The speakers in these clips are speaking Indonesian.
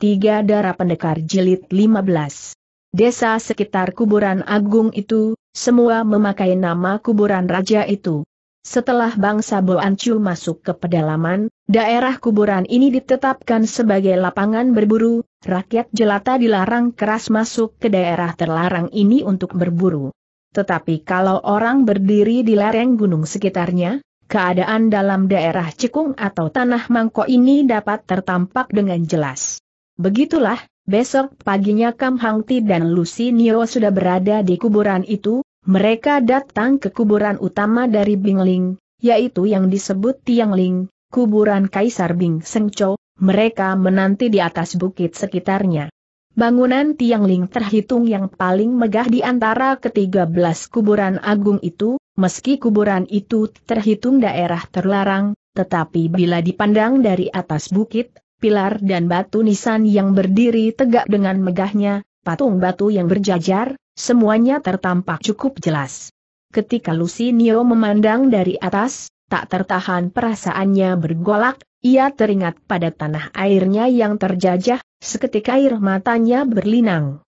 Tiga Darah Pendekar Jilid 15 Desa sekitar kuburan agung itu, semua memakai nama kuburan raja itu. Setelah bangsa Boancu masuk ke pedalaman, daerah kuburan ini ditetapkan sebagai lapangan berburu, rakyat jelata dilarang keras masuk ke daerah terlarang ini untuk berburu. Tetapi kalau orang berdiri di lereng gunung sekitarnya, keadaan dalam daerah cekung atau tanah mangkok ini dapat tertampak dengan jelas. Begitulah, besok paginya Kam Hang Ti dan Nio sudah berada di kuburan itu, mereka datang ke kuburan utama dari Bingling, yaitu yang disebut Tiangling, kuburan Kaisar Bing Sengco, mereka menanti di atas bukit sekitarnya. Bangunan Tiangling terhitung yang paling megah di antara ketiga belas kuburan agung itu, meski kuburan itu terhitung daerah terlarang, tetapi bila dipandang dari atas bukit, pilar dan batu nisan yang berdiri tegak dengan megahnya, patung batu yang berjajar, semuanya tertampak cukup jelas. Ketika Lucy Neo memandang dari atas, tak tertahan perasaannya bergolak, ia teringat pada tanah airnya yang terjajah, seketika air matanya berlinang.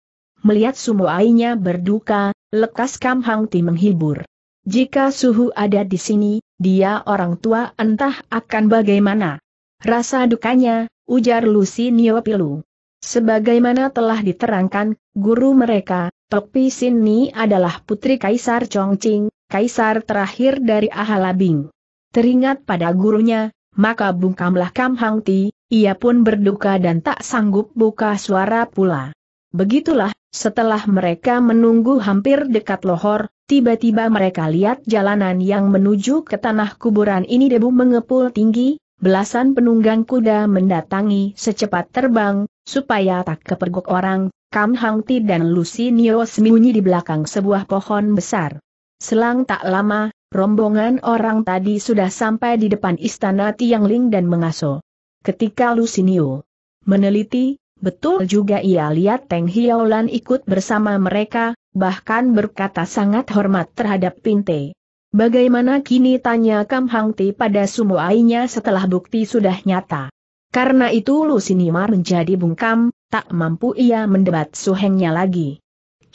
Melihat sumo airnya berduka, lekas Kam Hang Ti menghibur. Jika suhu ada di sini, dia orang tua entah akan bagaimana. Rasa dukanya, ujar Lucy Nio Pilu. Sebagaimana telah diterangkan, guru mereka, Pisin Ni adalah putri Kaisar Chongqing, kaisar terakhir dari Ahalabing. Teringat pada gurunya, maka bungkamlah Kam Hang Ti, ia pun berduka dan tak sanggup buka suara pula. Begitulah, setelah mereka menunggu hampir dekat lohor, tiba-tiba mereka lihat jalanan yang menuju ke tanah kuburan ini debu mengepul tinggi, belasan penunggang kuda mendatangi secepat terbang, supaya tak kepergok orang, Kam Hang Ti dan Lucy Nio sembunyi di belakang sebuah pohon besar. Selang tak lama, rombongan orang tadi sudah sampai di depan istana Tiang Ling dan mengaso. Ketika Lucy Nio meneliti, betul juga ia lihat Teng Hiaolan ikut bersama mereka, bahkan berkata sangat hormat terhadap Pinte. Bagaimana kini tanya Kam Hangti pada sumuainya setelah bukti sudah nyata. Karena itu Lu Sinimar menjadi bungkam, tak mampu ia mendebat suhengnya lagi.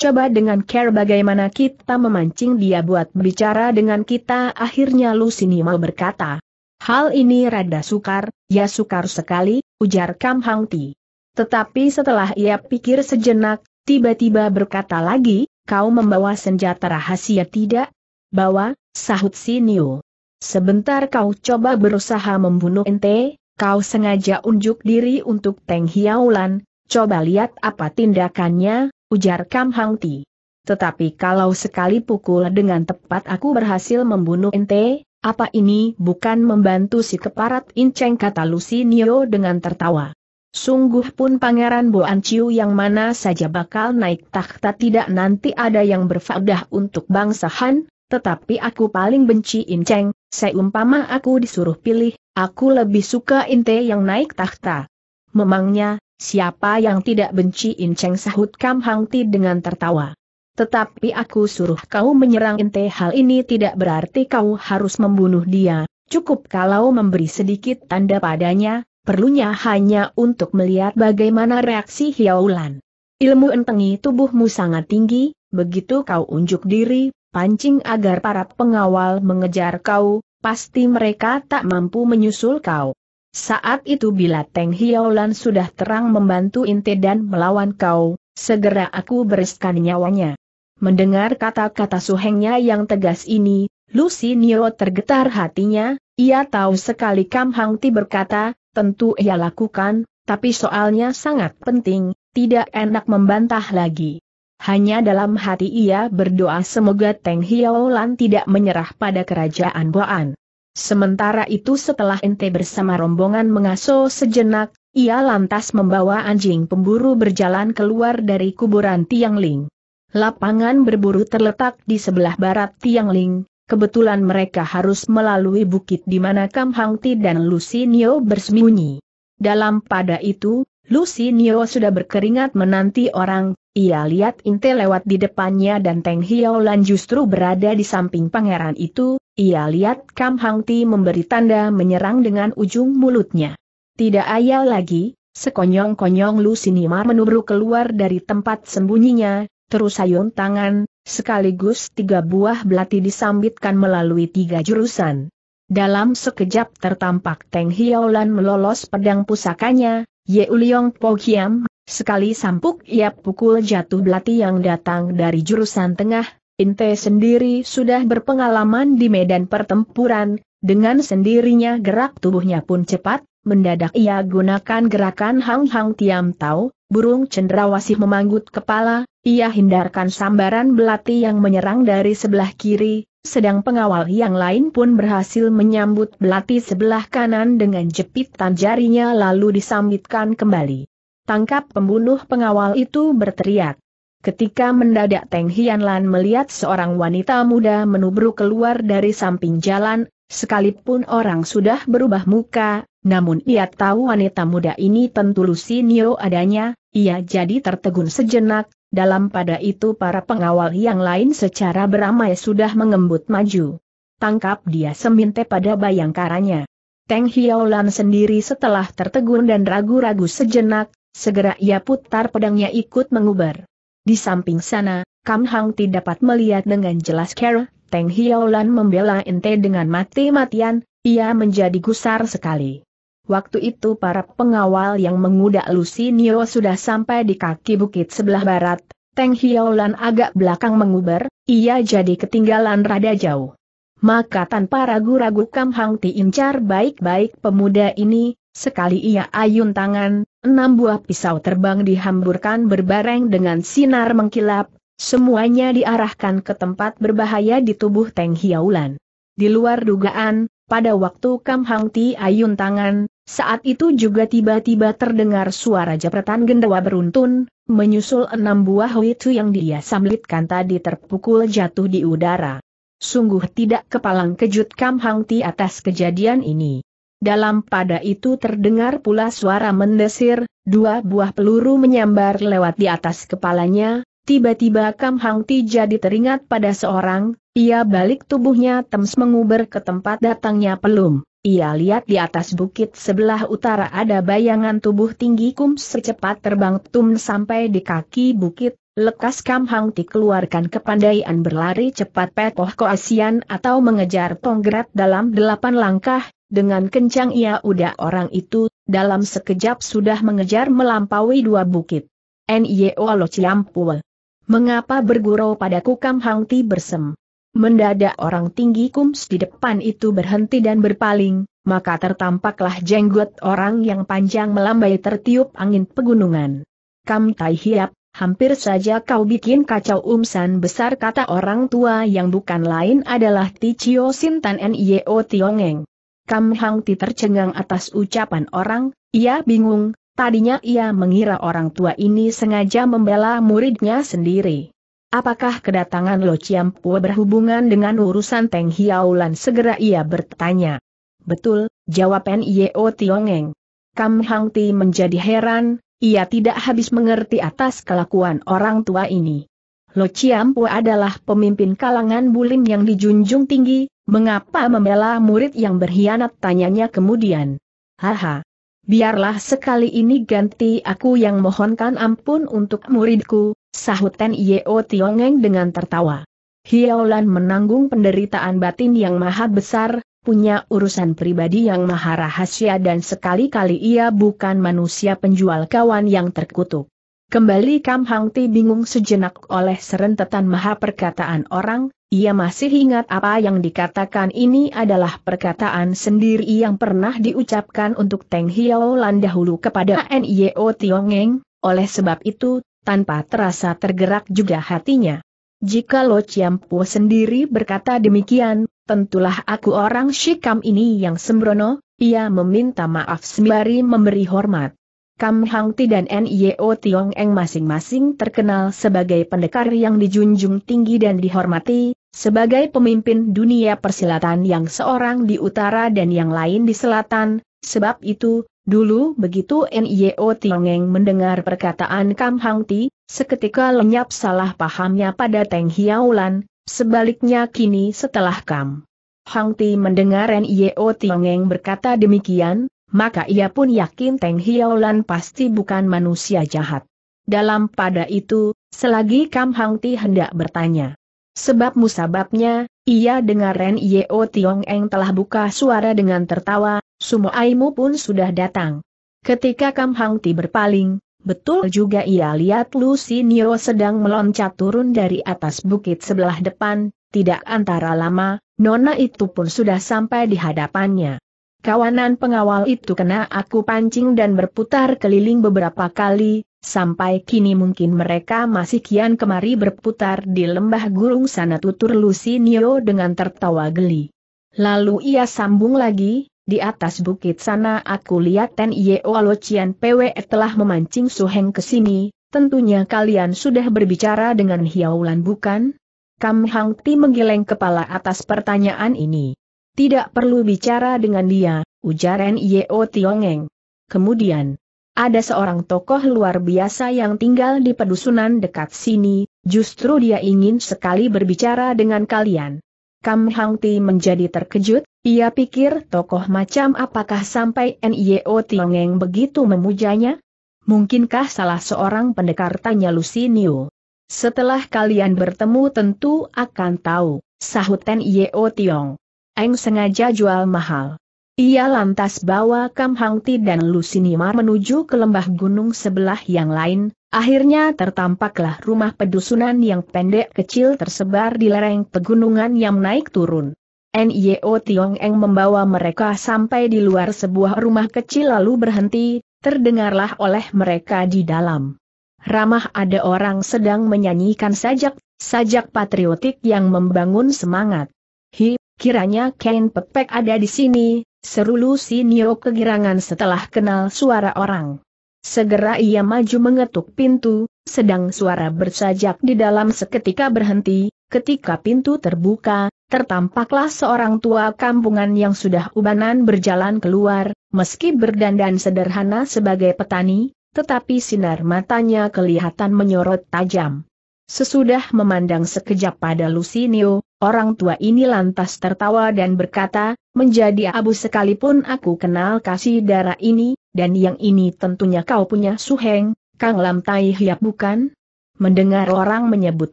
Coba dengan care bagaimana kita memancing dia buat bicara dengan kita akhirnya Lu Sinimar berkata. Hal ini rada sukar, ya sukar sekali, ujar Kam Hangti. Tetapi setelah ia pikir sejenak, tiba-tiba berkata lagi, kau membawa senjata rahasia tidak? Bawa, sahut si Niu. Sebentar kau coba berusaha membunuh ente, kau sengaja unjuk diri untuk Teng Hiaulan, coba lihat apa tindakannya, ujar Kam Hang Ti. Tetapi kalau sekali pukul dengan tepat aku berhasil membunuh ente, apa ini bukan membantu si keparat inceng kata Nio dengan tertawa. Sungguh pun Pangeran Boan Chiu yang mana saja bakal naik takhta tidak nanti ada yang berfaedah untuk bangsa Han, tetapi aku paling benci Inceng, Cheng, seumpama aku disuruh pilih, aku lebih suka Inte yang naik tahta. Memangnya, siapa yang tidak benci Inceng sahut Kam Hang Ti dengan tertawa. Tetapi aku suruh kau menyerang Inte hal ini tidak berarti kau harus membunuh dia, cukup kalau memberi sedikit tanda padanya, perlunya hanya untuk melihat bagaimana reaksi Hiaulan. Ilmu entengi tubuhmu sangat tinggi, begitu kau unjuk diri, pancing agar para pengawal mengejar kau, pasti mereka tak mampu menyusul kau. Saat itu bila Teng Hiaulan sudah terang membantu Inte dan melawan kau, segera aku bereskan nyawanya. Mendengar kata-kata suhengnya yang tegas ini, Lucy Nio tergetar hatinya, ia tahu sekali Kam Hang Ti berkata, tentu ia lakukan, tapi soalnya sangat penting, tidak enak membantah lagi. Hanya dalam hati ia berdoa semoga Teng Hiaolan tidak menyerah pada kerajaan Boan. Sementara itu setelah ente bersama rombongan mengaso sejenak, ia lantas membawa anjing pemburu berjalan keluar dari kuburan Tiang Ling. Lapangan berburu terletak di sebelah barat Tiang Ling, kebetulan mereka harus melalui bukit di mana Kam Hang Ti dan Nio bersembunyi. Dalam pada itu, Lucy Nio sudah berkeringat menanti orang, ia lihat Inte lewat di depannya dan Teng Hiaolan justru berada di samping pangeran itu, ia lihat Kam Hang Ti memberi tanda menyerang dengan ujung mulutnya. Tidak ayal lagi, sekonyong-konyong Lu Sinimar menubruk keluar dari tempat sembunyinya, terus sayung tangan, sekaligus tiga buah belati disambitkan melalui tiga jurusan. Dalam sekejap tertampak Teng Hiaolan melolos pedang pusakanya, Ye Uliong Po Kiam, Sekali sampuk ia pukul jatuh belati yang datang dari jurusan tengah, Inte sendiri sudah berpengalaman di medan pertempuran, dengan sendirinya gerak tubuhnya pun cepat, mendadak ia gunakan gerakan Hang Hang Tiam Tau, burung cendrawasih memanggut kepala, ia hindarkan sambaran belati yang menyerang dari sebelah kiri, sedang pengawal yang lain pun berhasil menyambut belati sebelah kanan dengan jepitan jarinya lalu disambitkan kembali. Tangkap pembunuh pengawal itu berteriak. Ketika mendadak Teng Hianlan melihat seorang wanita muda menubruk keluar dari samping jalan, sekalipun orang sudah berubah muka, namun ia tahu wanita muda ini tentu Lusinio adanya, ia jadi tertegun sejenak, dalam pada itu para pengawal yang lain secara beramai sudah mengembut maju. Tangkap dia seminte pada bayangkaranya. Teng Lan sendiri setelah tertegun dan ragu-ragu sejenak, Segera ia putar pedangnya ikut mengubar. Di samping sana, Kam Hang tidak dapat melihat dengan jelas Kera, Teng Hiaolan membela Ente dengan mati-matian, ia menjadi gusar sekali. Waktu itu para pengawal yang mengudak Nio sudah sampai di kaki bukit sebelah barat, Teng Hiaolan agak belakang menguber, ia jadi ketinggalan rada jauh. Maka tanpa ragu-ragu Kam Hang diincar baik-baik pemuda ini, Sekali ia ayun tangan, enam buah pisau terbang dihamburkan berbareng dengan sinar mengkilap, semuanya diarahkan ke tempat berbahaya di tubuh Teng Hiaulan. Di luar dugaan, pada waktu Kam Hang Ti ayun tangan, saat itu juga tiba-tiba terdengar suara jepretan gendawa beruntun, menyusul enam buah witu yang dia samlitkan tadi terpukul jatuh di udara. Sungguh tidak kepalang kejut Kam Hang Ti atas kejadian ini. Dalam pada itu terdengar pula suara mendesir, dua buah peluru menyambar lewat di atas kepalanya, tiba-tiba Kam Hang Ti jadi teringat pada seorang, ia balik tubuhnya tems menguber ke tempat datangnya pelum. Ia lihat di atas bukit sebelah utara ada bayangan tubuh tinggi kum secepat terbang tum sampai di kaki bukit, lekas Kam Hang Ti keluarkan kepandaian berlari cepat Petoh Koasian atau mengejar Tonggrat dalam delapan langkah, dengan kencang ia udah orang itu, dalam sekejap sudah mengejar melampaui dua bukit. N.I.O. Lo Ciampul. Mengapa bergurau pada kukam hangti bersem? Mendadak orang tinggi kums di depan itu berhenti dan berpaling, maka tertampaklah jenggot orang yang panjang melambai tertiup angin pegunungan. Kam Tai Hiap, hampir saja kau bikin kacau umsan besar kata orang tua yang bukan lain adalah Ticio Sintan N.I.O. Tiongeng. Kam Hang Ti tercengang atas ucapan orang, ia bingung, tadinya ia mengira orang tua ini sengaja membela muridnya sendiri. Apakah kedatangan Lo Chiam Pua berhubungan dengan urusan Teng Hiaulan segera ia bertanya. Betul, jawab N.I.O. Tiongeng. Kam Hang Ti menjadi heran, ia tidak habis mengerti atas kelakuan orang tua ini. Lo Chiam Pua adalah pemimpin kalangan bulim yang dijunjung tinggi, Mengapa membela murid yang berkhianat tanyanya kemudian? Haha. Biarlah sekali ini ganti aku yang mohonkan ampun untuk muridku, sahut Ten Yeo Tiongeng dengan tertawa. Hiaolan menanggung penderitaan batin yang maha besar, punya urusan pribadi yang maha rahasia dan sekali-kali ia bukan manusia penjual kawan yang terkutuk. Kembali Kam Hang Ti bingung sejenak oleh serentetan maha perkataan orang, ia masih ingat apa yang dikatakan ini adalah perkataan sendiri yang pernah diucapkan untuk Teng Hiolan dahulu kepada NIO Tiongeng, oleh sebab itu, tanpa terasa tergerak juga hatinya. Jika Lo Po sendiri berkata demikian, tentulah aku orang Shikam ini yang sembrono, ia meminta maaf sembari memberi hormat. Kam Hang Ti dan NIO Tiong Eng masing-masing terkenal sebagai pendekar yang dijunjung tinggi dan dihormati, sebagai pemimpin dunia persilatan yang seorang di utara dan yang lain di selatan, sebab itu, dulu begitu N.I.O. Tiongeng mendengar perkataan Kam Hang Ti, seketika lenyap salah pahamnya pada Teng Hiaulan, sebaliknya kini setelah Kam. Hang Ti mendengar N.I.O. Tiongeng berkata demikian, maka ia pun yakin Teng Hiaulan pasti bukan manusia jahat. Dalam pada itu, selagi Kam Hang Ti hendak bertanya, Sebab musababnya, ia dengar Ren Yeo Tiong Eng telah buka suara dengan tertawa, Sumo Aimu pun sudah datang. Ketika Kam Hang Ti berpaling, betul juga ia lihat Lucy Nio sedang meloncat turun dari atas bukit sebelah depan, tidak antara lama, Nona itu pun sudah sampai di hadapannya. Kawanan pengawal itu kena aku pancing dan berputar keliling beberapa kali, Sampai kini mungkin mereka masih kian kemari berputar di lembah gurung sana tutur Lucy Nio dengan tertawa geli. Lalu ia sambung lagi, di atas bukit sana aku lihat Ten Yeo Locian PWE telah memancing Suheng ke sini, tentunya kalian sudah berbicara dengan Hiaulan bukan? Kam Hang Ti menggeleng kepala atas pertanyaan ini. Tidak perlu bicara dengan dia, ujar N.I.O. Tiongeng. Kemudian, ada seorang tokoh luar biasa yang tinggal di pedusunan dekat sini, justru dia ingin sekali berbicara dengan kalian. Kam Hang Ti menjadi terkejut, ia pikir tokoh macam apakah sampai N.I.O. Tiongeng begitu memujanya? Mungkinkah salah seorang pendekar tanya Lusinio? Setelah kalian bertemu tentu akan tahu, sahut N.I.O. Tiong. Eng sengaja jual mahal. Ia lantas bawa Kam Hangti dan Lusinimar menuju ke lembah gunung sebelah yang lain, akhirnya tertampaklah rumah pedusunan yang pendek kecil tersebar di lereng pegunungan yang naik turun. Nio Tiong Eng membawa mereka sampai di luar sebuah rumah kecil lalu berhenti, terdengarlah oleh mereka di dalam. Ramah ada orang sedang menyanyikan sajak, sajak patriotik yang membangun semangat. Hi, kiranya Ken Pepek ada di sini, Seru Lu Nio kegirangan setelah kenal suara orang. Segera ia maju mengetuk pintu, sedang suara bersajak di dalam seketika berhenti, ketika pintu terbuka, tertampaklah seorang tua kampungan yang sudah ubanan berjalan keluar, meski berdandan sederhana sebagai petani, tetapi sinar matanya kelihatan menyorot tajam. Sesudah memandang sekejap pada Lusinio, orang tua ini lantas tertawa dan berkata, menjadi abu sekalipun aku kenal kasih darah ini, dan yang ini tentunya kau punya suheng, Kang Lam Tai Hiap bukan? Mendengar orang menyebut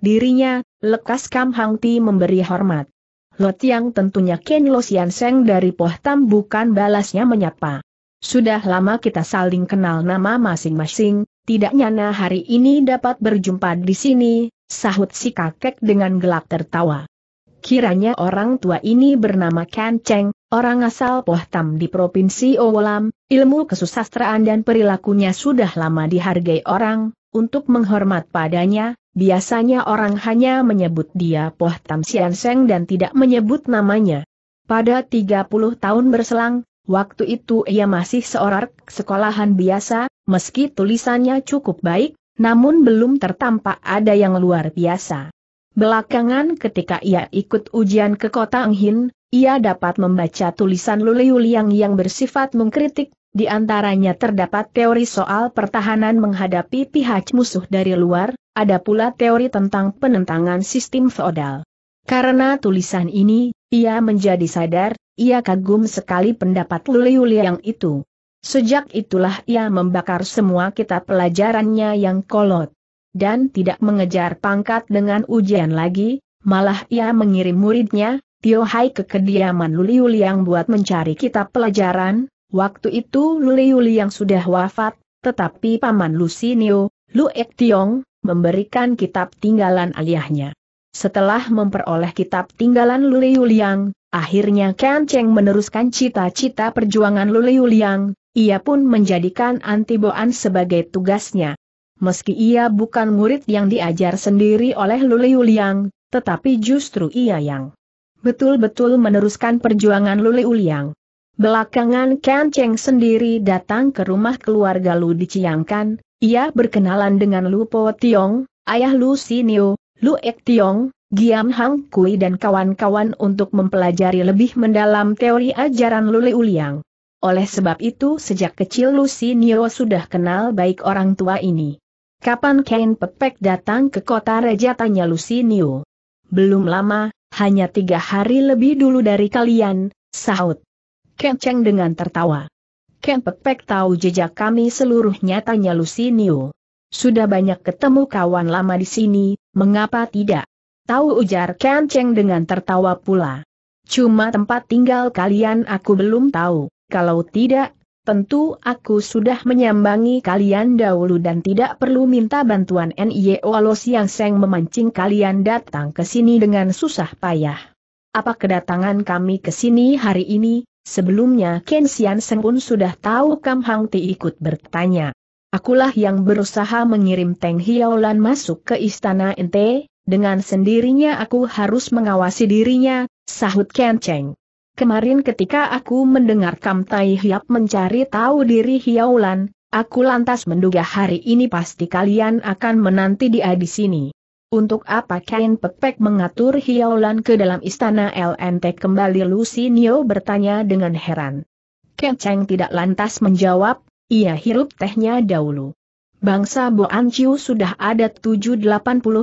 dirinya, lekas Kam Hang Ti memberi hormat. Lot yang tentunya Ken Lo Sian Seng dari Poh Tam bukan balasnya menyapa. Sudah lama kita saling kenal nama masing-masing, tidak nyana hari ini dapat berjumpa di sini, sahut si kakek dengan gelak tertawa. Kiranya orang tua ini bernama Kan Cheng, orang asal Pohtam di Provinsi Owolam, ilmu kesusastraan dan perilakunya sudah lama dihargai orang, untuk menghormat padanya, biasanya orang hanya menyebut dia Pohtam Sian Seng dan tidak menyebut namanya. Pada 30 tahun berselang, Waktu itu ia masih seorang sekolahan biasa, meski tulisannya cukup baik, namun belum tertampak ada yang luar biasa. Belakangan ketika ia ikut ujian ke kota Anghin, ia dapat membaca tulisan Luliuliang yang bersifat mengkritik, di antaranya terdapat teori soal pertahanan menghadapi pihak musuh dari luar, ada pula teori tentang penentangan sistem feodal. Karena tulisan ini, ia menjadi sadar, ia kagum sekali pendapat Luliuli yang itu. Sejak itulah ia membakar semua kitab pelajarannya yang kolot. Dan tidak mengejar pangkat dengan ujian lagi, malah ia mengirim muridnya, Tio Hai ke kediaman Luliuli yang buat mencari kitab pelajaran. Waktu itu Luliuli yang sudah wafat, tetapi paman Lusinio, Lu Ek Tiong, memberikan kitab tinggalan aliahnya. Setelah memperoleh kitab tinggalan Luliu Liang, akhirnya Kan Cheng meneruskan cita-cita perjuangan Luliu Liang, ia pun menjadikan antiboan sebagai tugasnya. Meski ia bukan murid yang diajar sendiri oleh Luliu Liang, tetapi justru ia yang betul-betul meneruskan perjuangan Luliu Liang. Belakangan Kan Cheng sendiri datang ke rumah keluarga Lu di Ciangkan, ia berkenalan dengan Lu Po Tiong, ayah Lu Sinio, Lu Ek Tiong, Giam Hang Kui dan kawan-kawan untuk mempelajari lebih mendalam teori ajaran Luli Uliang. Oleh sebab itu sejak kecil Nio sudah kenal baik orang tua ini. Kapan Kain Pepek datang ke kota Reja tanya Nio? Belum lama, hanya tiga hari lebih dulu dari kalian, sahut. Kenceng dengan tertawa. Kain Pepek tahu jejak kami seluruhnya tanya Nio. Sudah banyak ketemu kawan lama di sini, mengapa tidak? Tahu ujar Ken Cheng dengan tertawa pula. Cuma tempat tinggal kalian aku belum tahu, kalau tidak, tentu aku sudah menyambangi kalian dahulu dan tidak perlu minta bantuan NIO Lo Siang Seng memancing kalian datang ke sini dengan susah payah. Apa kedatangan kami ke sini hari ini, Sebelumnya Ken Sian Seng pun sudah tahu Kam Hang Ti ikut bertanya. Akulah yang berusaha mengirim Teng Hiaolan masuk ke istana Ente, dengan sendirinya aku harus mengawasi dirinya, sahut Ken Cheng. Kemarin ketika aku mendengar Kam Tai Hiap mencari tahu diri Hiaolan, aku lantas menduga hari ini pasti kalian akan menanti dia di sini. Untuk apa Kain Pepek mengatur Hiaolan ke dalam istana LNT kembali Lucy Nio bertanya dengan heran. Ken Cheng tidak lantas menjawab, ia hirup tehnya dahulu. Bangsa Boan Chiu sudah ada 780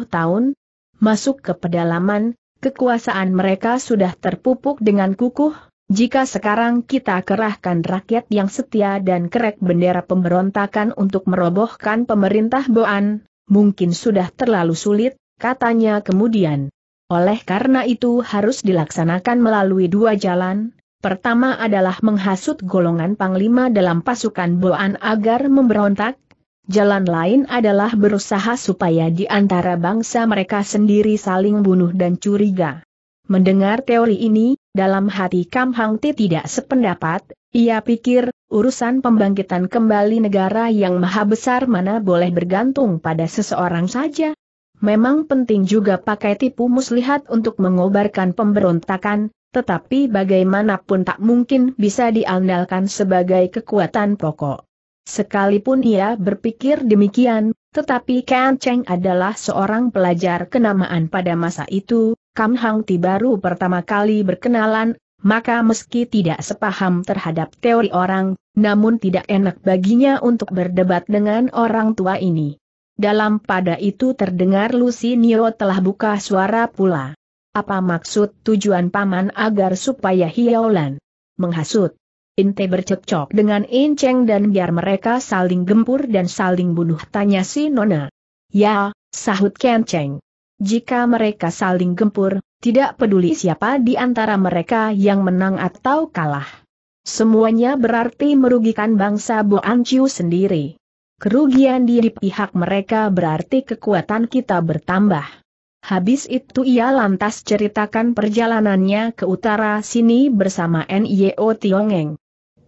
tahun, masuk ke pedalaman, kekuasaan mereka sudah terpupuk dengan kukuh, jika sekarang kita kerahkan rakyat yang setia dan kerek bendera pemberontakan untuk merobohkan pemerintah Boan, mungkin sudah terlalu sulit, katanya kemudian. Oleh karena itu harus dilaksanakan melalui dua jalan, Pertama adalah menghasut golongan panglima dalam pasukan Boan agar memberontak, Jalan lain adalah berusaha supaya di antara bangsa mereka sendiri saling bunuh dan curiga. Mendengar teori ini, dalam hati Kam Hang Ti tidak sependapat, ia pikir, urusan pembangkitan kembali negara yang maha besar mana boleh bergantung pada seseorang saja. Memang penting juga pakai tipu muslihat untuk mengobarkan pemberontakan, tetapi bagaimanapun tak mungkin bisa diandalkan sebagai kekuatan pokok. Sekalipun ia berpikir demikian, tetapi Kan Cheng adalah seorang pelajar kenamaan pada masa itu, Kam Hang Ti baru pertama kali berkenalan, maka meski tidak sepaham terhadap teori orang, namun tidak enak baginya untuk berdebat dengan orang tua ini. Dalam pada itu terdengar Lucy Nio telah buka suara pula. Apa maksud tujuan paman agar supaya Hiaolan menghasut? Inte bercekcok dengan Inceng dan biar mereka saling gempur dan saling bunuh tanya si Nona. Ya, sahut Kenceng. Jika mereka saling gempur, tidak peduli siapa di antara mereka yang menang atau kalah. Semuanya berarti merugikan bangsa Boanciu sendiri. Kerugian di pihak mereka berarti kekuatan kita bertambah. Habis itu ia lantas ceritakan perjalanannya ke utara sini bersama NIO Tiongeng.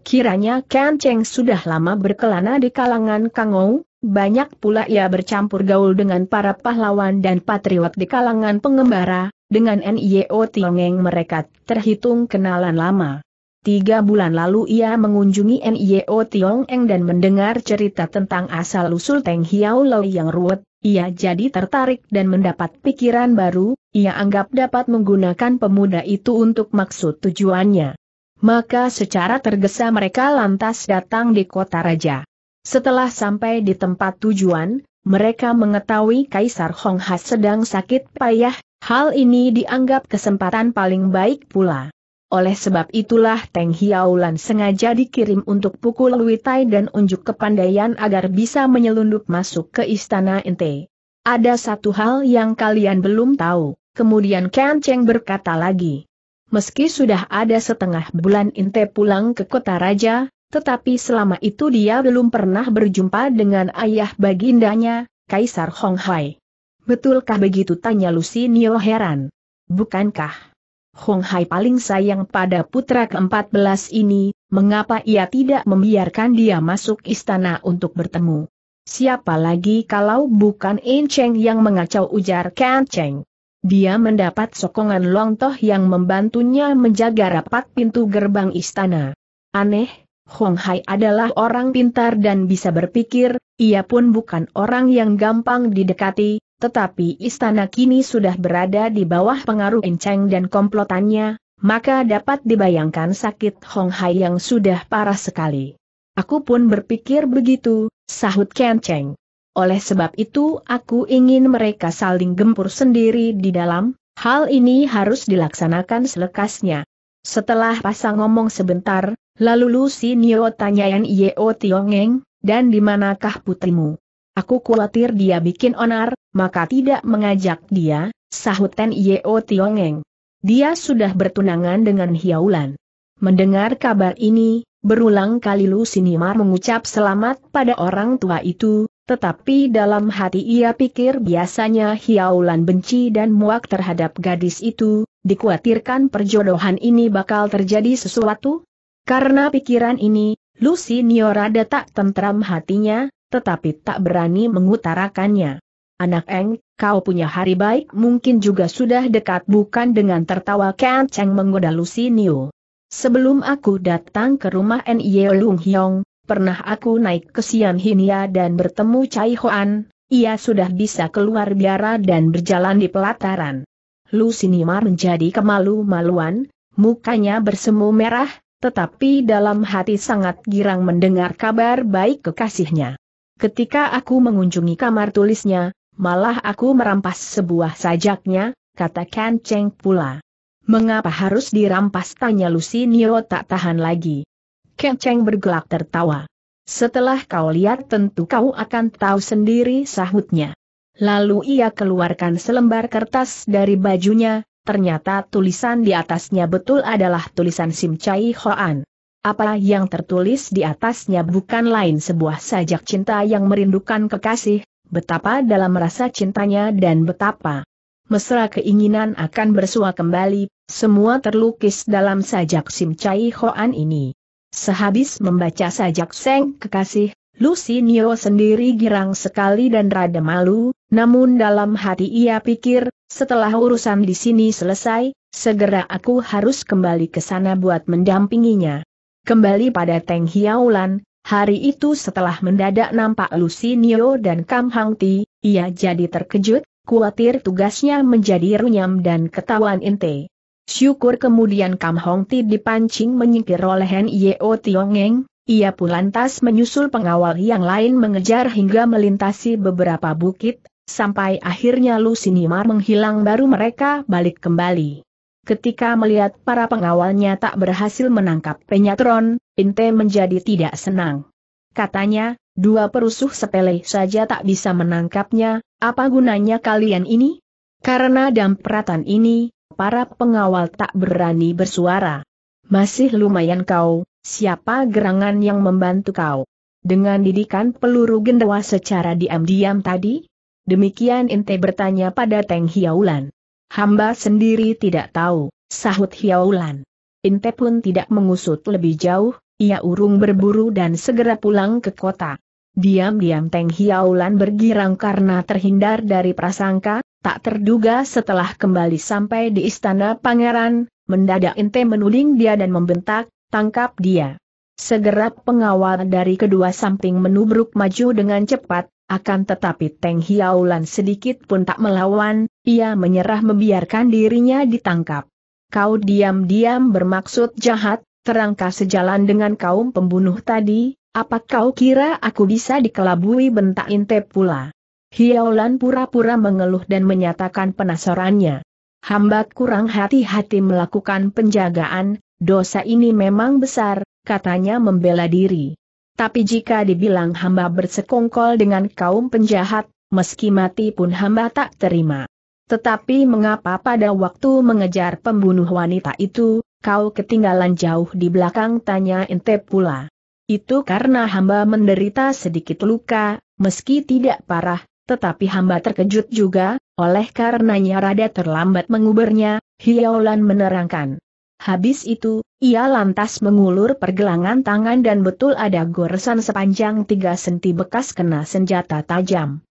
Kiranya Ken Cheng sudah lama berkelana di kalangan Kangou, banyak pula ia bercampur gaul dengan para pahlawan dan patriot di kalangan pengembara, dengan NIO Tiongeng mereka terhitung kenalan lama. Tiga bulan lalu ia mengunjungi NIO Tiongeng dan mendengar cerita tentang asal-usul Teng Hiao Lo yang ruwet, ia jadi tertarik dan mendapat pikiran baru, ia anggap dapat menggunakan pemuda itu untuk maksud tujuannya. Maka secara tergesa mereka lantas datang di kota raja. Setelah sampai di tempat tujuan, mereka mengetahui Kaisar Hong Ha sedang sakit payah, hal ini dianggap kesempatan paling baik pula. Oleh sebab itulah Teng Hiaulan sengaja dikirim untuk pukul Luitai dan unjuk kepandaian agar bisa menyelundup masuk ke istana Ente. Ada satu hal yang kalian belum tahu, kemudian Ken Cheng berkata lagi. Meski sudah ada setengah bulan Inte pulang ke kota raja, tetapi selama itu dia belum pernah berjumpa dengan ayah bagindanya, Kaisar Honghai. Betulkah begitu tanya Nio heran? Bukankah? Hong Hai paling sayang pada putra ke-14 ini, mengapa ia tidak membiarkan dia masuk istana untuk bertemu. Siapa lagi kalau bukan In Cheng yang mengacau ujar Kan Cheng. Dia mendapat sokongan Long Toh yang membantunya menjaga rapat pintu gerbang istana. Aneh, Hong Hai adalah orang pintar dan bisa berpikir, ia pun bukan orang yang gampang didekati, tetapi istana kini sudah berada di bawah pengaruh Enceng dan komplotannya, maka dapat dibayangkan sakit Hong Hai yang sudah parah sekali. Aku pun berpikir begitu, sahut Ken Cheng. Oleh sebab itu aku ingin mereka saling gempur sendiri di dalam, hal ini harus dilaksanakan selekasnya. Setelah pasang ngomong sebentar, lalu Lucy Nio tanya Yeo Tiongeng, dan di manakah putrimu? Aku khawatir dia bikin onar, maka tidak mengajak dia, sahut Ten Yeo Tiongeng. Dia sudah bertunangan dengan Hiaulan. Mendengar kabar ini, berulang kali Lu Sinimar mengucap selamat pada orang tua itu, tetapi dalam hati ia pikir biasanya Hiaulan benci dan muak terhadap gadis itu, dikhawatirkan perjodohan ini bakal terjadi sesuatu. Karena pikiran ini, Lucy Niorada tak tentram hatinya, tetapi tak berani mengutarakannya. Anak Eng, kau punya hari baik mungkin juga sudah dekat bukan dengan tertawa Ken Cheng menggoda Niu. Sebelum aku datang ke rumah Nye Lung Hyong, pernah aku naik ke Siam Hinia dan bertemu Chai Hoan, ia sudah bisa keluar biara dan berjalan di pelataran. Lucy Lusinimar menjadi kemalu-maluan, mukanya bersemu merah, tetapi dalam hati sangat girang mendengar kabar baik kekasihnya ketika aku mengunjungi kamar tulisnya, malah aku merampas sebuah sajaknya, kata Kan Cheng pula. Mengapa harus dirampas tanya Lucy Niro tak tahan lagi. Kan Cheng bergelak tertawa. Setelah kau lihat tentu kau akan tahu sendiri sahutnya. Lalu ia keluarkan selembar kertas dari bajunya, ternyata tulisan di atasnya betul adalah tulisan Sim Chai Hoan. Apa yang tertulis di atasnya bukan lain sebuah sajak cinta yang merindukan kekasih, betapa dalam rasa cintanya dan betapa mesra keinginan akan bersua kembali, semua terlukis dalam sajak Sim Chai Hoan ini. Sehabis membaca sajak Seng Kekasih, Lucy Nio sendiri girang sekali dan rada malu, namun dalam hati ia pikir, setelah urusan di sini selesai, segera aku harus kembali ke sana buat mendampinginya. Kembali pada Teng Hiaulan, hari itu setelah mendadak nampak Lucy Nio dan Kam Hang Ti, ia jadi terkejut, khawatir tugasnya menjadi runyam dan ketahuan inte. Syukur kemudian Kam Hong Ti dipancing menyingkir oleh Hen Yeo Eng, ia pun lantas menyusul pengawal yang lain mengejar hingga melintasi beberapa bukit, sampai akhirnya Lucy Lusinimar menghilang baru mereka balik kembali. Ketika melihat para pengawalnya tak berhasil menangkap penyatron, Inte menjadi tidak senang. Katanya, dua perusuh sepele saja tak bisa menangkapnya, apa gunanya kalian ini? Karena dampratan ini, para pengawal tak berani bersuara. Masih lumayan kau, siapa gerangan yang membantu kau? Dengan didikan peluru gendawa secara diam-diam tadi? Demikian Inte bertanya pada Teng Hiaulan. Hamba sendiri tidak tahu, sahut Hiaulan. Inte pun tidak mengusut lebih jauh, ia urung berburu dan segera pulang ke kota. Diam-diam Teng Hiaulan bergirang karena terhindar dari prasangka, tak terduga setelah kembali sampai di istana pangeran, mendadak Inte menuding dia dan membentak, tangkap dia. Segera pengawal dari kedua samping menubruk maju dengan cepat, akan tetapi Teng Hiaulan sedikit pun tak melawan, ia menyerah membiarkan dirinya ditangkap. Kau diam-diam bermaksud jahat, terangkah sejalan dengan kaum pembunuh tadi, apa kau kira aku bisa dikelabui bentak Intep pula? Hiaulan pura-pura mengeluh dan menyatakan penasarannya. Hamba kurang hati-hati melakukan penjagaan, dosa ini memang besar, katanya membela diri. Tapi jika dibilang hamba bersekongkol dengan kaum penjahat, meski mati pun hamba tak terima. Tetapi mengapa pada waktu mengejar pembunuh wanita itu, kau ketinggalan jauh di belakang tanya ente pula. Itu karena hamba menderita sedikit luka, meski tidak parah, tetapi hamba terkejut juga, oleh karenanya rada terlambat menguburnya, Hiaolan menerangkan. Habis itu, ia lantas mengulur pergelangan tangan dan betul ada goresan sepanjang tiga senti bekas kena senjata tajam.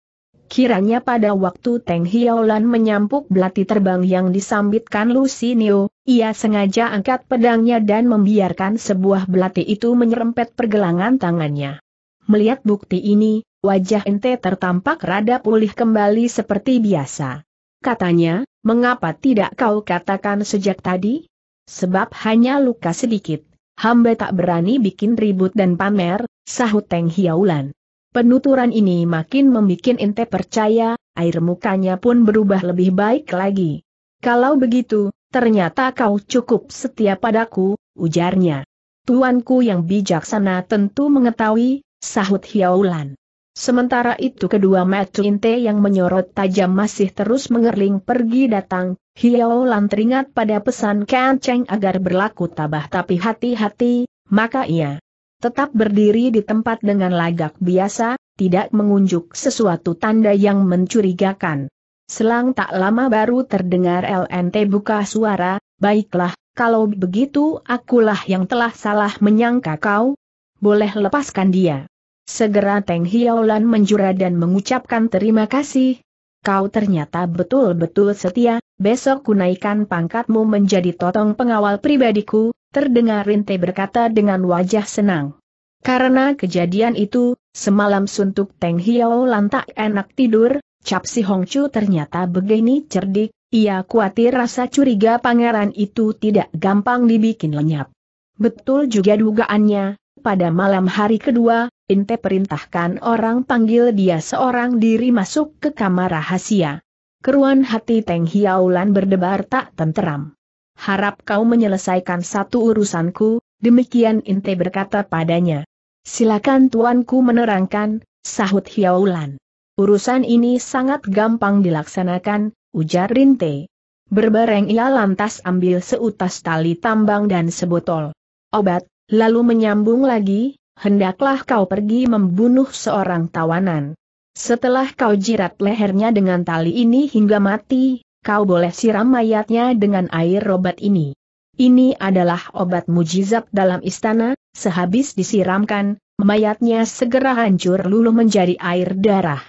Kiranya pada waktu Teng hiaolan menyampuk belati terbang yang disambitkan lucy neo, ia sengaja angkat pedangnya dan membiarkan sebuah belati itu menyerempet pergelangan tangannya. Melihat bukti ini, wajah ente tertampak rada pulih kembali seperti biasa. Katanya, mengapa tidak kau katakan sejak tadi? Sebab hanya luka sedikit. Hamba tak berani bikin ribut dan pamer, sahut Teng Hiaulan. Penuturan ini makin membuat ente percaya, air mukanya pun berubah lebih baik lagi. Kalau begitu, ternyata kau cukup setia padaku, ujarnya. Tuanku yang bijaksana tentu mengetahui, sahut Hiaulan. Sementara itu kedua mata Inte yang menyorot tajam masih terus mengerling pergi datang, Hiao Lan teringat pada pesan Kan Cheng agar berlaku tabah tapi hati-hati, maka ia tetap berdiri di tempat dengan lagak biasa, tidak mengunjuk sesuatu tanda yang mencurigakan. Selang tak lama baru terdengar LNT buka suara, baiklah, kalau begitu akulah yang telah salah menyangka kau, boleh lepaskan dia. Segera Teng Hiaolan menjura dan mengucapkan terima kasih. Kau ternyata betul-betul setia, besok kunaikan pangkatmu menjadi totong pengawal pribadiku, terdengar Rinte berkata dengan wajah senang. Karena kejadian itu, semalam suntuk Teng Hiolan tak enak tidur, Cap Si Hongcu ternyata begini cerdik, ia khawatir rasa curiga pangeran itu tidak gampang dibikin lenyap. Betul juga dugaannya, pada malam hari kedua, Inte perintahkan orang panggil dia seorang diri masuk ke kamar rahasia. Keruan hati Teng Hiaulan berdebar tak tenteram. Harap kau menyelesaikan satu urusanku, demikian Inte berkata padanya. Silakan tuanku menerangkan, sahut Hiaulan. Urusan ini sangat gampang dilaksanakan, ujar Rinte. Berbareng ia lantas ambil seutas tali tambang dan sebotol obat, lalu menyambung lagi, hendaklah kau pergi membunuh seorang tawanan. Setelah kau jirat lehernya dengan tali ini hingga mati, kau boleh siram mayatnya dengan air obat ini. Ini adalah obat mujizat dalam istana, sehabis disiramkan, mayatnya segera hancur luluh menjadi air darah.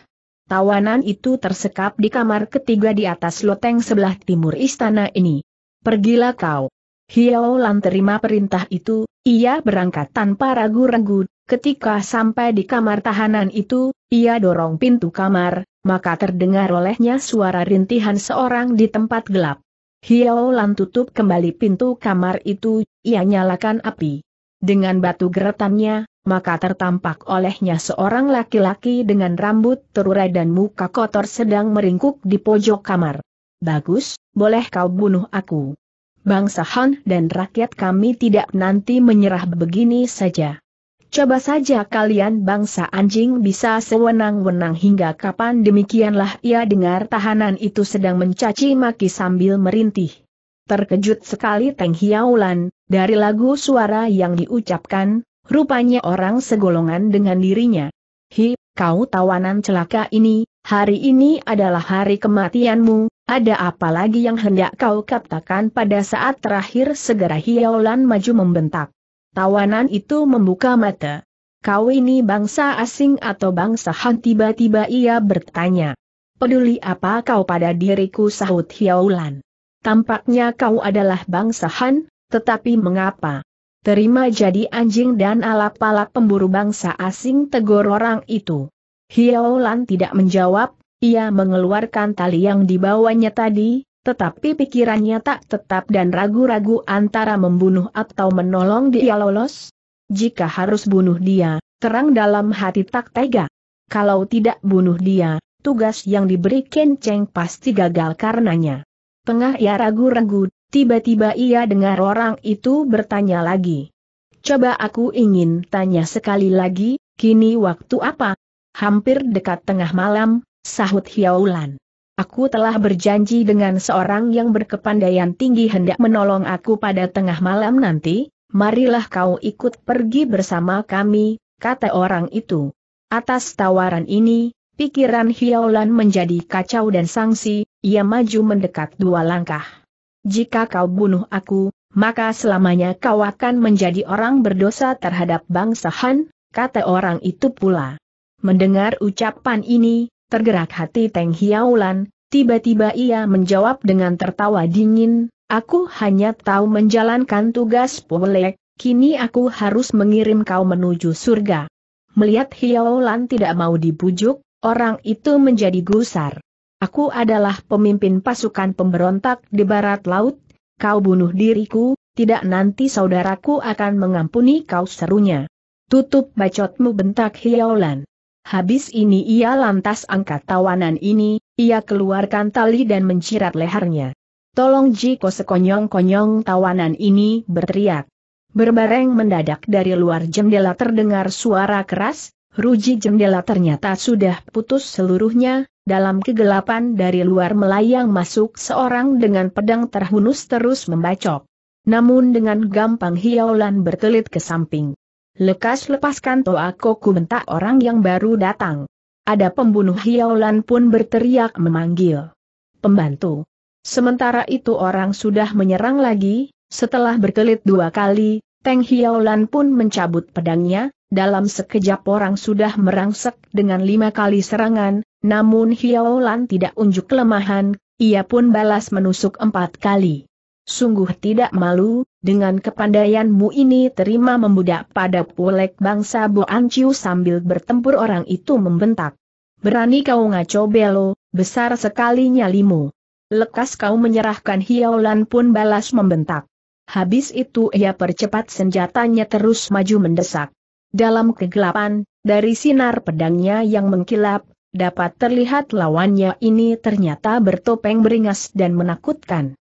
Tawanan itu tersekap di kamar ketiga di atas loteng sebelah timur istana ini. Pergilah kau. Hiao Lan terima perintah itu, ia berangkat tanpa ragu-ragu, ketika sampai di kamar tahanan itu, ia dorong pintu kamar, maka terdengar olehnya suara rintihan seorang di tempat gelap. Hiao Lan tutup kembali pintu kamar itu, ia nyalakan api. Dengan batu geretannya, maka tertampak olehnya seorang laki-laki dengan rambut terurai dan muka kotor sedang meringkuk di pojok kamar. Bagus, boleh kau bunuh aku bangsa Han dan rakyat kami tidak nanti menyerah begini saja. Coba saja kalian bangsa anjing bisa sewenang-wenang hingga kapan demikianlah ia dengar tahanan itu sedang mencaci maki sambil merintih. Terkejut sekali Teng Hiaulan, dari lagu suara yang diucapkan, rupanya orang segolongan dengan dirinya. Hi, kau tawanan celaka ini, hari ini adalah hari kematianmu, ada apa lagi yang hendak kau katakan pada saat terakhir segera Hiaulan maju membentak. Tawanan itu membuka mata. Kau ini bangsa asing atau bangsa Han tiba-tiba ia bertanya. Peduli apa kau pada diriku sahut Hiaulan. Tampaknya kau adalah bangsa Han, tetapi mengapa? Terima jadi anjing dan alap-alap pemburu bangsa asing tegur orang itu. Hiaulan tidak menjawab, ia mengeluarkan tali yang dibawanya tadi, tetapi pikirannya tak tetap dan ragu-ragu antara membunuh atau menolong dia lolos. Jika harus bunuh dia, terang dalam hati tak tega. Kalau tidak bunuh dia, tugas yang diberi Kenceng pasti gagal karenanya. Tengah ia ragu-ragu, tiba-tiba ia dengar orang itu bertanya lagi. Coba aku ingin tanya sekali lagi, kini waktu apa? Hampir dekat tengah malam, sahut Hiaulan. Aku telah berjanji dengan seorang yang berkepandaian tinggi hendak menolong aku pada tengah malam nanti, marilah kau ikut pergi bersama kami, kata orang itu. Atas tawaran ini, pikiran Hiaulan menjadi kacau dan sangsi, ia maju mendekat dua langkah. Jika kau bunuh aku, maka selamanya kau akan menjadi orang berdosa terhadap bangsa Han, kata orang itu pula. Mendengar ucapan ini, Tergerak hati Teng Hiaulan, tiba-tiba ia menjawab dengan tertawa dingin, aku hanya tahu menjalankan tugas polek, kini aku harus mengirim kau menuju surga. Melihat Hiaulan tidak mau dibujuk, orang itu menjadi gusar. Aku adalah pemimpin pasukan pemberontak di barat laut, kau bunuh diriku, tidak nanti saudaraku akan mengampuni kau serunya. Tutup bacotmu bentak Hiaulan. Habis ini ia lantas angkat tawanan ini, ia keluarkan tali dan mencirat lehernya. Tolong Jiko sekonyong-konyong tawanan ini berteriak. Berbareng mendadak dari luar jendela terdengar suara keras, ruji jendela ternyata sudah putus seluruhnya, dalam kegelapan dari luar melayang masuk seorang dengan pedang terhunus terus membacok. Namun dengan gampang hiaulan berkelit ke samping. Lekas lepaskan toa ku bentak orang yang baru datang. Ada pembunuh Hiaulan pun berteriak memanggil. Pembantu. Sementara itu orang sudah menyerang lagi, setelah berkelit dua kali, Teng Hiaulan pun mencabut pedangnya, dalam sekejap orang sudah merangsek dengan lima kali serangan, namun Hiaulan tidak unjuk kelemahan, ia pun balas menusuk empat kali. Sungguh tidak malu, dengan kepandaianmu ini terima membudak pada pulek bangsa Bu sambil bertempur orang itu membentak. Berani kau ngaco belo, besar sekali nyalimu. Lekas kau menyerahkan hiaulan pun balas membentak. Habis itu ia percepat senjatanya terus maju mendesak. Dalam kegelapan, dari sinar pedangnya yang mengkilap, dapat terlihat lawannya ini ternyata bertopeng beringas dan menakutkan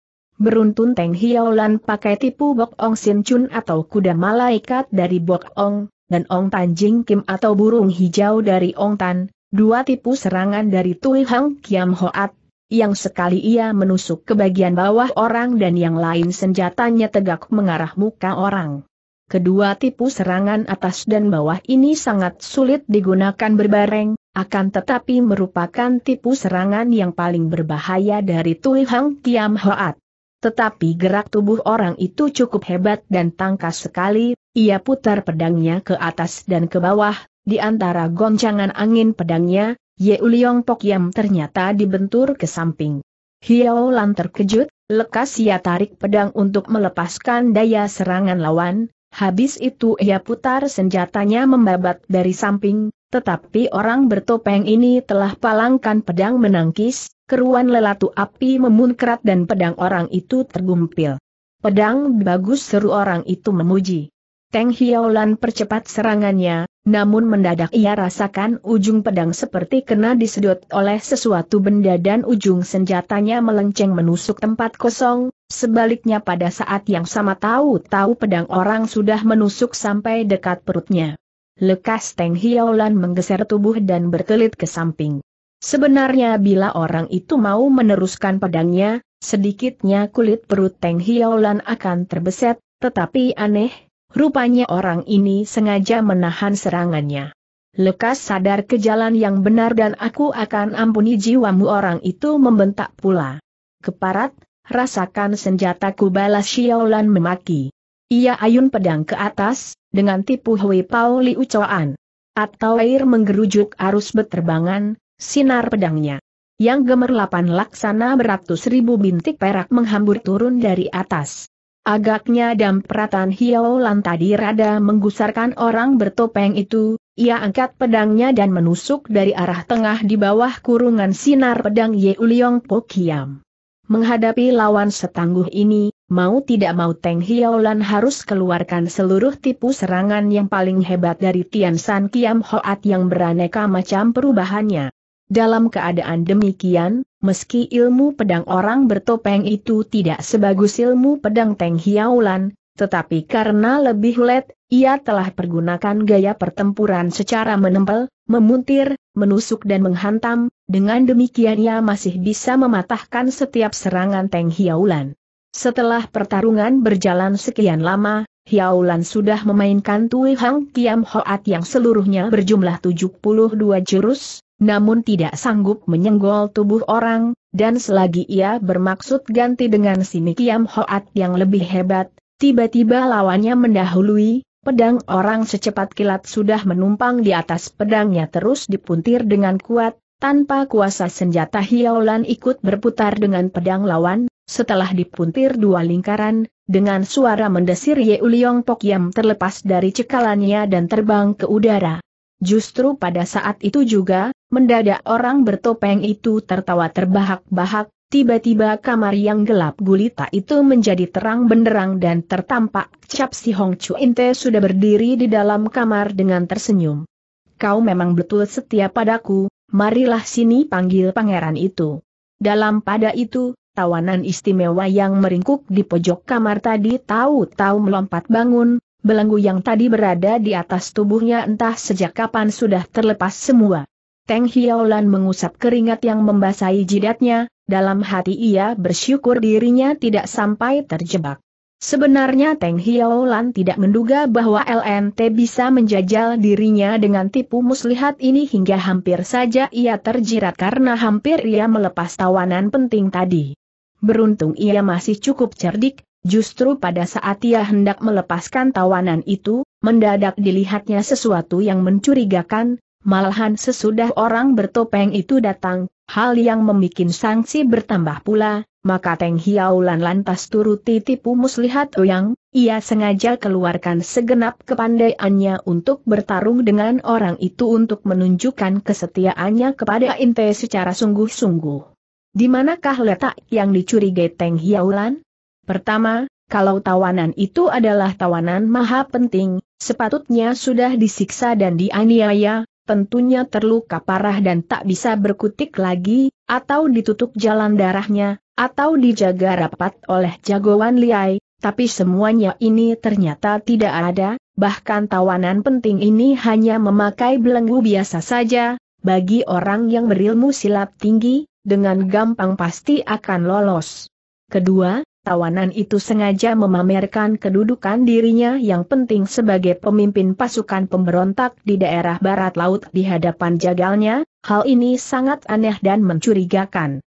beruntun Teng hiaolan pakai tipu Bok Ong Sin Chun atau kuda malaikat dari Bok Ong, dan Ong Tan Jing Kim atau burung hijau dari Ong Tan, dua tipu serangan dari Tui Hang Kiam Hoat, yang sekali ia menusuk ke bagian bawah orang dan yang lain senjatanya tegak mengarah muka orang. Kedua tipu serangan atas dan bawah ini sangat sulit digunakan berbareng, akan tetapi merupakan tipu serangan yang paling berbahaya dari Tui Hang Kiam Hoat. Tetapi gerak tubuh orang itu cukup hebat dan tangkas sekali, ia putar pedangnya ke atas dan ke bawah, di antara goncangan angin pedangnya, Ye Uliong Pok Yam ternyata dibentur ke samping. Hiao Lan terkejut, lekas ia tarik pedang untuk melepaskan daya serangan lawan, habis itu ia putar senjatanya membabat dari samping, tetapi orang bertopeng ini telah palangkan pedang menangkis, keruan lelatu api memunkrat dan pedang orang itu tergumpil. Pedang bagus seru orang itu memuji. Teng Hiaolan percepat serangannya, namun mendadak ia rasakan ujung pedang seperti kena disedot oleh sesuatu benda dan ujung senjatanya melenceng menusuk tempat kosong, sebaliknya pada saat yang sama tahu-tahu pedang orang sudah menusuk sampai dekat perutnya. Lekas Teng Hiaulan menggeser tubuh dan berkelit ke samping. Sebenarnya bila orang itu mau meneruskan pedangnya, sedikitnya kulit perut Teng Hiaulan akan terbeset, tetapi aneh, rupanya orang ini sengaja menahan serangannya. Lekas sadar ke jalan yang benar dan aku akan ampuni jiwamu orang itu membentak pula. Keparat, rasakan senjataku balas Xiaolan memaki. Ia ayun pedang ke atas, dengan tipu Hui Pao Li Ucoan. Atau air menggerujuk arus beterbangan, sinar pedangnya. Yang gemerlapan laksana beratus ribu bintik perak menghambur turun dari atas. Agaknya dampratan Hiao Lan tadi rada menggusarkan orang bertopeng itu, ia angkat pedangnya dan menusuk dari arah tengah di bawah kurungan sinar pedang Ye Uliong Pokiam. Menghadapi lawan setangguh ini, Mau tidak mau Teng Hiaulan harus keluarkan seluruh tipu serangan yang paling hebat dari Tian San Kiam Hoat yang beraneka macam perubahannya. Dalam keadaan demikian, meski ilmu pedang orang bertopeng itu tidak sebagus ilmu pedang Teng Hiaulan, tetapi karena lebih let, ia telah pergunakan gaya pertempuran secara menempel, memuntir, menusuk dan menghantam, dengan demikian ia masih bisa mematahkan setiap serangan Teng Hiaulan. Setelah pertarungan berjalan sekian lama, Hiaulan sudah memainkan Tui Hang Kiam Hoat yang seluruhnya berjumlah 72 jurus, namun tidak sanggup menyenggol tubuh orang, dan selagi ia bermaksud ganti dengan Simi Kiam Hoat yang lebih hebat, tiba-tiba lawannya mendahului, pedang orang secepat kilat sudah menumpang di atas pedangnya terus dipuntir dengan kuat, tanpa kuasa senjata Hiaulan ikut berputar dengan pedang lawan, setelah dipuntir dua lingkaran, dengan suara mendesir Ye Uliong Pok Yam terlepas dari cekalannya dan terbang ke udara. Justru pada saat itu juga, mendadak orang bertopeng itu tertawa terbahak-bahak, tiba-tiba kamar yang gelap gulita itu menjadi terang benderang dan tertampak cap si Hong Chu Inte sudah berdiri di dalam kamar dengan tersenyum. Kau memang betul setia padaku, marilah sini panggil pangeran itu. Dalam pada itu, tawanan istimewa yang meringkuk di pojok kamar tadi tahu-tahu melompat bangun, belenggu yang tadi berada di atas tubuhnya entah sejak kapan sudah terlepas semua. Teng Hiaolan mengusap keringat yang membasahi jidatnya, dalam hati ia bersyukur dirinya tidak sampai terjebak. Sebenarnya Teng Hiaolan tidak menduga bahwa LNT bisa menjajal dirinya dengan tipu muslihat ini hingga hampir saja ia terjirat karena hampir ia melepas tawanan penting tadi beruntung ia masih cukup cerdik, justru pada saat ia hendak melepaskan tawanan itu, mendadak dilihatnya sesuatu yang mencurigakan, malahan sesudah orang bertopeng itu datang, hal yang membuat sanksi bertambah pula, maka Teng Hiaulan lantas turuti tipu muslihat Uyang, ia sengaja keluarkan segenap kepandaiannya untuk bertarung dengan orang itu untuk menunjukkan kesetiaannya kepada Inte secara sungguh-sungguh. Di manakah letak yang dicurigai Teng Hiaulan? Pertama, kalau tawanan itu adalah tawanan maha penting, sepatutnya sudah disiksa dan dianiaya, tentunya terluka parah dan tak bisa berkutik lagi, atau ditutup jalan darahnya, atau dijaga rapat oleh jagoan liai, tapi semuanya ini ternyata tidak ada, bahkan tawanan penting ini hanya memakai belenggu biasa saja, bagi orang yang berilmu silap tinggi, dengan gampang pasti akan lolos. Kedua, tawanan itu sengaja memamerkan kedudukan dirinya yang penting sebagai pemimpin pasukan pemberontak di daerah barat laut di hadapan jagalnya, hal ini sangat aneh dan mencurigakan.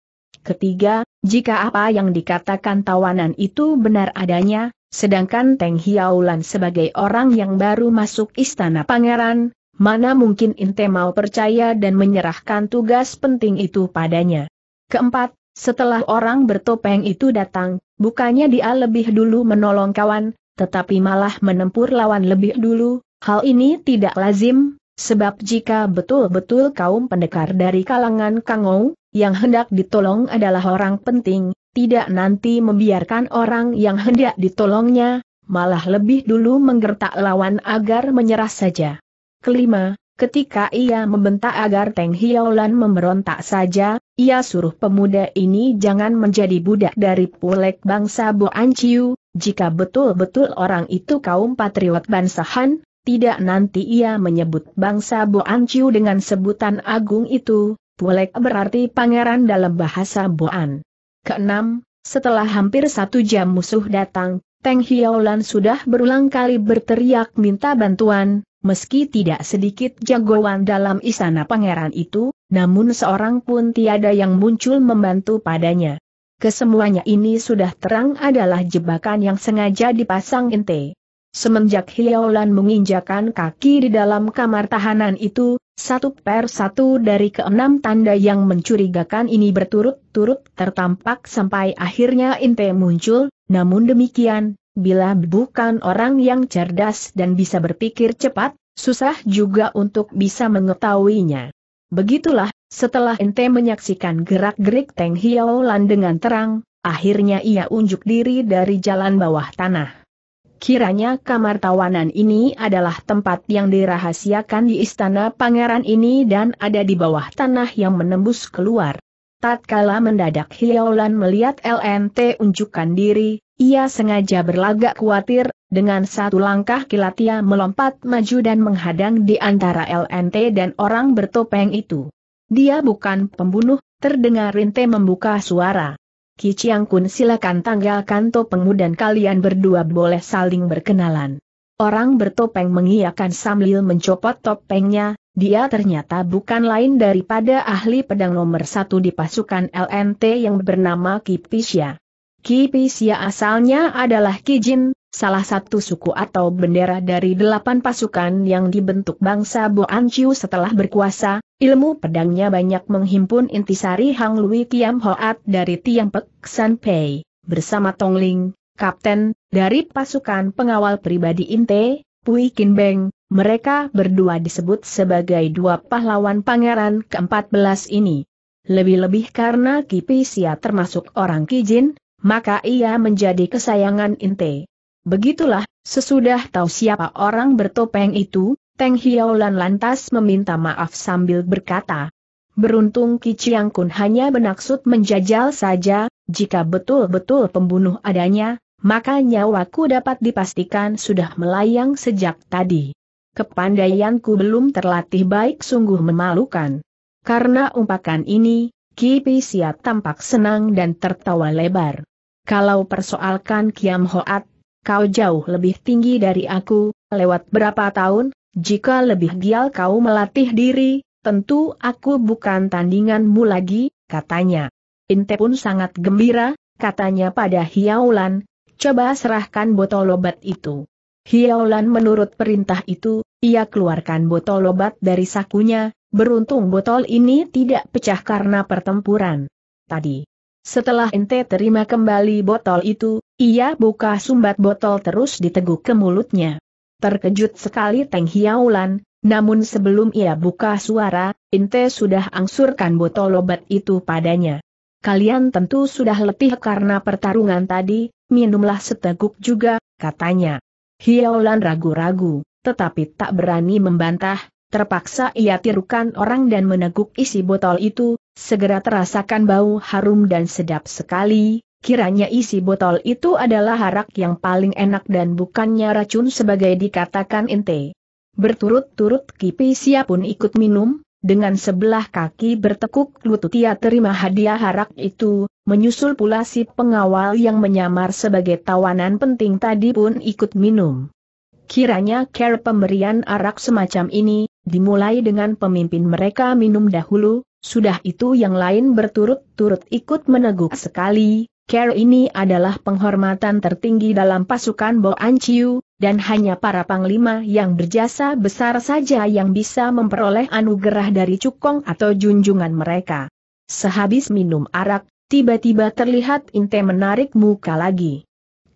Ketiga, jika apa yang dikatakan tawanan itu benar adanya, sedangkan Teng Hiaulan sebagai orang yang baru masuk istana pangeran, mana mungkin Inte mau percaya dan menyerahkan tugas penting itu padanya. Keempat, setelah orang bertopeng itu datang, bukannya dia lebih dulu menolong kawan, tetapi malah menempur lawan lebih dulu, hal ini tidak lazim, sebab jika betul-betul kaum pendekar dari kalangan Kangou, yang hendak ditolong adalah orang penting, tidak nanti membiarkan orang yang hendak ditolongnya, malah lebih dulu menggertak lawan agar menyerah saja. Kelima, ketika ia membentak agar Teng Hiaolan memberontak saja, ia suruh pemuda ini jangan menjadi budak dari pulek bangsa Boan Ciu, jika betul-betul orang itu kaum patriot bansahan, tidak nanti ia menyebut bangsa Boan Ciu dengan sebutan agung itu, Pulek berarti pangeran dalam bahasa Boan. Keenam, setelah hampir satu jam musuh datang, Teng Hiaolan sudah berulang kali berteriak minta bantuan, meski tidak sedikit jagoan dalam istana pangeran itu, namun seorang pun tiada yang muncul membantu padanya. Kesemuanya ini sudah terang adalah jebakan yang sengaja dipasang Ente. Semenjak Hiaulan menginjakan kaki di dalam kamar tahanan itu, satu per satu dari keenam tanda yang mencurigakan ini berturut-turut tertampak sampai akhirnya Inte muncul, namun demikian, Bila bukan orang yang cerdas dan bisa berpikir cepat, susah juga untuk bisa mengetahuinya. Begitulah, setelah ente menyaksikan gerak-gerik Teng Hiaolan dengan terang, akhirnya ia unjuk diri dari jalan bawah tanah. Kiranya kamar tawanan ini adalah tempat yang dirahasiakan di istana pangeran ini dan ada di bawah tanah yang menembus keluar. Tatkala mendadak Hiaolan melihat LNT unjukkan diri, ia sengaja berlagak khawatir, dengan satu langkah kilat ia melompat maju dan menghadang di antara LNT dan orang bertopeng itu. Dia bukan pembunuh, terdengar Rinte membuka suara. Ki Kun silakan tanggalkan topengmu dan kalian berdua boleh saling berkenalan. Orang bertopeng mengiyakan sambil mencopot topengnya, dia ternyata bukan lain daripada ahli pedang nomor satu di pasukan LNT yang bernama Kipisya. Kipisia asalnya adalah Kijin, salah satu suku atau bendera dari delapan pasukan yang dibentuk bangsa Boan Chiu setelah berkuasa, ilmu pedangnya banyak menghimpun intisari Hang Lui Kiam Hoat dari Tiang Pek San Pei, bersama Tong Ling, Kapten, dari pasukan pengawal pribadi Inte, Pui Kin Beng, mereka berdua disebut sebagai dua pahlawan pangeran ke-14 ini. Lebih-lebih karena Kipisia termasuk orang Kijin, maka ia menjadi kesayangan Inte. Begitulah, sesudah tahu siapa orang bertopeng itu, Teng Hiaulan lantas meminta maaf sambil berkata, Beruntung Ki Kun hanya bermaksud menjajal saja, jika betul-betul pembunuh adanya, maka nyawaku dapat dipastikan sudah melayang sejak tadi. Kepandaianku belum terlatih baik sungguh memalukan. Karena umpakan ini, Kipi Siap tampak senang dan tertawa lebar. Kalau persoalkan Kiam Hoat, kau jauh lebih tinggi dari aku, lewat berapa tahun, jika lebih gial kau melatih diri, tentu aku bukan tandinganmu lagi, katanya. Inte pun sangat gembira, katanya pada Hiaulan, coba serahkan botol obat itu. Hiaulan menurut perintah itu, ia keluarkan botol obat dari sakunya, Beruntung botol ini tidak pecah karena pertempuran. Tadi. Setelah ente terima kembali botol itu, ia buka sumbat botol terus diteguk ke mulutnya. Terkejut sekali Teng Hiaulan, namun sebelum ia buka suara, ente sudah angsurkan botol obat itu padanya. Kalian tentu sudah letih karena pertarungan tadi, minumlah seteguk juga, katanya. Hiaulan ragu-ragu, tetapi tak berani membantah, Terpaksa ia tirukan orang dan meneguk isi botol itu, segera terasakan bau harum dan sedap sekali, kiranya isi botol itu adalah harak yang paling enak dan bukannya racun sebagai dikatakan ente. Berturut-turut siap pun ikut minum, dengan sebelah kaki bertekuk lutut ia terima hadiah harak itu, menyusul pula si pengawal yang menyamar sebagai tawanan penting tadi pun ikut minum. Kiranya care pemberian arak semacam ini, Dimulai dengan pemimpin mereka minum dahulu, sudah itu yang lain berturut-turut ikut meneguk sekali, Care ini adalah penghormatan tertinggi dalam pasukan Bo Anciu, dan hanya para panglima yang berjasa besar saja yang bisa memperoleh anugerah dari cukong atau junjungan mereka. Sehabis minum arak, tiba-tiba terlihat Inte menarik muka lagi.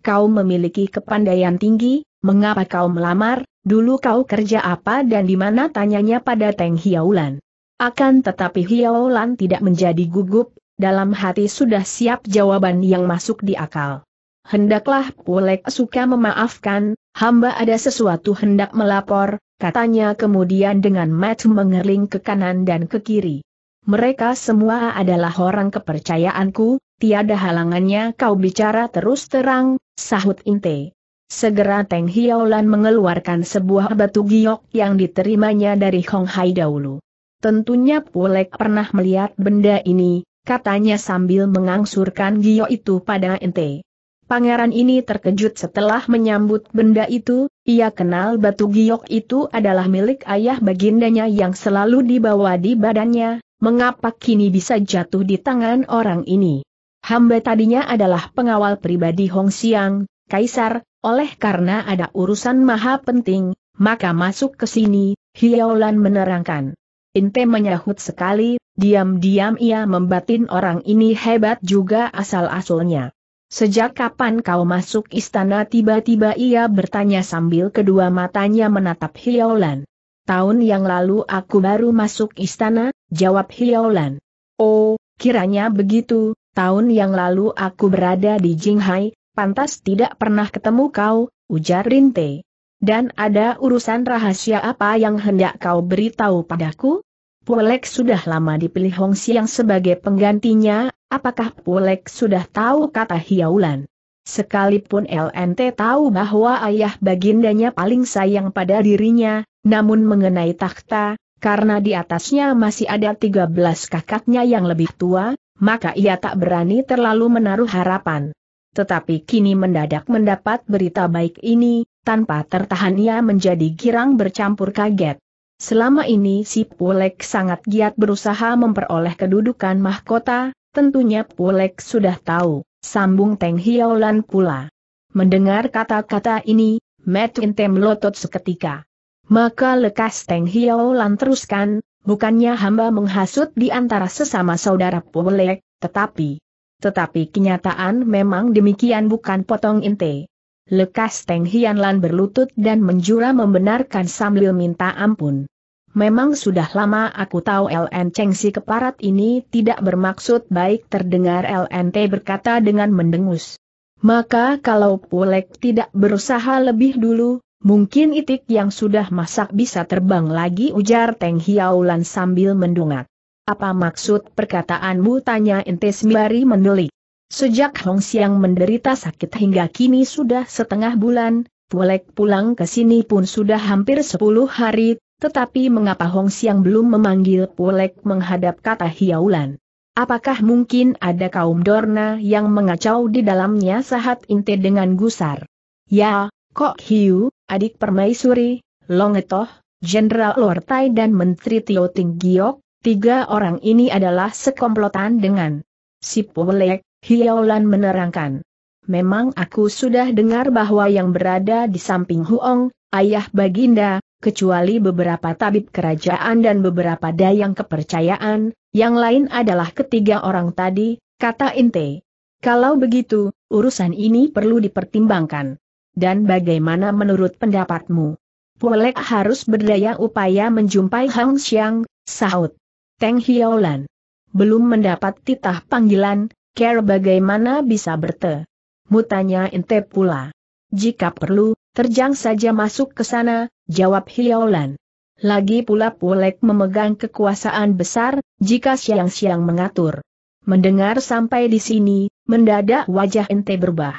Kau memiliki kepandaian tinggi, mengapa kau melamar? Dulu kau kerja apa dan di mana tanyanya pada Teng Hiaulan. Akan tetapi Hiaulan tidak menjadi gugup, dalam hati sudah siap jawaban yang masuk di akal. Hendaklah Pulek suka memaafkan, hamba ada sesuatu hendak melapor, katanya kemudian dengan mat mengerling ke kanan dan ke kiri. Mereka semua adalah orang kepercayaanku, tiada halangannya kau bicara terus terang, sahut Inte. Segera Teng Hiaolan mengeluarkan sebuah batu giok yang diterimanya dari Hong Hai dahulu. Tentunya Pulek pernah melihat benda ini, katanya sambil mengangsurkan giok itu pada ente. Pangeran ini terkejut setelah menyambut benda itu, ia kenal batu giok itu adalah milik ayah bagindanya yang selalu dibawa di badannya, mengapa kini bisa jatuh di tangan orang ini? Hamba tadinya adalah pengawal pribadi Hong Siang, Kaisar, oleh karena ada urusan maha penting, maka masuk ke sini, Hiaolan menerangkan. Inte menyahut sekali, diam-diam ia membatin orang ini hebat juga asal-asalnya. Sejak kapan kau masuk istana tiba-tiba ia bertanya sambil kedua matanya menatap Hiaolan. Tahun yang lalu aku baru masuk istana, jawab Hiaolan. Oh, kiranya begitu, tahun yang lalu aku berada di Jinghai, pantas tidak pernah ketemu kau, ujar Rinte. Dan ada urusan rahasia apa yang hendak kau beritahu padaku? Puelek sudah lama dipilih Hong Siang sebagai penggantinya, apakah Puelek sudah tahu kata Hiaulan? Sekalipun LNT tahu bahwa ayah bagindanya paling sayang pada dirinya, namun mengenai takhta, karena di atasnya masih ada 13 kakaknya yang lebih tua, maka ia tak berani terlalu menaruh harapan tetapi kini mendadak mendapat berita baik ini, tanpa tertahan ia menjadi girang bercampur kaget. Selama ini si Pulek sangat giat berusaha memperoleh kedudukan mahkota, tentunya Pulek sudah tahu, sambung Teng Hiaolan pula. Mendengar kata-kata ini, Matt Intem lotot seketika. Maka lekas Teng Hiaolan teruskan, bukannya hamba menghasut di antara sesama saudara Pulek, tetapi, tetapi kenyataan memang demikian bukan potong inte. Lekas Teng Hianlan berlutut dan menjura membenarkan sambil minta ampun. Memang sudah lama aku tahu LN Si keparat ini tidak bermaksud baik terdengar LNT berkata dengan mendengus. Maka kalau Pulek tidak berusaha lebih dulu, mungkin itik yang sudah masak bisa terbang lagi ujar Teng Hiaulan sambil mendungak. Apa maksud perkataanmu tanya Entes sembari menelik. Sejak Hong Siang menderita sakit hingga kini sudah setengah bulan, Pulek pulang ke sini pun sudah hampir sepuluh hari, tetapi mengapa Hong Siang belum memanggil Pulek menghadap kata Hiaulan? Apakah mungkin ada kaum Dorna yang mengacau di dalamnya sahat Inti dengan gusar? Ya, Kok Hiu, adik permaisuri, Longetoh, Jenderal Lortai dan Menteri Tio Tinggiok, Tiga orang ini adalah sekomplotan dengan si Pulek, Hiaulan menerangkan. Memang aku sudah dengar bahwa yang berada di samping Huong, ayah Baginda, kecuali beberapa tabib kerajaan dan beberapa dayang kepercayaan, yang lain adalah ketiga orang tadi, kata Inte. Kalau begitu, urusan ini perlu dipertimbangkan. Dan bagaimana menurut pendapatmu? Pulek harus berdaya upaya menjumpai Hang Xiang, sahut. Teng Hiaolan, Belum mendapat titah panggilan, care bagaimana bisa berte. Mutanya ente pula. Jika perlu, terjang saja masuk ke sana, jawab Hiaolan. Lagi pula Pulek memegang kekuasaan besar, jika siang-siang mengatur. Mendengar sampai di sini, mendadak wajah ente berubah.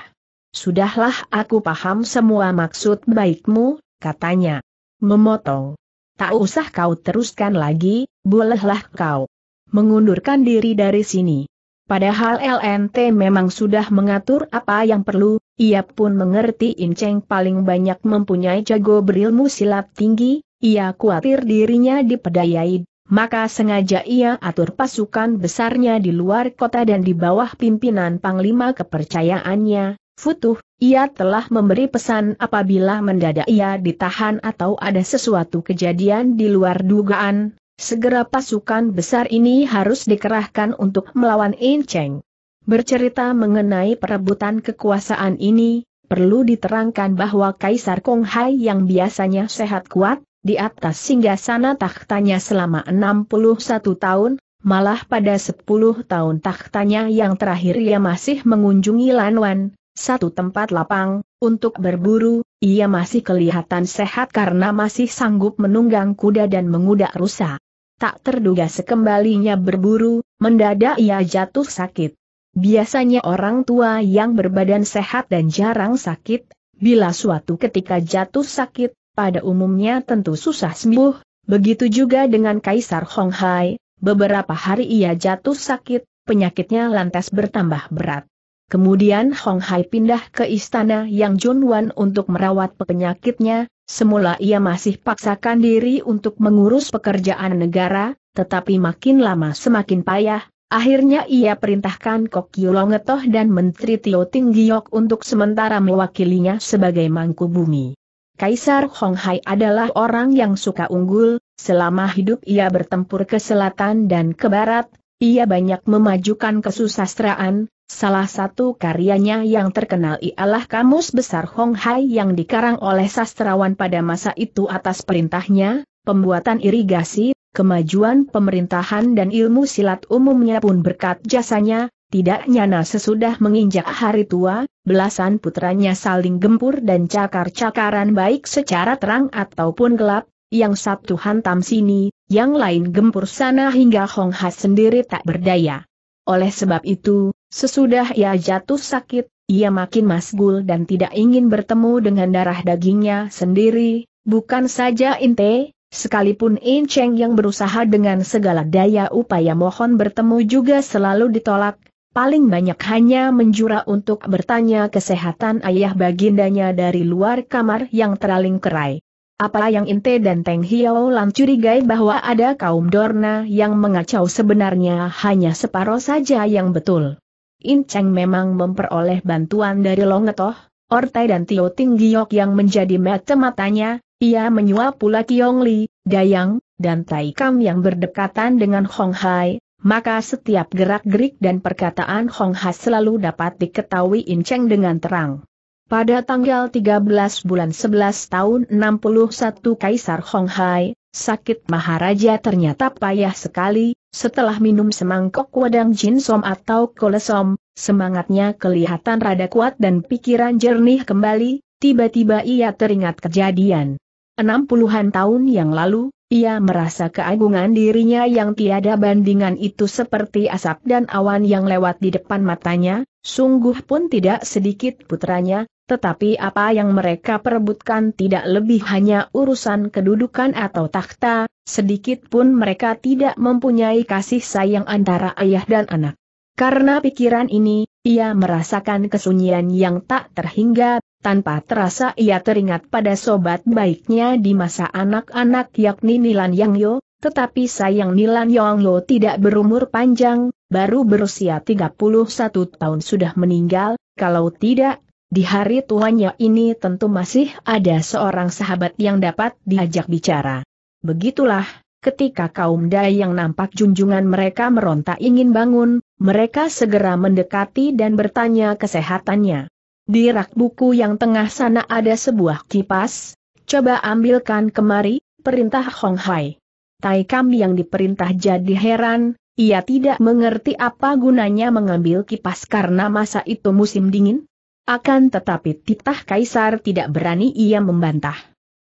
Sudahlah aku paham semua maksud baikmu, katanya. Memotong. Tak usah kau teruskan lagi, bolehlah kau mengundurkan diri dari sini. Padahal LNT memang sudah mengatur apa yang perlu, ia pun mengerti Inceng paling banyak mempunyai jago berilmu silat tinggi, ia khawatir dirinya dipedayai, maka sengaja ia atur pasukan besarnya di luar kota dan di bawah pimpinan Panglima kepercayaannya, Futuh, ia telah memberi pesan apabila mendadak ia ditahan atau ada sesuatu kejadian di luar dugaan, Segera pasukan besar ini harus dikerahkan untuk melawan Enceng. Bercerita mengenai perebutan kekuasaan ini, perlu diterangkan bahwa Kaisar Kong Hai yang biasanya sehat kuat, di atas singgah sana tahtanya selama 61 tahun, malah pada 10 tahun tahtanya yang terakhir ia masih mengunjungi Lanwan, satu tempat lapang, untuk berburu, ia masih kelihatan sehat karena masih sanggup menunggang kuda dan mengudak rusa tak terduga sekembalinya berburu, mendadak ia jatuh sakit. Biasanya orang tua yang berbadan sehat dan jarang sakit, bila suatu ketika jatuh sakit, pada umumnya tentu susah sembuh, begitu juga dengan Kaisar Honghai, beberapa hari ia jatuh sakit, penyakitnya lantas bertambah berat. Kemudian Hong Hai pindah ke istana yang Junwan untuk merawat penyakitnya, Semula ia masih paksakan diri untuk mengurus pekerjaan negara, tetapi makin lama semakin payah, akhirnya ia perintahkan Kok Yulongetoh dan Menteri Tio Tinggiok untuk sementara mewakilinya sebagai mangku bumi. Kaisar Hong Hai adalah orang yang suka unggul, selama hidup ia bertempur ke selatan dan ke barat, ia banyak memajukan kesusastraan, Salah satu karyanya yang terkenal ialah Kamus Besar Hong Hai yang dikarang oleh sastrawan pada masa itu atas perintahnya, pembuatan irigasi, kemajuan pemerintahan dan ilmu silat umumnya pun berkat jasanya, tidak nyana sesudah menginjak hari tua, belasan putranya saling gempur dan cakar-cakaran baik secara terang ataupun gelap, yang satu hantam sini, yang lain gempur sana hingga Hong Hai sendiri tak berdaya. Oleh sebab itu, Sesudah ia jatuh sakit, ia makin masgul dan tidak ingin bertemu dengan darah dagingnya sendiri, bukan saja Inte, sekalipun In Cheng yang berusaha dengan segala daya upaya mohon bertemu juga selalu ditolak, paling banyak hanya menjura untuk bertanya kesehatan ayah bagindanya dari luar kamar yang teraling kerai. Apa yang Inte dan Teng Hiao Lan curigai bahwa ada kaum Dorna yang mengacau sebenarnya hanya separuh saja yang betul. In Cheng memang memperoleh bantuan dari Longetoh, Ortai dan Tio Ting Giok yang menjadi mata-matanya, ia menyuap pula Kiong Li, Dayang, dan Tai Kam yang berdekatan dengan Hong Hai, maka setiap gerak-gerik dan perkataan Hong Hai selalu dapat diketahui In Cheng dengan terang. Pada tanggal 13 bulan 11 tahun 61 Kaisar Hong Hai, Sakit Maharaja ternyata payah sekali, setelah minum semangkok wadang jinsom atau kolesom, semangatnya kelihatan rada kuat dan pikiran jernih kembali, tiba-tiba ia teringat kejadian. Enam puluhan tahun yang lalu, ia merasa keagungan dirinya yang tiada bandingan itu seperti asap dan awan yang lewat di depan matanya, sungguh pun tidak sedikit putranya, tetapi apa yang mereka perebutkan tidak lebih hanya urusan kedudukan atau takhta, sedikit pun mereka tidak mempunyai kasih sayang antara ayah dan anak. Karena pikiran ini, ia merasakan kesunyian yang tak terhingga, tanpa terasa ia teringat pada sobat baiknya di masa anak-anak yakni Nilan Yang tetapi sayang Nilan Yang tidak berumur panjang, baru berusia 31 tahun sudah meninggal, kalau tidak, di hari tuanya ini tentu masih ada seorang sahabat yang dapat diajak bicara. Begitulah, ketika kaum dai yang nampak junjungan mereka meronta ingin bangun, mereka segera mendekati dan bertanya kesehatannya. Di rak buku yang tengah sana ada sebuah kipas, coba ambilkan kemari, perintah Hong Hai. Tai Kam yang diperintah jadi heran, ia tidak mengerti apa gunanya mengambil kipas karena masa itu musim dingin, akan tetapi titah kaisar tidak berani ia membantah.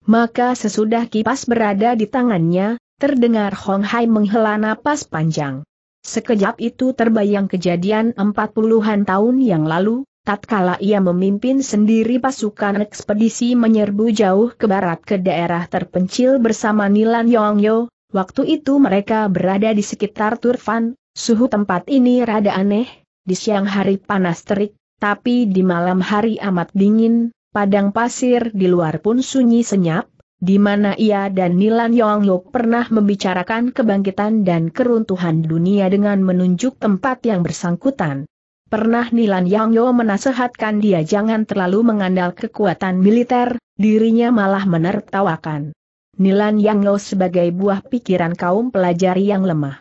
Maka sesudah kipas berada di tangannya, terdengar Hong Hai menghela napas panjang. Sekejap itu terbayang kejadian empat puluhan tahun yang lalu, tatkala ia memimpin sendiri pasukan ekspedisi menyerbu jauh ke barat ke daerah terpencil bersama Nilan Yongyo, waktu itu mereka berada di sekitar Turfan, suhu tempat ini rada aneh, di siang hari panas terik, tapi di malam hari amat dingin, padang pasir di luar pun sunyi senyap, di mana ia dan Nilan Yonglok pernah membicarakan kebangkitan dan keruntuhan dunia dengan menunjuk tempat yang bersangkutan. Pernah Nilan Yang Yo menasehatkan dia jangan terlalu mengandalkan kekuatan militer, dirinya malah menertawakan. Nilan Yang Yo sebagai buah pikiran kaum pelajari yang lemah.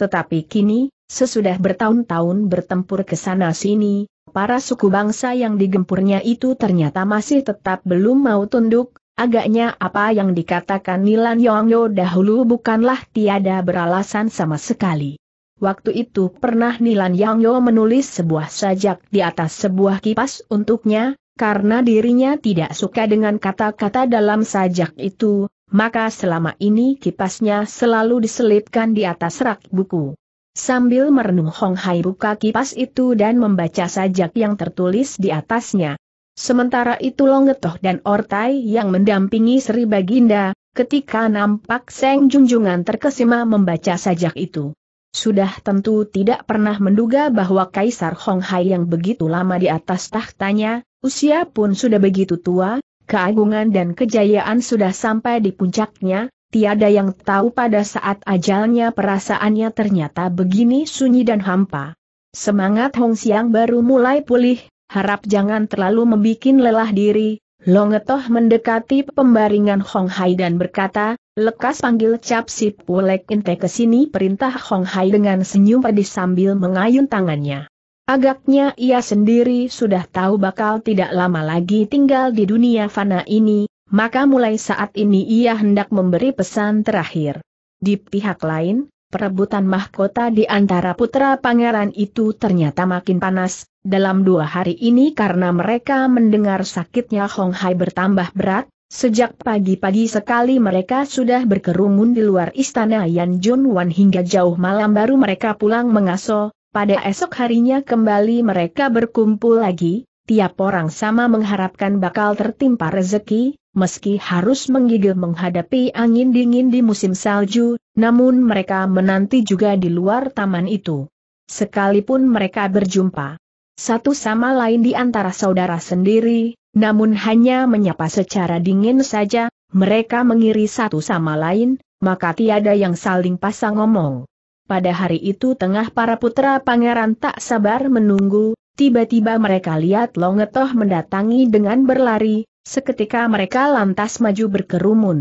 Tetapi kini, sesudah bertahun-tahun bertempur ke sana sini, para suku bangsa yang digempurnya itu ternyata masih tetap belum mau tunduk, agaknya apa yang dikatakan Nilan Yongyo dahulu bukanlah tiada beralasan sama sekali. Waktu itu pernah Nilan Yongyo menulis sebuah sajak di atas sebuah kipas untuknya, karena dirinya tidak suka dengan kata-kata dalam sajak itu, maka selama ini kipasnya selalu diselipkan di atas rak buku. Sambil merenung Hong Hai buka kipas itu dan membaca sajak yang tertulis di atasnya. Sementara itu Longgetoh dan Ortai yang mendampingi Sri Baginda, ketika nampak Seng Junjungan terkesima membaca sajak itu. Sudah tentu tidak pernah menduga bahwa Kaisar Hong Hai yang begitu lama di atas tahtanya, usia pun sudah begitu tua, keagungan dan kejayaan sudah sampai di puncaknya, tiada yang tahu pada saat ajalnya perasaannya ternyata begini sunyi dan hampa. Semangat Hong Xiang baru mulai pulih, harap jangan terlalu membuat lelah diri, Longetoh mendekati pembaringan Hong Hai dan berkata, lekas panggil Cap Si Pulek Inte ke sini perintah Hong Hai dengan senyum pedis sambil mengayun tangannya. Agaknya ia sendiri sudah tahu bakal tidak lama lagi tinggal di dunia fana ini, maka mulai saat ini ia hendak memberi pesan terakhir. Di pihak lain, perebutan mahkota di antara putra pangeran itu ternyata makin panas, dalam dua hari ini karena mereka mendengar sakitnya Hong Hai bertambah berat, Sejak pagi-pagi sekali mereka sudah berkerumun di luar istana Yan Jun Wan hingga jauh malam baru mereka pulang mengaso, pada esok harinya kembali mereka berkumpul lagi, tiap orang sama mengharapkan bakal tertimpa rezeki, meski harus menggigil menghadapi angin dingin di musim salju, namun mereka menanti juga di luar taman itu. Sekalipun mereka berjumpa satu sama lain di antara saudara sendiri, namun hanya menyapa secara dingin saja, mereka mengiri satu sama lain, maka tiada yang saling pasang ngomong. Pada hari itu tengah para putra pangeran tak sabar menunggu, tiba-tiba mereka lihat Longetoh mendatangi dengan berlari, Seketika mereka lantas maju berkerumun.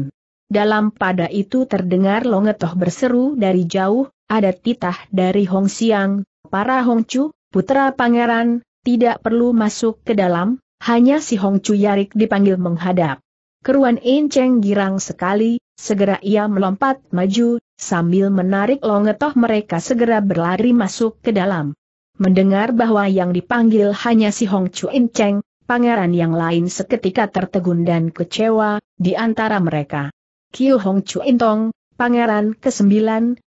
Dalam pada itu terdengar Longetoh berseru dari jauh, ada titah dari Hong Siang, para Hong Chu, putra pangeran, tidak perlu masuk ke dalam, hanya si Hong Chu Yarik dipanggil menghadap. Keruan In girang sekali, segera ia melompat maju, sambil menarik longetoh mereka segera berlari masuk ke dalam. Mendengar bahwa yang dipanggil hanya si Hong Chu In pangeran yang lain seketika tertegun dan kecewa, di antara mereka. Kiu Hong Chu Intong, pangeran ke-9,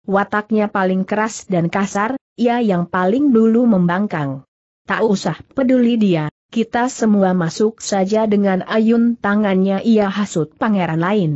wataknya paling keras dan kasar, ia yang paling dulu membangkang. Tak usah peduli dia, kita semua masuk saja dengan ayun tangannya ia hasut pangeran lain.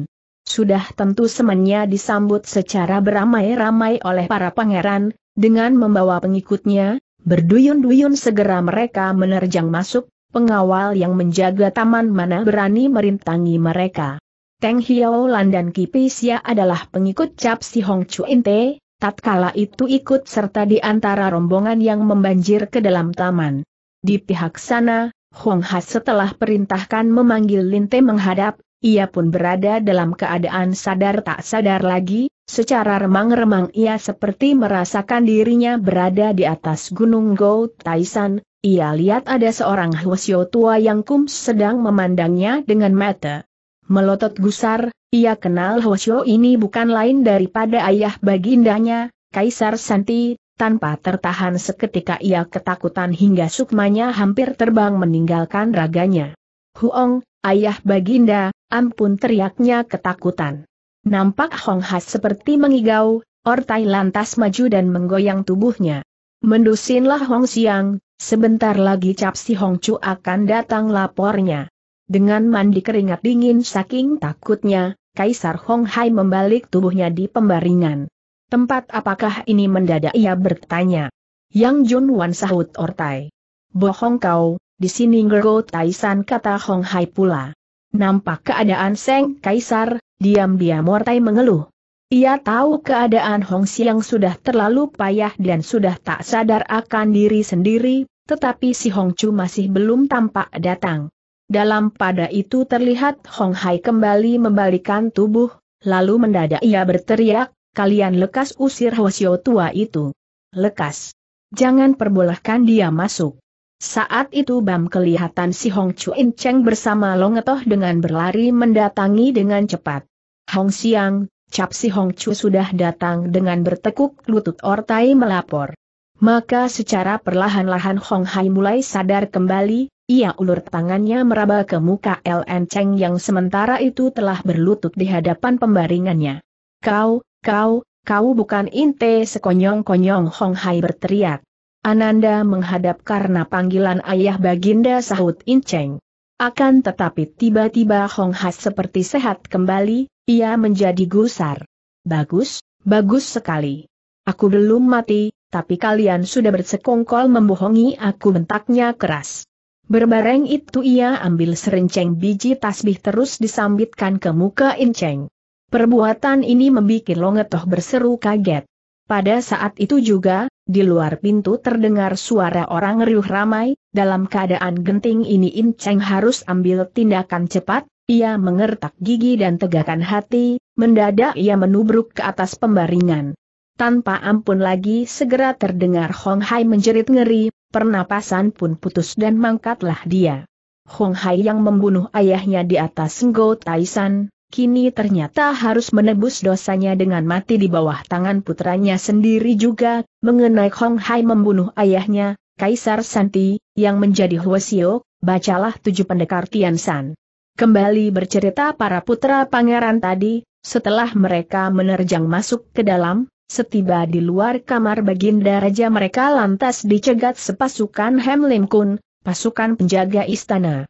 Sudah tentu semennya disambut secara beramai-ramai oleh para pangeran, dengan membawa pengikutnya, Berduyun-duyun segera mereka menerjang masuk, pengawal yang menjaga taman mana berani merintangi mereka. Teng Hiaolan dan Kipisia adalah pengikut Cap Si Hong Chu Inte, tatkala itu ikut serta di antara rombongan yang membanjir ke dalam taman. Di pihak sana, Hong Ha setelah perintahkan memanggil Lin Linte menghadap, ia pun berada dalam keadaan sadar tak sadar lagi, Secara remang-remang ia seperti merasakan dirinya berada di atas gunung Go Taisan, ia lihat ada seorang Hwasyo tua yang kumis sedang memandangnya dengan mata. Melotot gusar, ia kenal Hwasyo ini bukan lain daripada ayah bagindanya, Kaisar Santi, tanpa tertahan seketika ia ketakutan hingga sukmanya hampir terbang meninggalkan raganya. Huong, ayah baginda, ampun teriaknya ketakutan. Nampak Hong Has seperti mengigau, Ortai lantas maju dan menggoyang tubuhnya. Mendusinlah Hong Siang, sebentar lagi Capsi Hong Chu akan datang lapornya. Dengan mandi keringat dingin saking takutnya, Kaisar Hong Hai membalik tubuhnya di pembaringan. Tempat apakah ini mendadak ia bertanya. Yang Jun Wan sahut Ortai. Bohong kau, di sini Gergo Taisan kata Hong Hai pula. Nampak keadaan Seng Kaisar, Diam-diam Mortai mengeluh. Ia tahu keadaan Hong Xiang sudah terlalu payah dan sudah tak sadar akan diri sendiri, tetapi si Hong Chu masih belum tampak datang. Dalam pada itu terlihat Hong Hai kembali membalikan tubuh, lalu mendadak ia berteriak, kalian lekas usir Hosio tua itu. Lekas. Jangan perbolehkan dia masuk. Saat itu Bam kelihatan si Hong Chu In Cheng bersama Longetoh dengan berlari mendatangi dengan cepat. Hong Siang, Cap Si Hong Chu sudah datang dengan bertekuk lutut ortai melapor. Maka secara perlahan-lahan Hong Hai mulai sadar kembali, ia ulur tangannya meraba ke muka LN Cheng yang sementara itu telah berlutut di hadapan pembaringannya. Kau, kau, kau bukan inte sekonyong-konyong Hong Hai berteriak. Ananda menghadap karena panggilan ayah baginda sahut Incheng. Akan tetapi tiba-tiba Hong Hai seperti sehat kembali, ia menjadi gusar. Bagus, bagus sekali. Aku belum mati, tapi kalian sudah bersekongkol membohongi aku bentaknya keras. Berbareng itu ia ambil serenceng biji tasbih terus disambitkan ke muka Inceng. Perbuatan ini membuat Longetoh berseru kaget. Pada saat itu juga, di luar pintu terdengar suara orang riuh ramai, dalam keadaan genting ini Inceng harus ambil tindakan cepat, ia mengertak gigi dan tegakkan hati, mendadak ia menubruk ke atas pembaringan. Tanpa ampun lagi segera terdengar Hong Hai menjerit ngeri, pernapasan pun putus dan mangkatlah dia. Hong Hai yang membunuh ayahnya di atas Ngo Taisan, kini ternyata harus menebus dosanya dengan mati di bawah tangan putranya sendiri juga, mengenai Hong Hai membunuh ayahnya, Kaisar Santi, yang menjadi Huasio, bacalah tujuh pendekar Tian San. Kembali bercerita para putra pangeran tadi, setelah mereka menerjang masuk ke dalam, Setiba di luar kamar Baginda Raja mereka lantas dicegat sepasukan Hemlim Kun, pasukan penjaga istana.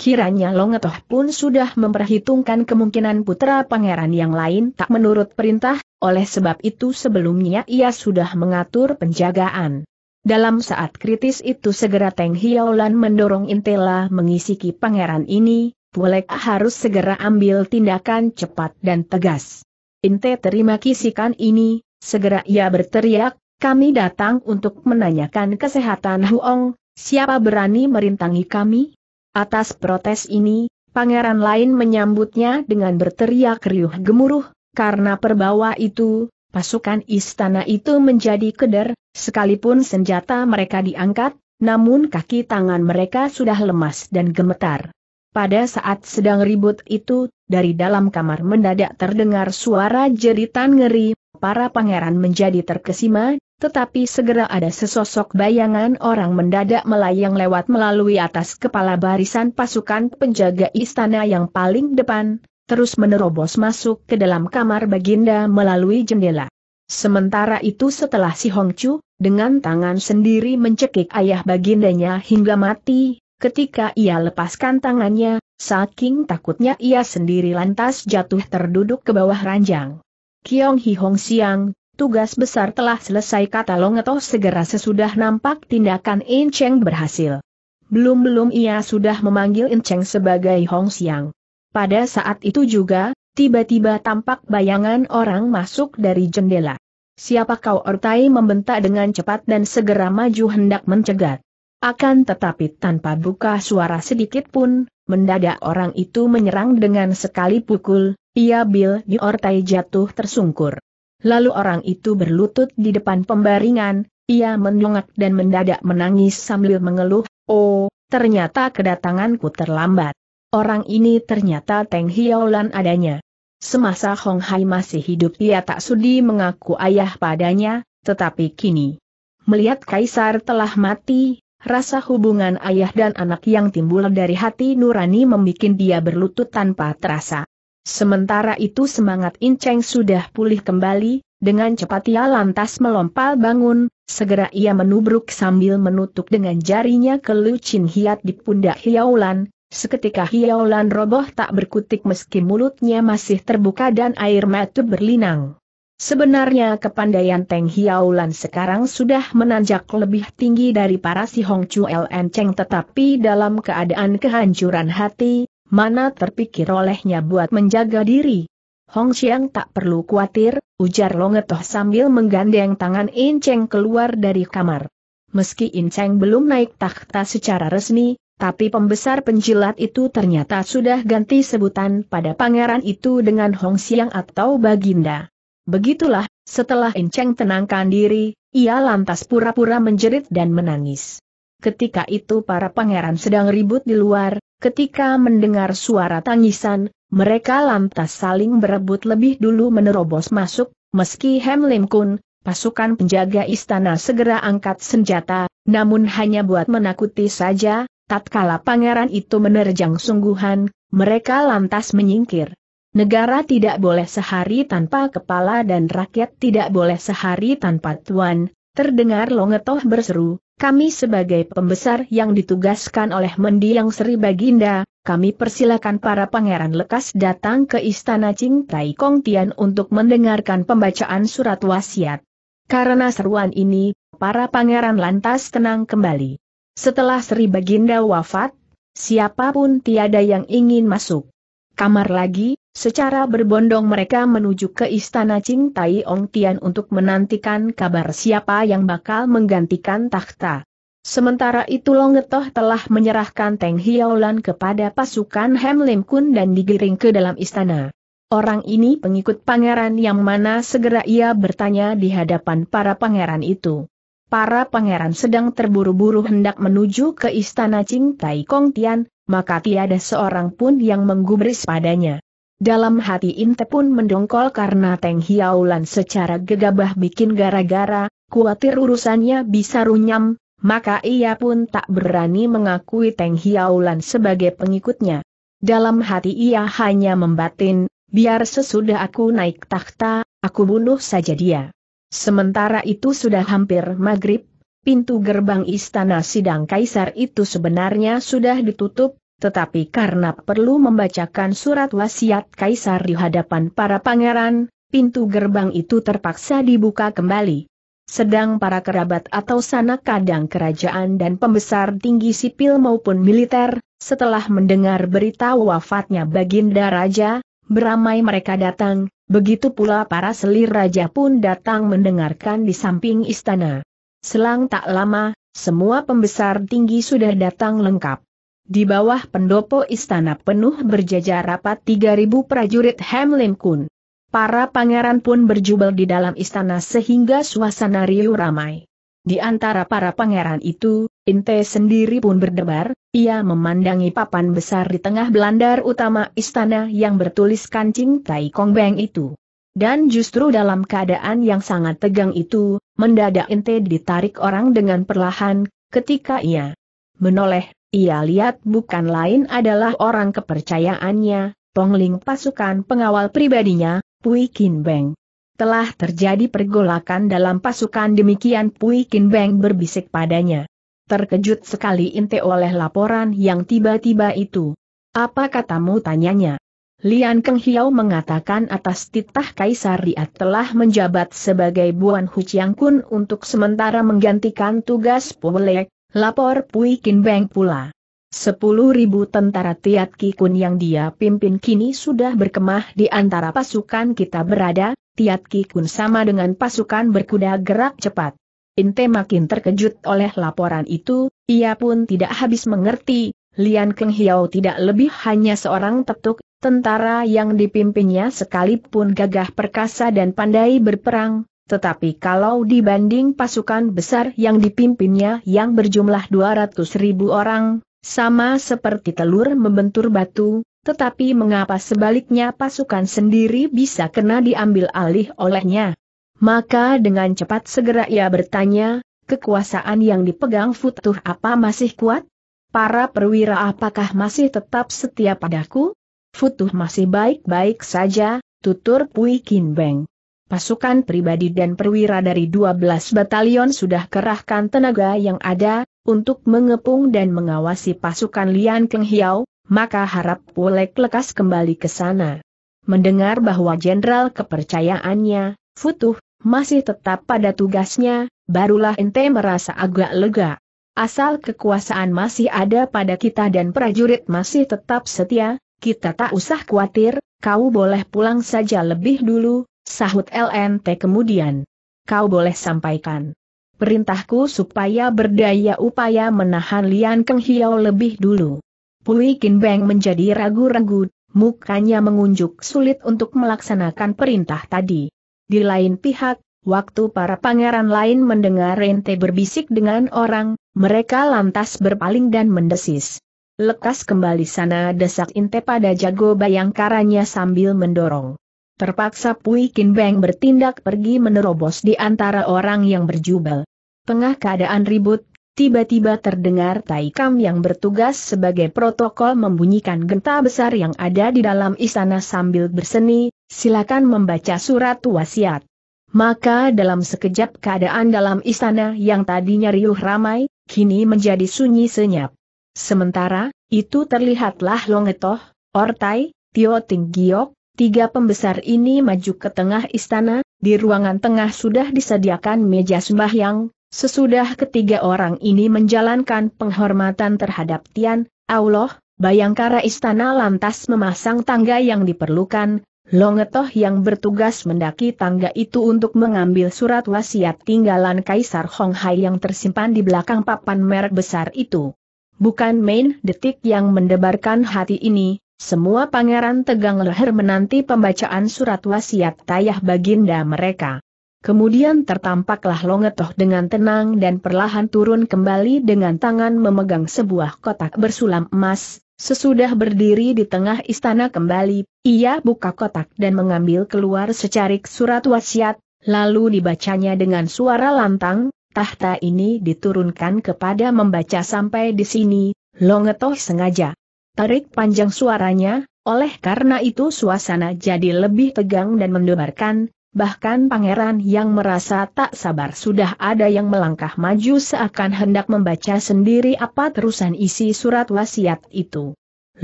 Kiranya Longetoh pun sudah memperhitungkan kemungkinan putra pangeran yang lain tak menurut perintah, oleh sebab itu sebelumnya ia sudah mengatur penjagaan. Dalam saat kritis itu segera Teng Hiaulan mendorong Intela mengisiki pangeran ini, Wolek harus segera ambil tindakan cepat dan tegas. Inte terima kisikan ini, segera ia berteriak, kami datang untuk menanyakan kesehatan Huong, siapa berani merintangi kami? Atas protes ini, pangeran lain menyambutnya dengan berteriak riuh gemuruh, karena perbawa itu, pasukan istana itu menjadi keder, sekalipun senjata mereka diangkat, namun kaki tangan mereka sudah lemas dan gemetar. Pada saat sedang ribut itu, dari dalam kamar mendadak terdengar suara jeritan ngeri, para pangeran menjadi terkesima, tetapi segera ada sesosok bayangan orang mendadak melayang lewat melalui atas kepala barisan pasukan penjaga istana yang paling depan, terus menerobos masuk ke dalam kamar baginda melalui jendela. Sementara itu setelah si Hongcu, dengan tangan sendiri mencekik ayah bagindanya hingga mati, Ketika ia lepaskan tangannya, saking takutnya ia sendiri lantas jatuh terduduk ke bawah ranjang. Kiong Hi Hong Siang, tugas besar telah selesai kata Longeto segera sesudah nampak tindakan In Cheng berhasil. Belum-belum ia sudah memanggil In Cheng sebagai Hong Siang. Pada saat itu juga, tiba-tiba tampak bayangan orang masuk dari jendela. Siapa kau ortai membentak dengan cepat dan segera maju hendak mencegat. Akan tetapi tanpa buka suara sedikit pun, mendadak orang itu menyerang dengan sekali pukul, ia bil diortai jatuh tersungkur. Lalu orang itu berlutut di depan pembaringan, ia mendongak dan mendadak menangis sambil mengeluh, Oh, ternyata kedatanganku terlambat. Orang ini ternyata Teng Hiaulan adanya. Semasa Hong Hai masih hidup ia tak sudi mengaku ayah padanya, tetapi kini. Melihat Kaisar telah mati, Rasa hubungan ayah dan anak yang timbul dari hati nurani membuat dia berlutut tanpa terasa. Sementara itu semangat Inceng sudah pulih kembali, dengan cepat ia lantas melompat bangun, segera ia menubruk sambil menutup dengan jarinya ke kelucin hiat di pundak Hiaulan, seketika Hiaulan roboh tak berkutik meski mulutnya masih terbuka dan air mata berlinang. Sebenarnya kepandaian Teng Hiaulan sekarang sudah menanjak lebih tinggi dari para si Hong Chu Ln Cheng tetapi dalam keadaan kehancuran hati, mana terpikir olehnya buat menjaga diri. Hong Xiang tak perlu khawatir, ujar Longetoh sambil menggandeng tangan In Cheng keluar dari kamar. Meski In Cheng belum naik takhta secara resmi, tapi pembesar penjilat itu ternyata sudah ganti sebutan pada pangeran itu dengan Hong Xiang atau Baginda. Begitulah, setelah enceng tenangkan diri, ia lantas pura-pura menjerit dan menangis. Ketika itu para pangeran sedang ribut di luar, ketika mendengar suara tangisan, mereka lantas saling berebut lebih dulu menerobos masuk, meski Hem Lim Kun, pasukan penjaga istana segera angkat senjata, namun hanya buat menakuti saja, tatkala pangeran itu menerjang sungguhan, mereka lantas menyingkir. Negara tidak boleh sehari tanpa kepala dan rakyat tidak boleh sehari tanpa tuan, terdengar Longetoh berseru, kami sebagai pembesar yang ditugaskan oleh mendiang Sri Baginda, kami persilakan para pangeran lekas datang ke Istana Ching Tai Kong Tian untuk mendengarkan pembacaan surat wasiat. Karena seruan ini, para pangeran lantas tenang kembali. Setelah Sri Baginda wafat, siapapun tiada yang ingin masuk kamar lagi, Secara berbondong mereka menuju ke istana Ching Tai Ong Tian untuk menantikan kabar siapa yang bakal menggantikan takhta. Sementara itu Longetoh telah menyerahkan Teng Hiaolan kepada pasukan Hem Lim Kun dan digiring ke dalam istana. Orang ini pengikut pangeran yang mana segera ia bertanya di hadapan para pangeran itu. Para pangeran sedang terburu-buru hendak menuju ke istana Ching Tai Kong Tian, maka tiada seorang pun yang menggubris padanya. Dalam hati Inte pun mendongkol karena Teng Hiaulan secara gegabah bikin gara-gara, kuatir urusannya bisa runyam, maka ia pun tak berani mengakui Teng Hiaulan sebagai pengikutnya. Dalam hati ia hanya membatin, biar sesudah aku naik takhta, aku bunuh saja dia. Sementara itu sudah hampir maghrib, pintu gerbang istana sidang kaisar itu sebenarnya sudah ditutup, tetapi karena perlu membacakan surat wasiat kaisar di hadapan para pangeran, pintu gerbang itu terpaksa dibuka kembali. Sedang para kerabat atau sanak kadang kerajaan dan pembesar tinggi sipil maupun militer, setelah mendengar berita wafatnya Baginda Raja, beramai mereka datang, begitu pula para selir raja pun datang mendengarkan di samping istana. Selang tak lama, semua pembesar tinggi sudah datang lengkap. Di bawah pendopo istana penuh berjajar rapat 3.000 prajurit Hamlim Kun. Para pangeran pun berjubel di dalam istana sehingga suasana riuh ramai. Di antara para pangeran itu, Inte sendiri pun berdebar, ia memandangi papan besar di tengah belandar utama istana yang bertuliskan kancing Tai Kong Beng itu. Dan justru dalam keadaan yang sangat tegang itu, mendadak Inte ditarik orang dengan perlahan, ketika ia menoleh ia lihat bukan lain adalah orang kepercayaannya, Ling, pasukan pengawal pribadinya, Pui Kin Beng. Telah terjadi pergolakan dalam pasukan demikian Pui Kin Beng berbisik padanya. Terkejut sekali Inte oleh laporan yang tiba-tiba itu. Apa katamu tanyanya? Lian Keng Hiao mengatakan atas titah Kaisar Riat telah menjabat sebagai Buan Chiang Kun untuk sementara menggantikan tugas Pulek. Lapor Pui Kin Beng pula. Sepuluh ribu tentara Tiat Kikun yang dia pimpin kini sudah berkemah di antara pasukan kita berada, Tiat Kikun sama dengan pasukan berkuda gerak cepat. Inte makin terkejut oleh laporan itu, ia pun tidak habis mengerti, Lian Keng Hiao tidak lebih hanya seorang tetuk, tentara yang dipimpinnya sekalipun gagah perkasa dan pandai berperang, tetapi kalau dibanding pasukan besar yang dipimpinnya yang berjumlah 200 ribu orang, sama seperti telur membentur batu, tetapi mengapa sebaliknya pasukan sendiri bisa kena diambil alih olehnya? Maka dengan cepat segera ia bertanya, kekuasaan yang dipegang Futuh apa masih kuat? Para perwira apakah masih tetap setia padaku? Futuh masih baik-baik saja, tutur Pui Beng pasukan pribadi dan perwira dari 12 batalion sudah kerahkan tenaga yang ada, untuk mengepung dan mengawasi pasukan Lian Keng Hiao, maka harap Wolek lekas kembali ke sana. Mendengar bahwa jenderal kepercayaannya, Futuh, masih tetap pada tugasnya, barulah ente merasa agak lega. Asal kekuasaan masih ada pada kita dan prajurit masih tetap setia, kita tak usah khawatir, kau boleh pulang saja lebih dulu, Sahut LNT kemudian. Kau boleh sampaikan. Perintahku supaya berdaya upaya menahan Lian Keng Hiao lebih dulu. Pui Kin Beng menjadi ragu-ragu, mukanya mengunjuk sulit untuk melaksanakan perintah tadi. Di lain pihak, waktu para pangeran lain mendengar Rente berbisik dengan orang, mereka lantas berpaling dan mendesis. Lekas kembali sana desak Inte pada jago bayangkaranya sambil mendorong. Terpaksa Pui Kin Beng bertindak pergi menerobos di antara orang yang berjubel. Tengah keadaan ribut, tiba-tiba terdengar Tai Kam yang bertugas sebagai protokol membunyikan genta besar yang ada di dalam istana sambil berseni, silakan membaca surat wasiat. Maka dalam sekejap keadaan dalam istana yang tadinya riuh ramai, kini menjadi sunyi senyap. Sementara, itu terlihatlah Longetoh, Ortai, Tio Tinggiok, Tiga pembesar ini maju ke tengah istana, di ruangan tengah sudah disediakan meja sembahyang, sesudah ketiga orang ini menjalankan penghormatan terhadap Tian, Allah, Bayangkara istana lantas memasang tangga yang diperlukan, Longetoh yang bertugas mendaki tangga itu untuk mengambil surat wasiat tinggalan Kaisar Honghai yang tersimpan di belakang papan merek besar itu. Bukan main detik yang mendebarkan hati ini, semua pangeran tegang leher menanti pembacaan surat wasiat tayah baginda mereka. Kemudian tertampaklah Longetoh dengan tenang dan perlahan turun kembali dengan tangan memegang sebuah kotak bersulam emas. Sesudah berdiri di tengah istana kembali, ia buka kotak dan mengambil keluar secarik surat wasiat, lalu dibacanya dengan suara lantang, tahta ini diturunkan kepada membaca sampai di sini, Longetoh sengaja Tarik panjang suaranya, oleh karena itu suasana jadi lebih tegang dan mendebarkan, bahkan pangeran yang merasa tak sabar sudah ada yang melangkah maju seakan hendak membaca sendiri apa terusan isi surat wasiat itu.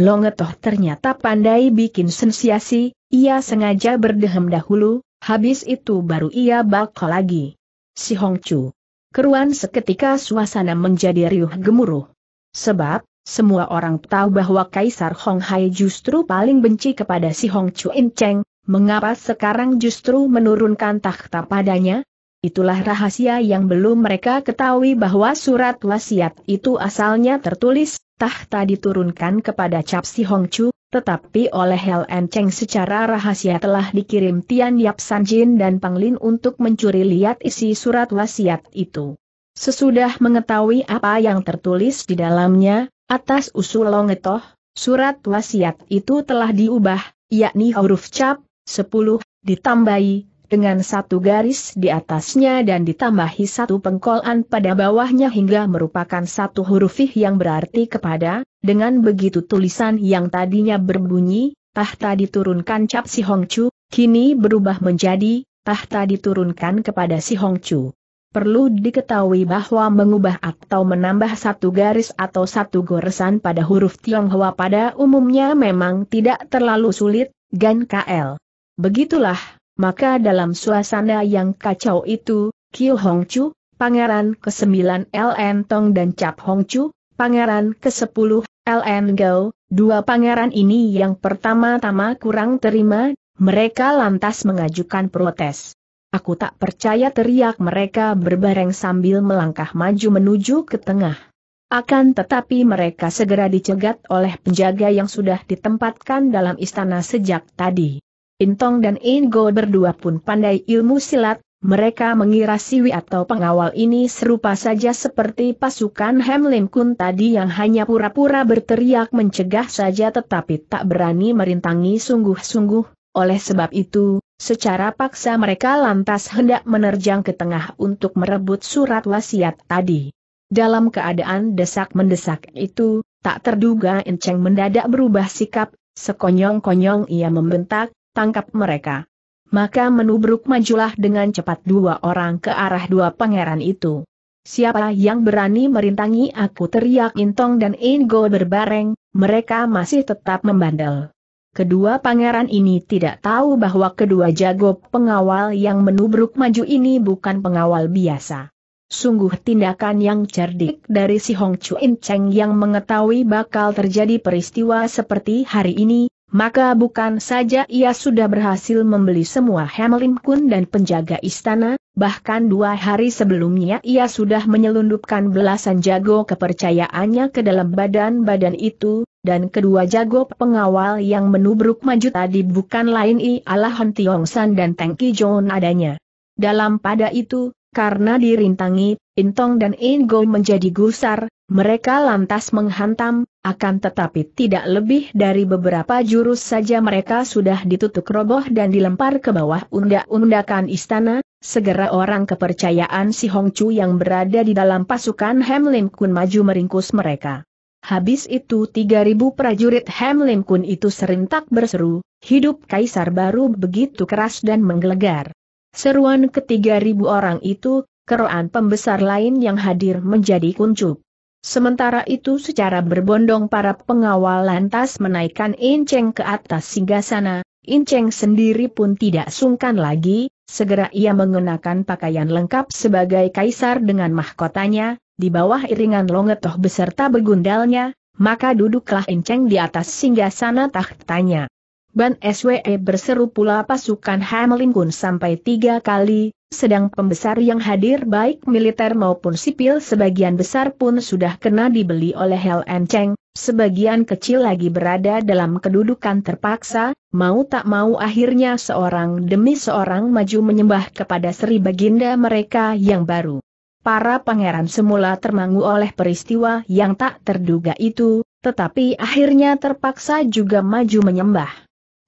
Longetoh ternyata pandai bikin sensiasi, ia sengaja berdehem dahulu, habis itu baru ia bakal lagi. Si Hongcu. Keruan seketika suasana menjadi riuh gemuruh. Sebab, semua orang tahu bahwa Kaisar Hong Hai justru paling benci kepada si Hong Chu In Cheng, mengapa sekarang justru menurunkan takhta padanya? Itulah rahasia yang belum mereka ketahui bahwa surat wasiat itu asalnya tertulis, tahta diturunkan kepada Cap Si Hong Chu, tetapi oleh Helen Cheng secara rahasia telah dikirim Tian Yap San Jin dan Panglin untuk mencuri lihat isi surat wasiat itu. Sesudah mengetahui apa yang tertulis di dalamnya, Atas usul Longetoh, surat wasiat itu telah diubah, yakni huruf cap, 10, ditambahi, dengan satu garis di atasnya dan ditambahi satu pengkolan pada bawahnya hingga merupakan satu huruf ih yang berarti kepada, dengan begitu tulisan yang tadinya berbunyi, tahta diturunkan cap si Hongcu, kini berubah menjadi, tahta diturunkan kepada si Hongcu. Perlu diketahui bahwa mengubah atau menambah satu garis atau satu goresan pada huruf Tionghoa pada umumnya memang tidak terlalu sulit, Gan KL. Begitulah, maka dalam suasana yang kacau itu, Kiu Hong Pangeran ke-9 LN Tong dan Cap Hong Pangeran ke-10 LN Gao, dua pangeran ini yang pertama-tama kurang terima, mereka lantas mengajukan protes. Aku tak percaya teriak mereka berbareng sambil melangkah maju menuju ke tengah. Akan tetapi mereka segera dicegat oleh penjaga yang sudah ditempatkan dalam istana sejak tadi. Intong dan Ingo berdua pun pandai ilmu silat, mereka mengira siwi atau pengawal ini serupa saja seperti pasukan Hamlim Kun tadi yang hanya pura-pura berteriak mencegah saja tetapi tak berani merintangi sungguh-sungguh. Oleh sebab itu, Secara paksa mereka lantas hendak menerjang ke tengah untuk merebut surat wasiat tadi. Dalam keadaan desak-mendesak itu, tak terduga Enceng mendadak berubah sikap, sekonyong-konyong ia membentak, tangkap mereka. Maka menubruk majulah dengan cepat dua orang ke arah dua pangeran itu. Siapa yang berani merintangi aku teriak Intong dan Ingo berbareng, mereka masih tetap membandel. Kedua pangeran ini tidak tahu bahwa kedua jago pengawal yang menubruk maju ini bukan pengawal biasa. Sungguh tindakan yang cerdik dari si Hong Chuin Cheng yang mengetahui bakal terjadi peristiwa seperti hari ini, maka bukan saja ia sudah berhasil membeli semua Hamlin Kun dan penjaga istana, bahkan dua hari sebelumnya ia sudah menyelundupkan belasan jago kepercayaannya ke dalam badan-badan itu, dan kedua jago pengawal yang menubruk maju tadi bukan lain ialah Hon Tiong San dan Teng John adanya. Dalam pada itu, karena dirintangi, Intong dan Ingo menjadi gusar, mereka lantas menghantam, akan tetapi tidak lebih dari beberapa jurus saja mereka sudah ditutup roboh dan dilempar ke bawah undak-undakan istana, segera orang kepercayaan si Hong Chu yang berada di dalam pasukan Hem Lim Kun maju meringkus mereka. Habis itu 3000 prajurit Hem Lim Kun itu serentak berseru, hidup kaisar baru begitu keras dan menggelegar. Seruan ke 3000 orang itu, keroan pembesar lain yang hadir menjadi kuncup. Sementara itu secara berbondong para pengawal lantas menaikkan Inceng ke atas singgasana, Inceng sendiri pun tidak sungkan lagi, segera ia mengenakan pakaian lengkap sebagai kaisar dengan mahkotanya, di bawah iringan longetoh beserta begundalnya, maka duduklah Inceng di atas singgasana tahtanya. Ban SWE berseru pula pasukan hamlingun sampai tiga kali, sedang pembesar yang hadir baik militer maupun sipil sebagian besar pun sudah kena dibeli oleh Hel Cheng, sebagian kecil lagi berada dalam kedudukan terpaksa, mau tak mau akhirnya seorang demi seorang maju menyembah kepada Sri Baginda mereka yang baru. Para pangeran semula termangu oleh peristiwa yang tak terduga itu, tetapi akhirnya terpaksa juga maju menyembah.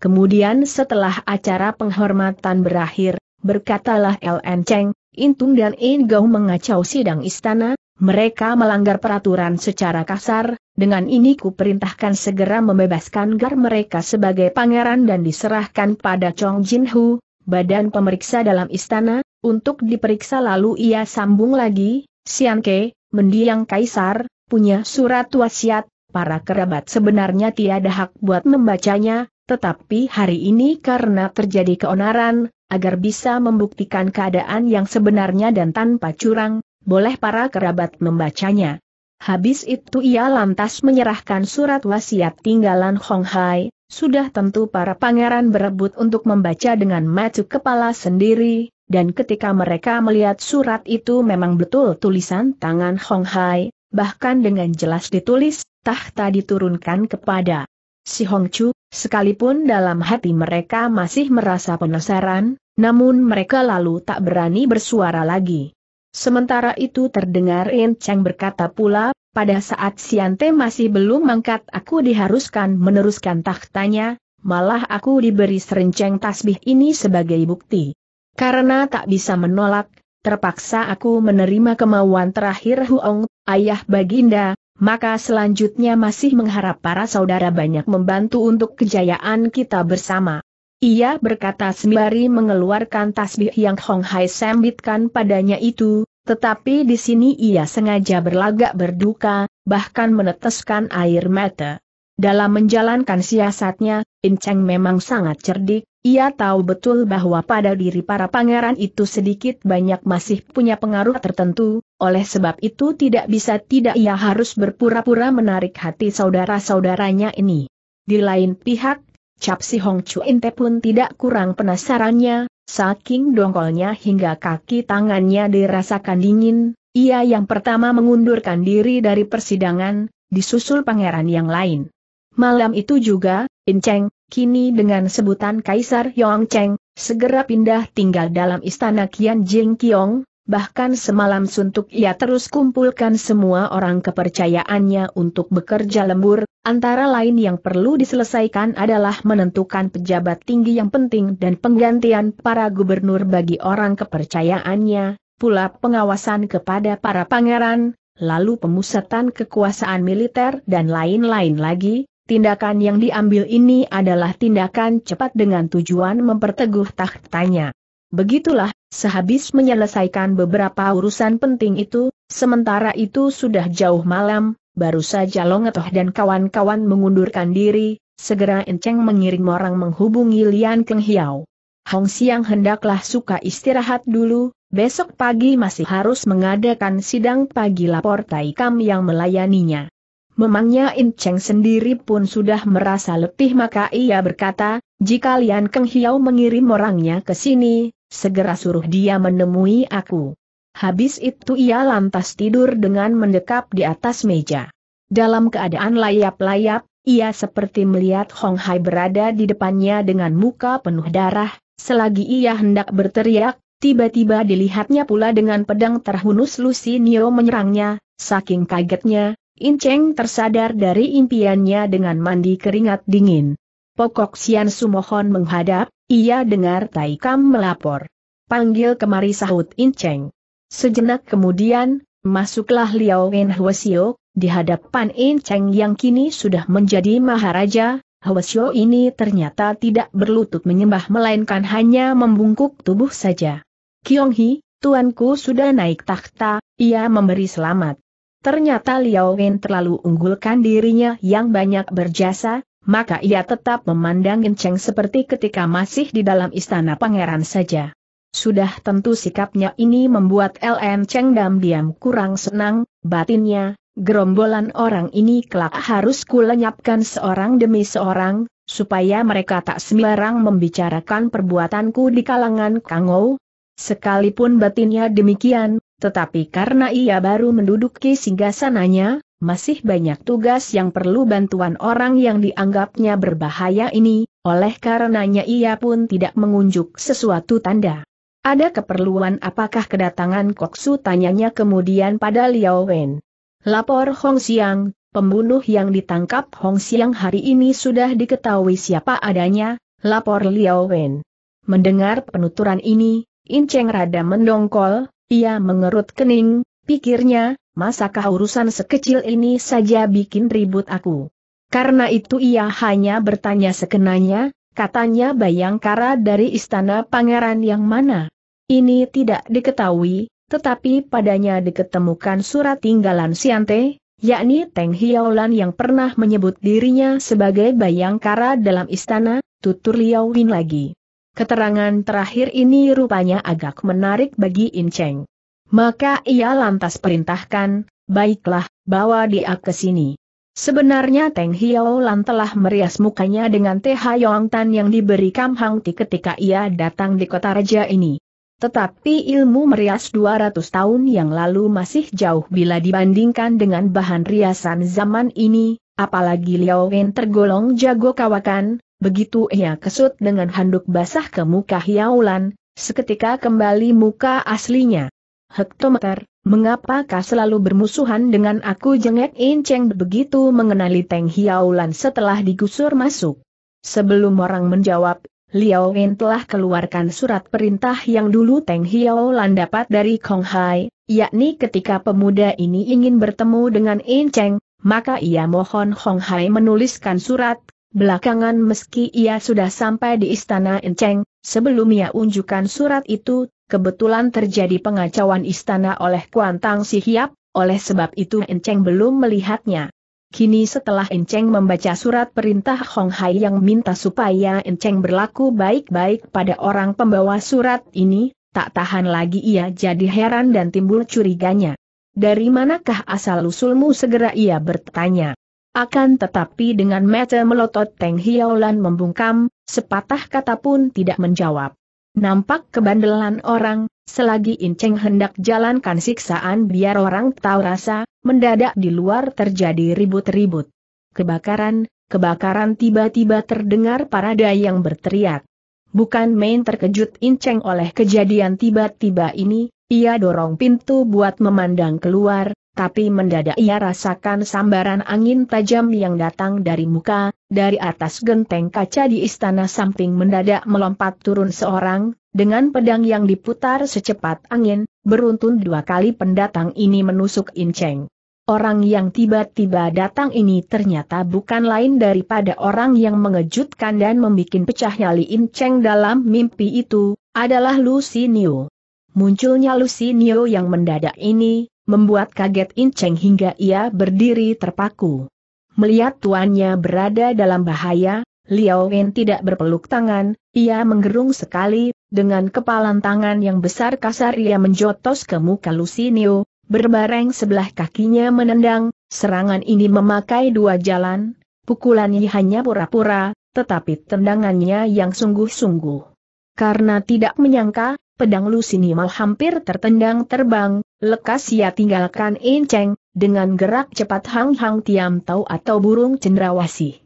Kemudian setelah acara penghormatan berakhir, berkatalah LN Cheng, Intun dan Ingau mengacau sidang istana, mereka melanggar peraturan secara kasar, dengan ini kuperintahkan segera membebaskan gar mereka sebagai pangeran dan diserahkan pada Chong Jin Hu, badan pemeriksa dalam istana, untuk diperiksa lalu ia sambung lagi, Sian Ke, mendiang kaisar, punya surat wasiat, para kerabat sebenarnya tiada hak buat membacanya, tetapi hari ini karena terjadi keonaran, agar bisa membuktikan keadaan yang sebenarnya dan tanpa curang, boleh para kerabat membacanya. Habis itu ia lantas menyerahkan surat wasiat tinggalan Hong Hai, sudah tentu para pangeran berebut untuk membaca dengan mata kepala sendiri, dan ketika mereka melihat surat itu memang betul tulisan tangan Hong Hai, bahkan dengan jelas ditulis, tahta diturunkan kepada Si Hong Chu, Sekalipun dalam hati mereka masih merasa penasaran, namun mereka lalu tak berani bersuara lagi. Sementara itu terdengar In Cheng berkata pula, pada saat Siante masih belum mangkat aku diharuskan meneruskan tahtanya, malah aku diberi serenceng tasbih ini sebagai bukti. Karena tak bisa menolak, terpaksa aku menerima kemauan terakhir Huong, ayah Baginda, maka selanjutnya masih mengharap para saudara banyak membantu untuk kejayaan kita bersama. Ia berkata sembari mengeluarkan tasbih yang Hong Hai sambitkan padanya itu, tetapi di sini ia sengaja berlagak berduka, bahkan meneteskan air mata. Dalam menjalankan siasatnya, Inceng memang sangat cerdik, ia tahu betul bahwa pada diri para pangeran itu sedikit banyak masih punya pengaruh tertentu, oleh sebab itu tidak bisa tidak ia harus berpura-pura menarik hati saudara-saudaranya ini. Di lain pihak, Cap Si Hong Inte pun tidak kurang penasarannya, saking dongkolnya hingga kaki tangannya dirasakan dingin, ia yang pertama mengundurkan diri dari persidangan, disusul pangeran yang lain. Malam itu juga, Inceng, kini dengan sebutan Kaisar Cheng, segera pindah tinggal dalam istana Qian Jing Kiong, bahkan semalam suntuk ia terus kumpulkan semua orang kepercayaannya untuk bekerja lembur, antara lain yang perlu diselesaikan adalah menentukan pejabat tinggi yang penting dan penggantian para gubernur bagi orang kepercayaannya, pula pengawasan kepada para pangeran, lalu pemusatan kekuasaan militer dan lain-lain lagi, Tindakan yang diambil ini adalah tindakan cepat dengan tujuan memperteguh tahtanya. Begitulah, sehabis menyelesaikan beberapa urusan penting itu, sementara itu sudah jauh malam, baru saja Longetoh dan kawan-kawan mengundurkan diri, segera Enceng mengirim orang menghubungi Lian Keng Hiao. Hong Siang hendaklah suka istirahat dulu, besok pagi masih harus mengadakan sidang pagi lapor Taikam yang melayaninya. Memangnya In Cheng sendiri pun sudah merasa letih maka ia berkata, jika Lian Keng Hiao mengirim orangnya ke sini, segera suruh dia menemui aku. Habis itu ia lantas tidur dengan mendekap di atas meja. Dalam keadaan layap-layap, ia seperti melihat Hong Hai berada di depannya dengan muka penuh darah, selagi ia hendak berteriak, tiba-tiba dilihatnya pula dengan pedang terhunus Nio menyerangnya, saking kagetnya, Inceng tersadar dari impiannya dengan mandi keringat dingin. Pokok Sian Sumohon menghadap, ia dengar Taikam melapor. Panggil kemari sahut Inceng. Sejenak kemudian, masuklah Liao Wen Hwasio, di hadapan Inceng yang kini sudah menjadi Maharaja, Hwasio ini ternyata tidak berlutut menyembah melainkan hanya membungkuk tubuh saja. Kiong Hi, tuanku sudah naik takhta, ia memberi selamat. Ternyata Liao Wen terlalu unggulkan dirinya yang banyak berjasa, maka ia tetap memandang Genceng seperti ketika masih di dalam istana pangeran saja. Sudah tentu sikapnya ini membuat LN Cheng Dam diam kurang senang, batinnya, gerombolan orang ini kelak harus kulenyapkan seorang demi seorang, supaya mereka tak sembarang membicarakan perbuatanku di kalangan Kangou. Sekalipun batinnya demikian, tetapi karena ia baru menduduki singgasananya, masih banyak tugas yang perlu bantuan orang yang dianggapnya berbahaya ini, oleh karenanya ia pun tidak mengunjuk sesuatu tanda. Ada keperluan apakah kedatangan Koksu tanyanya kemudian pada Liao Wen. Lapor Hong Xiang, pembunuh yang ditangkap Hong Xiang hari ini sudah diketahui siapa adanya, lapor Liao Wen. Mendengar penuturan ini, Inceng rada mendongkol, ia mengerut kening, pikirnya, masakah urusan sekecil ini saja bikin ribut aku. Karena itu ia hanya bertanya sekenanya, katanya Bayangkara dari istana pangeran yang mana. Ini tidak diketahui, tetapi padanya diketemukan surat tinggalan Siante, yakni Teng Hiaolan yang pernah menyebut dirinya sebagai Bayangkara dalam istana, tutur Liao Win lagi. Keterangan terakhir ini rupanya agak menarik bagi In Cheng. Maka ia lantas perintahkan, baiklah, bawa dia ke sini. Sebenarnya Teng Hiao Lan telah merias mukanya dengan Teh Yong Tan yang diberi Kam Hang Ti ketika ia datang di kota raja ini. Tetapi ilmu merias 200 tahun yang lalu masih jauh bila dibandingkan dengan bahan riasan zaman ini, apalagi Liao Wen tergolong jago kawakan, Begitu ia kesut dengan handuk basah ke muka Hiaulan, seketika kembali muka aslinya. Hektometer, mengapa mengapakah selalu bermusuhan dengan aku jengek Inceng begitu mengenali Teng Hiaulan setelah digusur masuk? Sebelum orang menjawab, Liao Wen telah keluarkan surat perintah yang dulu Teng Hiaulan dapat dari Kong Hai, yakni ketika pemuda ini ingin bertemu dengan Inceng, maka ia mohon Hong Hai menuliskan surat Belakangan meski ia sudah sampai di istana Enceng, sebelum ia unjukkan surat itu, kebetulan terjadi pengacauan istana oleh Kuantang Si Hiap, oleh sebab itu Enceng belum melihatnya. Kini setelah Enceng membaca surat perintah Hong Hai yang minta supaya Enceng berlaku baik-baik pada orang pembawa surat ini, tak tahan lagi ia jadi heran dan timbul curiganya. Dari manakah asal-usulmu segera ia bertanya. Akan tetapi dengan mata melotot Teng Hiaulan membungkam, sepatah kata pun tidak menjawab. Nampak kebandelan orang, selagi Inceng hendak jalankan siksaan biar orang tahu rasa, mendadak di luar terjadi ribut-ribut. Kebakaran, kebakaran tiba-tiba terdengar para dai yang berteriak. Bukan main terkejut Inceng oleh kejadian tiba-tiba ini, ia dorong pintu buat memandang keluar, tapi mendadak ia rasakan sambaran angin tajam yang datang dari muka, dari atas genteng kaca di istana samping mendadak melompat turun seorang, dengan pedang yang diputar secepat angin, beruntun dua kali pendatang ini menusuk Inceng. Orang yang tiba-tiba datang ini ternyata bukan lain daripada orang yang mengejutkan dan membuat pecah nyali Inceng dalam mimpi itu, adalah Lucy Lucinio. Munculnya Lucy Lucinio yang mendadak ini, membuat kaget In Cheng hingga ia berdiri terpaku. Melihat tuannya berada dalam bahaya, Liao Wen tidak berpeluk tangan, ia menggerung sekali, dengan kepalan tangan yang besar kasar ia menjotos ke muka Lusinio, berbareng sebelah kakinya menendang, serangan ini memakai dua jalan, pukulannya hanya pura-pura, tetapi tendangannya yang sungguh-sungguh. Karena tidak menyangka, pedang mau hampir tertendang terbang, lekas ia tinggalkan Inceng, dengan gerak cepat Hang Hang Tiam Tau atau burung cendrawasih.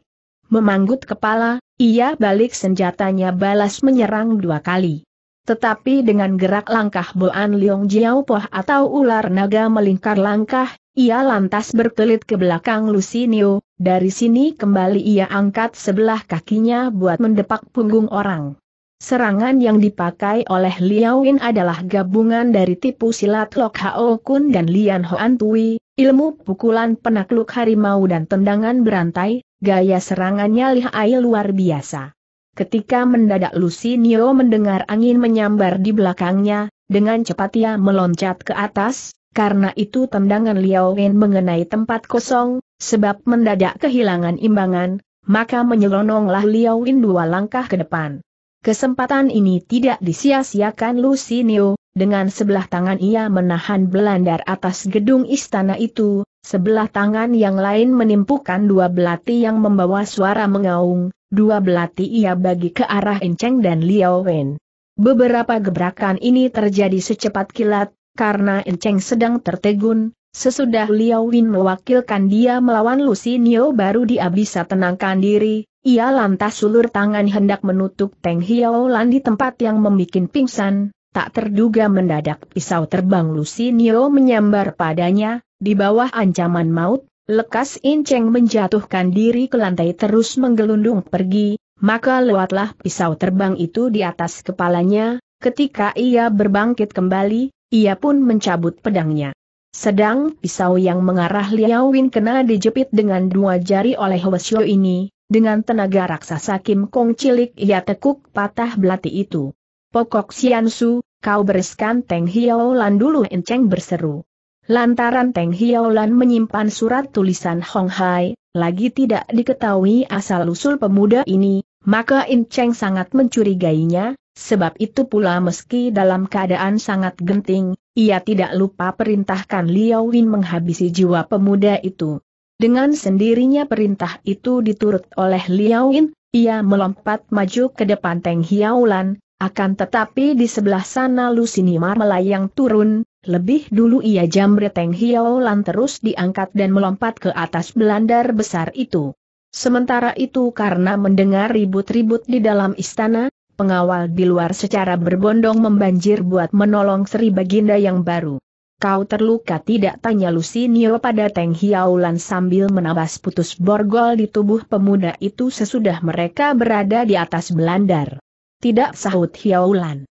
Memanggut kepala, ia balik senjatanya balas menyerang dua kali. Tetapi dengan gerak langkah Boan Leong Jiao Poh atau ular naga melingkar langkah, ia lantas berkelit ke belakang Lusinio, dari sini kembali ia angkat sebelah kakinya buat mendepak punggung orang. Serangan yang dipakai oleh Liao Win adalah gabungan dari tipu silat Lok Hao Kun dan Lian Hoan Tui, ilmu pukulan penakluk harimau dan tendangan berantai, gaya serangannya lihai luar biasa. Ketika mendadak Lucy Nio mendengar angin menyambar di belakangnya, dengan cepat ia meloncat ke atas, karena itu tendangan Liao Wen mengenai tempat kosong, sebab mendadak kehilangan imbangan, maka menyelononglah Liao Wen dua langkah ke depan. Kesempatan ini tidak disia-siakan Lucinio, dengan sebelah tangan ia menahan belandar atas gedung istana itu, sebelah tangan yang lain menimpukan dua belati yang membawa suara mengaung, dua belati ia bagi ke arah Enceng dan Liao Wen. Beberapa gebrakan ini terjadi secepat kilat, karena Enceng sedang tertegun, sesudah Liao Wen mewakilkan dia melawan Lucinio baru dia bisa tenangkan diri, ia lantas sulur tangan hendak menutup Teng Hiao Lan di tempat yang membuat pingsan, tak terduga mendadak pisau terbang Nio menyambar padanya, di bawah ancaman maut, lekas Inceng menjatuhkan diri ke lantai terus menggelundung pergi, maka lewatlah pisau terbang itu di atas kepalanya, ketika ia berbangkit kembali, ia pun mencabut pedangnya. Sedang pisau yang mengarah Liao Win kena dijepit dengan dua jari oleh Wesyo ini, dengan tenaga raksasa Kim Kong cilik ia tekuk patah belati itu. Pokok Sian Su, kau bereskan Teng Lan dulu Enceng berseru. Lantaran Teng Lan menyimpan surat tulisan Hong Hai, lagi tidak diketahui asal-usul pemuda ini, maka Enceng sangat mencurigainya, sebab itu pula meski dalam keadaan sangat genting, ia tidak lupa perintahkan Liao Win menghabisi jiwa pemuda itu. Dengan sendirinya perintah itu diturut oleh Yin, ia melompat maju ke depan Teng Hiaulan, akan tetapi di sebelah sana Lusinimar melayang turun, lebih dulu ia jamret Teng Hiaulan terus diangkat dan melompat ke atas belandar besar itu. Sementara itu karena mendengar ribut-ribut di dalam istana, pengawal di luar secara berbondong membanjir buat menolong Sri Baginda yang baru. Kau terluka tidak tanya nio pada Teng Hiaulan sambil menabas putus borgol di tubuh pemuda itu sesudah mereka berada di atas belandar. Tidak sahut Hiaulan.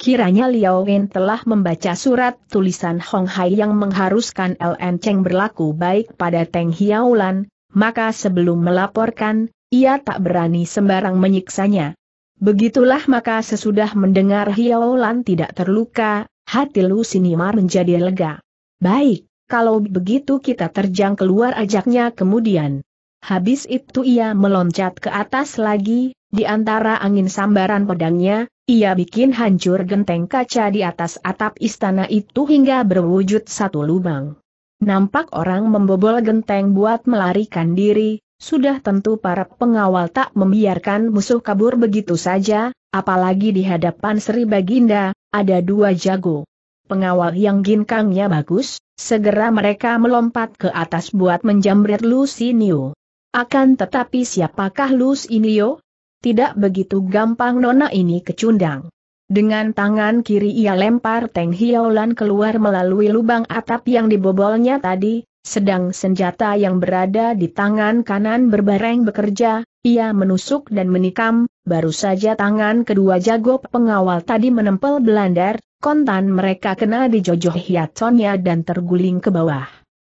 Kiranya Liao Wen telah membaca surat tulisan Hong Hai yang mengharuskan LN Cheng berlaku baik pada Teng Hiaulan, maka sebelum melaporkan, ia tak berani sembarang menyiksanya. Begitulah maka sesudah mendengar Hiaulan tidak terluka, Hati Sinimar menjadi lega. Baik, kalau begitu kita terjang keluar ajaknya kemudian. Habis itu ia meloncat ke atas lagi, di antara angin sambaran pedangnya, ia bikin hancur genteng kaca di atas atap istana itu hingga berwujud satu lubang. Nampak orang membobol genteng buat melarikan diri, sudah tentu para pengawal tak membiarkan musuh kabur begitu saja, apalagi di hadapan Sri Baginda, ada dua jago. Pengawal yang ginkangnya bagus, segera mereka melompat ke atas buat menjamret Lucinio. Akan tetapi siapakah Lucinio? Tidak begitu gampang nona ini kecundang. Dengan tangan kiri ia lempar Teng Hiaolan keluar melalui lubang atap yang dibobolnya tadi, sedang senjata yang berada di tangan kanan berbareng bekerja, ia menusuk dan menikam, baru saja tangan kedua jago pengawal tadi menempel belandar, kontan mereka kena di hiatonya dan terguling ke bawah.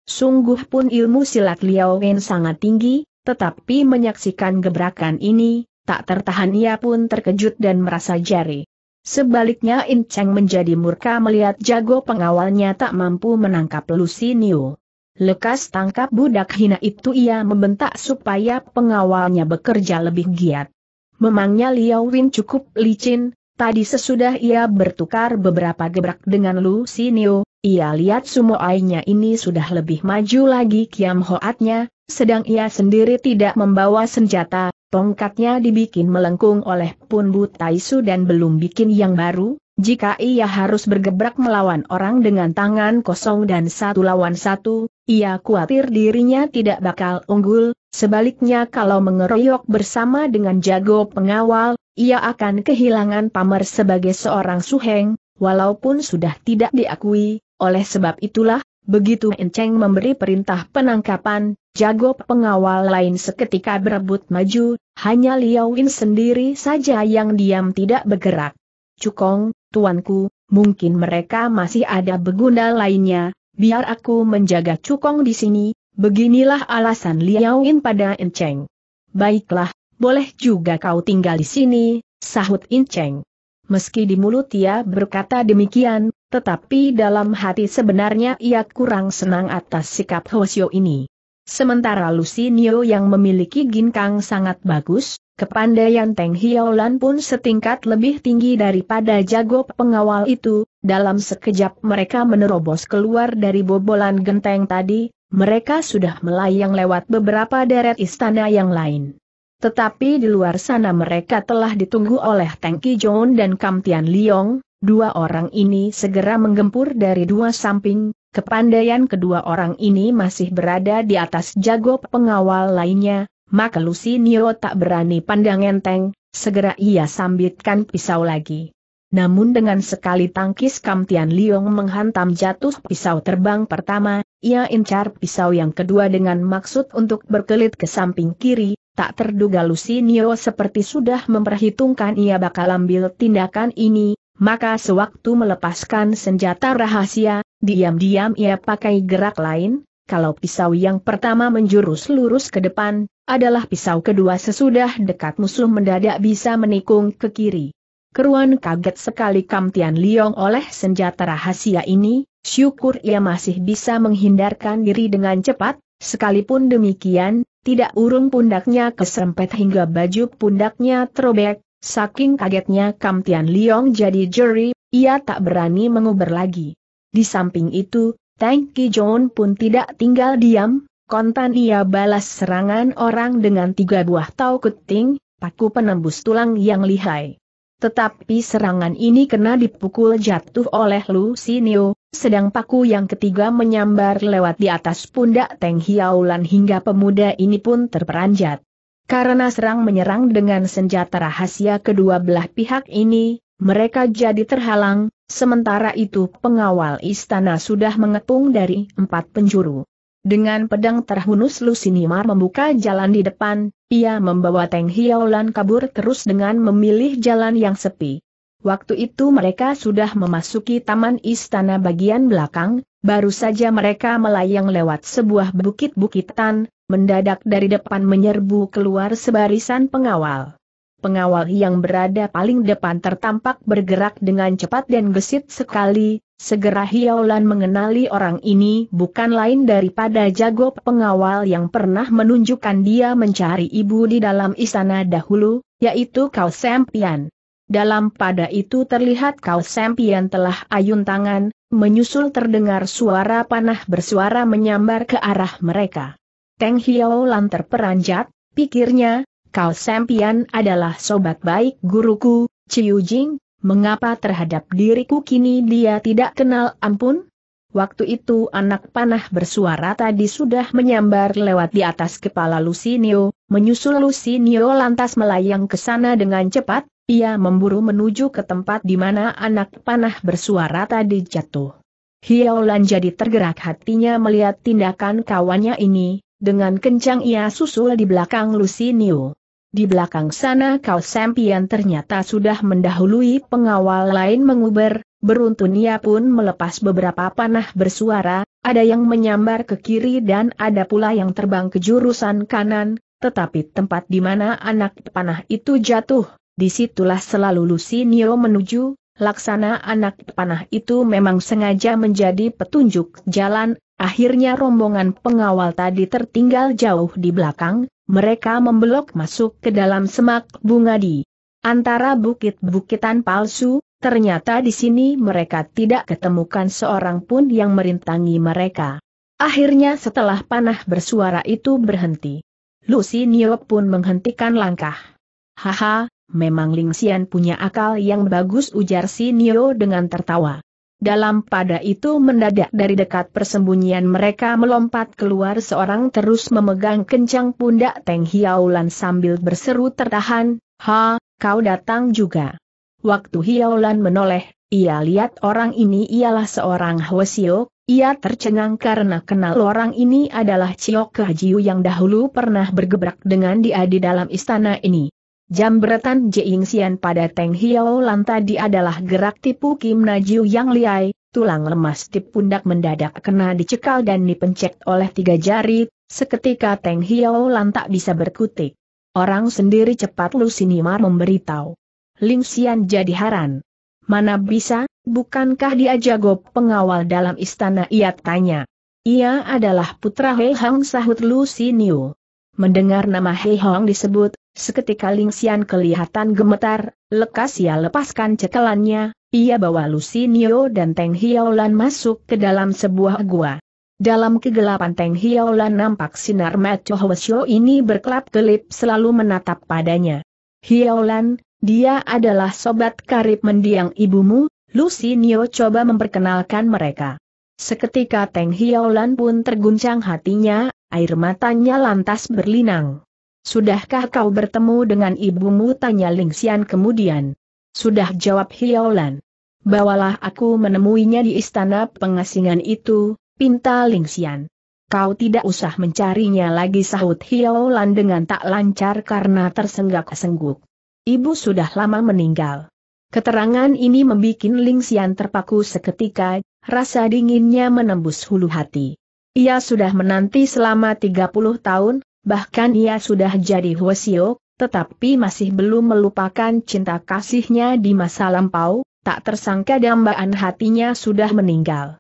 Sungguh pun ilmu silat Liao Wen sangat tinggi, tetapi menyaksikan gebrakan ini, tak tertahan ia pun terkejut dan merasa jari. Sebaliknya In Cheng menjadi murka melihat jago pengawalnya tak mampu menangkap Lusinio. Lekas tangkap budak hina itu ia membentak supaya pengawalnya bekerja lebih giat. Memangnya Liao Win cukup licin, tadi sesudah ia bertukar beberapa gebrak dengan Lu Sinio, ia lihat sumo ainya ini sudah lebih maju lagi kiam hoatnya, sedang ia sendiri tidak membawa senjata, tongkatnya dibikin melengkung oleh Pun Butaisu dan belum bikin yang baru, jika ia harus bergebrak melawan orang dengan tangan kosong dan satu lawan satu, ia khawatir dirinya tidak bakal unggul, sebaliknya kalau mengeroyok bersama dengan jago pengawal, ia akan kehilangan pamer sebagai seorang suheng, walaupun sudah tidak diakui, oleh sebab itulah, begitu Enceng memberi perintah penangkapan, jago pengawal lain seketika berebut maju, hanya Liao sendiri saja yang diam tidak bergerak. Cukong, tuanku, mungkin mereka masih ada beguna lainnya, biar aku menjaga cukong di sini, beginilah alasan Liaoin pada Enceng. Baiklah, boleh juga kau tinggal di sini, sahut Enceng. Meski di mulut ia berkata demikian, tetapi dalam hati sebenarnya ia kurang senang atas sikap Hosio ini. Sementara Lucinio yang memiliki ginkang sangat bagus, Kepandaian Teng Hiaolan pun setingkat lebih tinggi daripada jago pengawal itu, dalam sekejap mereka menerobos keluar dari bobolan genteng tadi, mereka sudah melayang lewat beberapa deret istana yang lain. Tetapi di luar sana mereka telah ditunggu oleh Teng Kijon dan Tian Liong, dua orang ini segera menggempur dari dua samping, kepandaian kedua orang ini masih berada di atas jago pengawal lainnya, maka Lucy Nio tak berani pandang enteng, segera ia sambitkan pisau lagi. Namun dengan sekali tangkis Kamtian Liong menghantam jatuh pisau terbang pertama, ia incar pisau yang kedua dengan maksud untuk berkelit ke samping kiri, tak terduga Lucy Nio seperti sudah memperhitungkan ia bakal ambil tindakan ini, maka sewaktu melepaskan senjata rahasia, diam-diam ia pakai gerak lain, kalau pisau yang pertama menjurus lurus ke depan, adalah pisau kedua sesudah dekat musuh mendadak bisa menikung ke kiri. Keruan kaget sekali Kamtian Liong oleh senjata rahasia ini, syukur ia masih bisa menghindarkan diri dengan cepat, sekalipun demikian, tidak urung pundaknya keserempet hingga baju pundaknya terobek, saking kagetnya Kamtian Liong jadi jeri, ia tak berani menguber lagi. Di samping itu, Tang Ki John pun tidak tinggal diam, Kontan ia balas serangan orang dengan tiga buah tau keting, paku penembus tulang yang lihai. Tetapi serangan ini kena dipukul jatuh oleh Lu Sinio, sedang paku yang ketiga menyambar lewat di atas pundak Teng Hiaulan hingga pemuda ini pun terperanjat. Karena serang menyerang dengan senjata rahasia kedua belah pihak ini, mereka jadi terhalang, sementara itu pengawal istana sudah mengepung dari empat penjuru. Dengan pedang terhunus Lusinimar membuka jalan di depan, ia membawa Teng Hiaulan kabur terus dengan memilih jalan yang sepi. Waktu itu mereka sudah memasuki taman istana bagian belakang, baru saja mereka melayang lewat sebuah bukit-bukitan, mendadak dari depan menyerbu keluar sebarisan pengawal pengawal yang berada paling depan tertampak bergerak dengan cepat dan gesit sekali, segera Hiaulan mengenali orang ini bukan lain daripada jago pengawal yang pernah menunjukkan dia mencari ibu di dalam istana dahulu, yaitu Kau Sempian. Dalam pada itu terlihat Kau Sempian telah ayun tangan, menyusul terdengar suara panah bersuara menyambar ke arah mereka. Teng Hiaulan terperanjat, pikirnya, Kau Sempian adalah sobat baik guruku, Ciu Jing, mengapa terhadap diriku kini dia tidak kenal ampun? Waktu itu anak panah bersuara tadi sudah menyambar lewat di atas kepala Lucinio, menyusul Lucinio lantas melayang ke sana dengan cepat, ia memburu menuju ke tempat di mana anak panah bersuara tadi jatuh. Hiaulan jadi tergerak hatinya melihat tindakan kawannya ini, dengan kencang ia susul di belakang Lucinio. Di belakang sana kau Sempian ternyata sudah mendahului pengawal lain menguber, beruntun ia pun melepas beberapa panah bersuara, ada yang menyambar ke kiri dan ada pula yang terbang ke jurusan kanan, tetapi tempat di mana anak panah itu jatuh, disitulah selalu Lusinio menuju, Laksana anak panah itu memang sengaja menjadi petunjuk jalan, akhirnya rombongan pengawal tadi tertinggal jauh di belakang, mereka membelok masuk ke dalam semak bunga di antara bukit-bukitan palsu, ternyata di sini mereka tidak ketemukan seorang pun yang merintangi mereka. Akhirnya setelah panah bersuara itu berhenti, Lucy Lucinio pun menghentikan langkah. Haha, memang Ling Xian punya akal yang bagus ujar si Nio dengan tertawa. Dalam pada itu mendadak dari dekat persembunyian mereka melompat keluar seorang terus memegang kencang pundak Teng Hiaulan sambil berseru tertahan, Ha, kau datang juga. Waktu Hiaulan menoleh, ia lihat orang ini ialah seorang Hwasio, ia tercengang karena kenal orang ini adalah Chiok Kajiu yang dahulu pernah bergebrak dengan dia di dalam istana ini. Jambretan Jeing Xian pada Teng Hiao Lan tadi adalah gerak tipu Kim Naju yang liai, tulang lemas di pundak mendadak kena dicekal dan dipencet oleh tiga jari, seketika Teng Hiao Lan tak bisa berkutik. Orang sendiri cepat Lu Sinimar memberitahu. Ling Xian jadi haran. Mana bisa, bukankah dia jago pengawal dalam istana ia tanya. Ia adalah putra Hei Hong sahut Lu Siniu. Mendengar nama Hei Hong disebut, Seketika Ling Xian kelihatan gemetar, lekas ia lepaskan cekelannya, ia bawa Nio dan Teng Hiaolan masuk ke dalam sebuah gua. Dalam kegelapan Teng Hiaolan nampak sinar Macho Hwasyo ini berkelap-kelip selalu menatap padanya. Hiaolan, dia adalah sobat karib mendiang ibumu, Nio coba memperkenalkan mereka. Seketika Teng Hiaolan pun terguncang hatinya, air matanya lantas berlinang. Sudahkah kau bertemu dengan ibumu? Tanya Ling Lingxian kemudian. Sudah jawab Hiaolan. Bawalah aku menemuinya di istana pengasingan itu, pinta Lingxian. Kau tidak usah mencarinya lagi sahut Hiaolan dengan tak lancar karena tersenggak-sengguk. Ibu sudah lama meninggal. Keterangan ini membuat Ling Lingxian terpaku seketika, rasa dinginnya menembus hulu hati. Ia sudah menanti selama 30 tahun, bahkan ia sudah jadi Huasio, tetapi masih belum melupakan cinta kasihnya di masa lampau, tak tersangka dambaan hatinya sudah meninggal.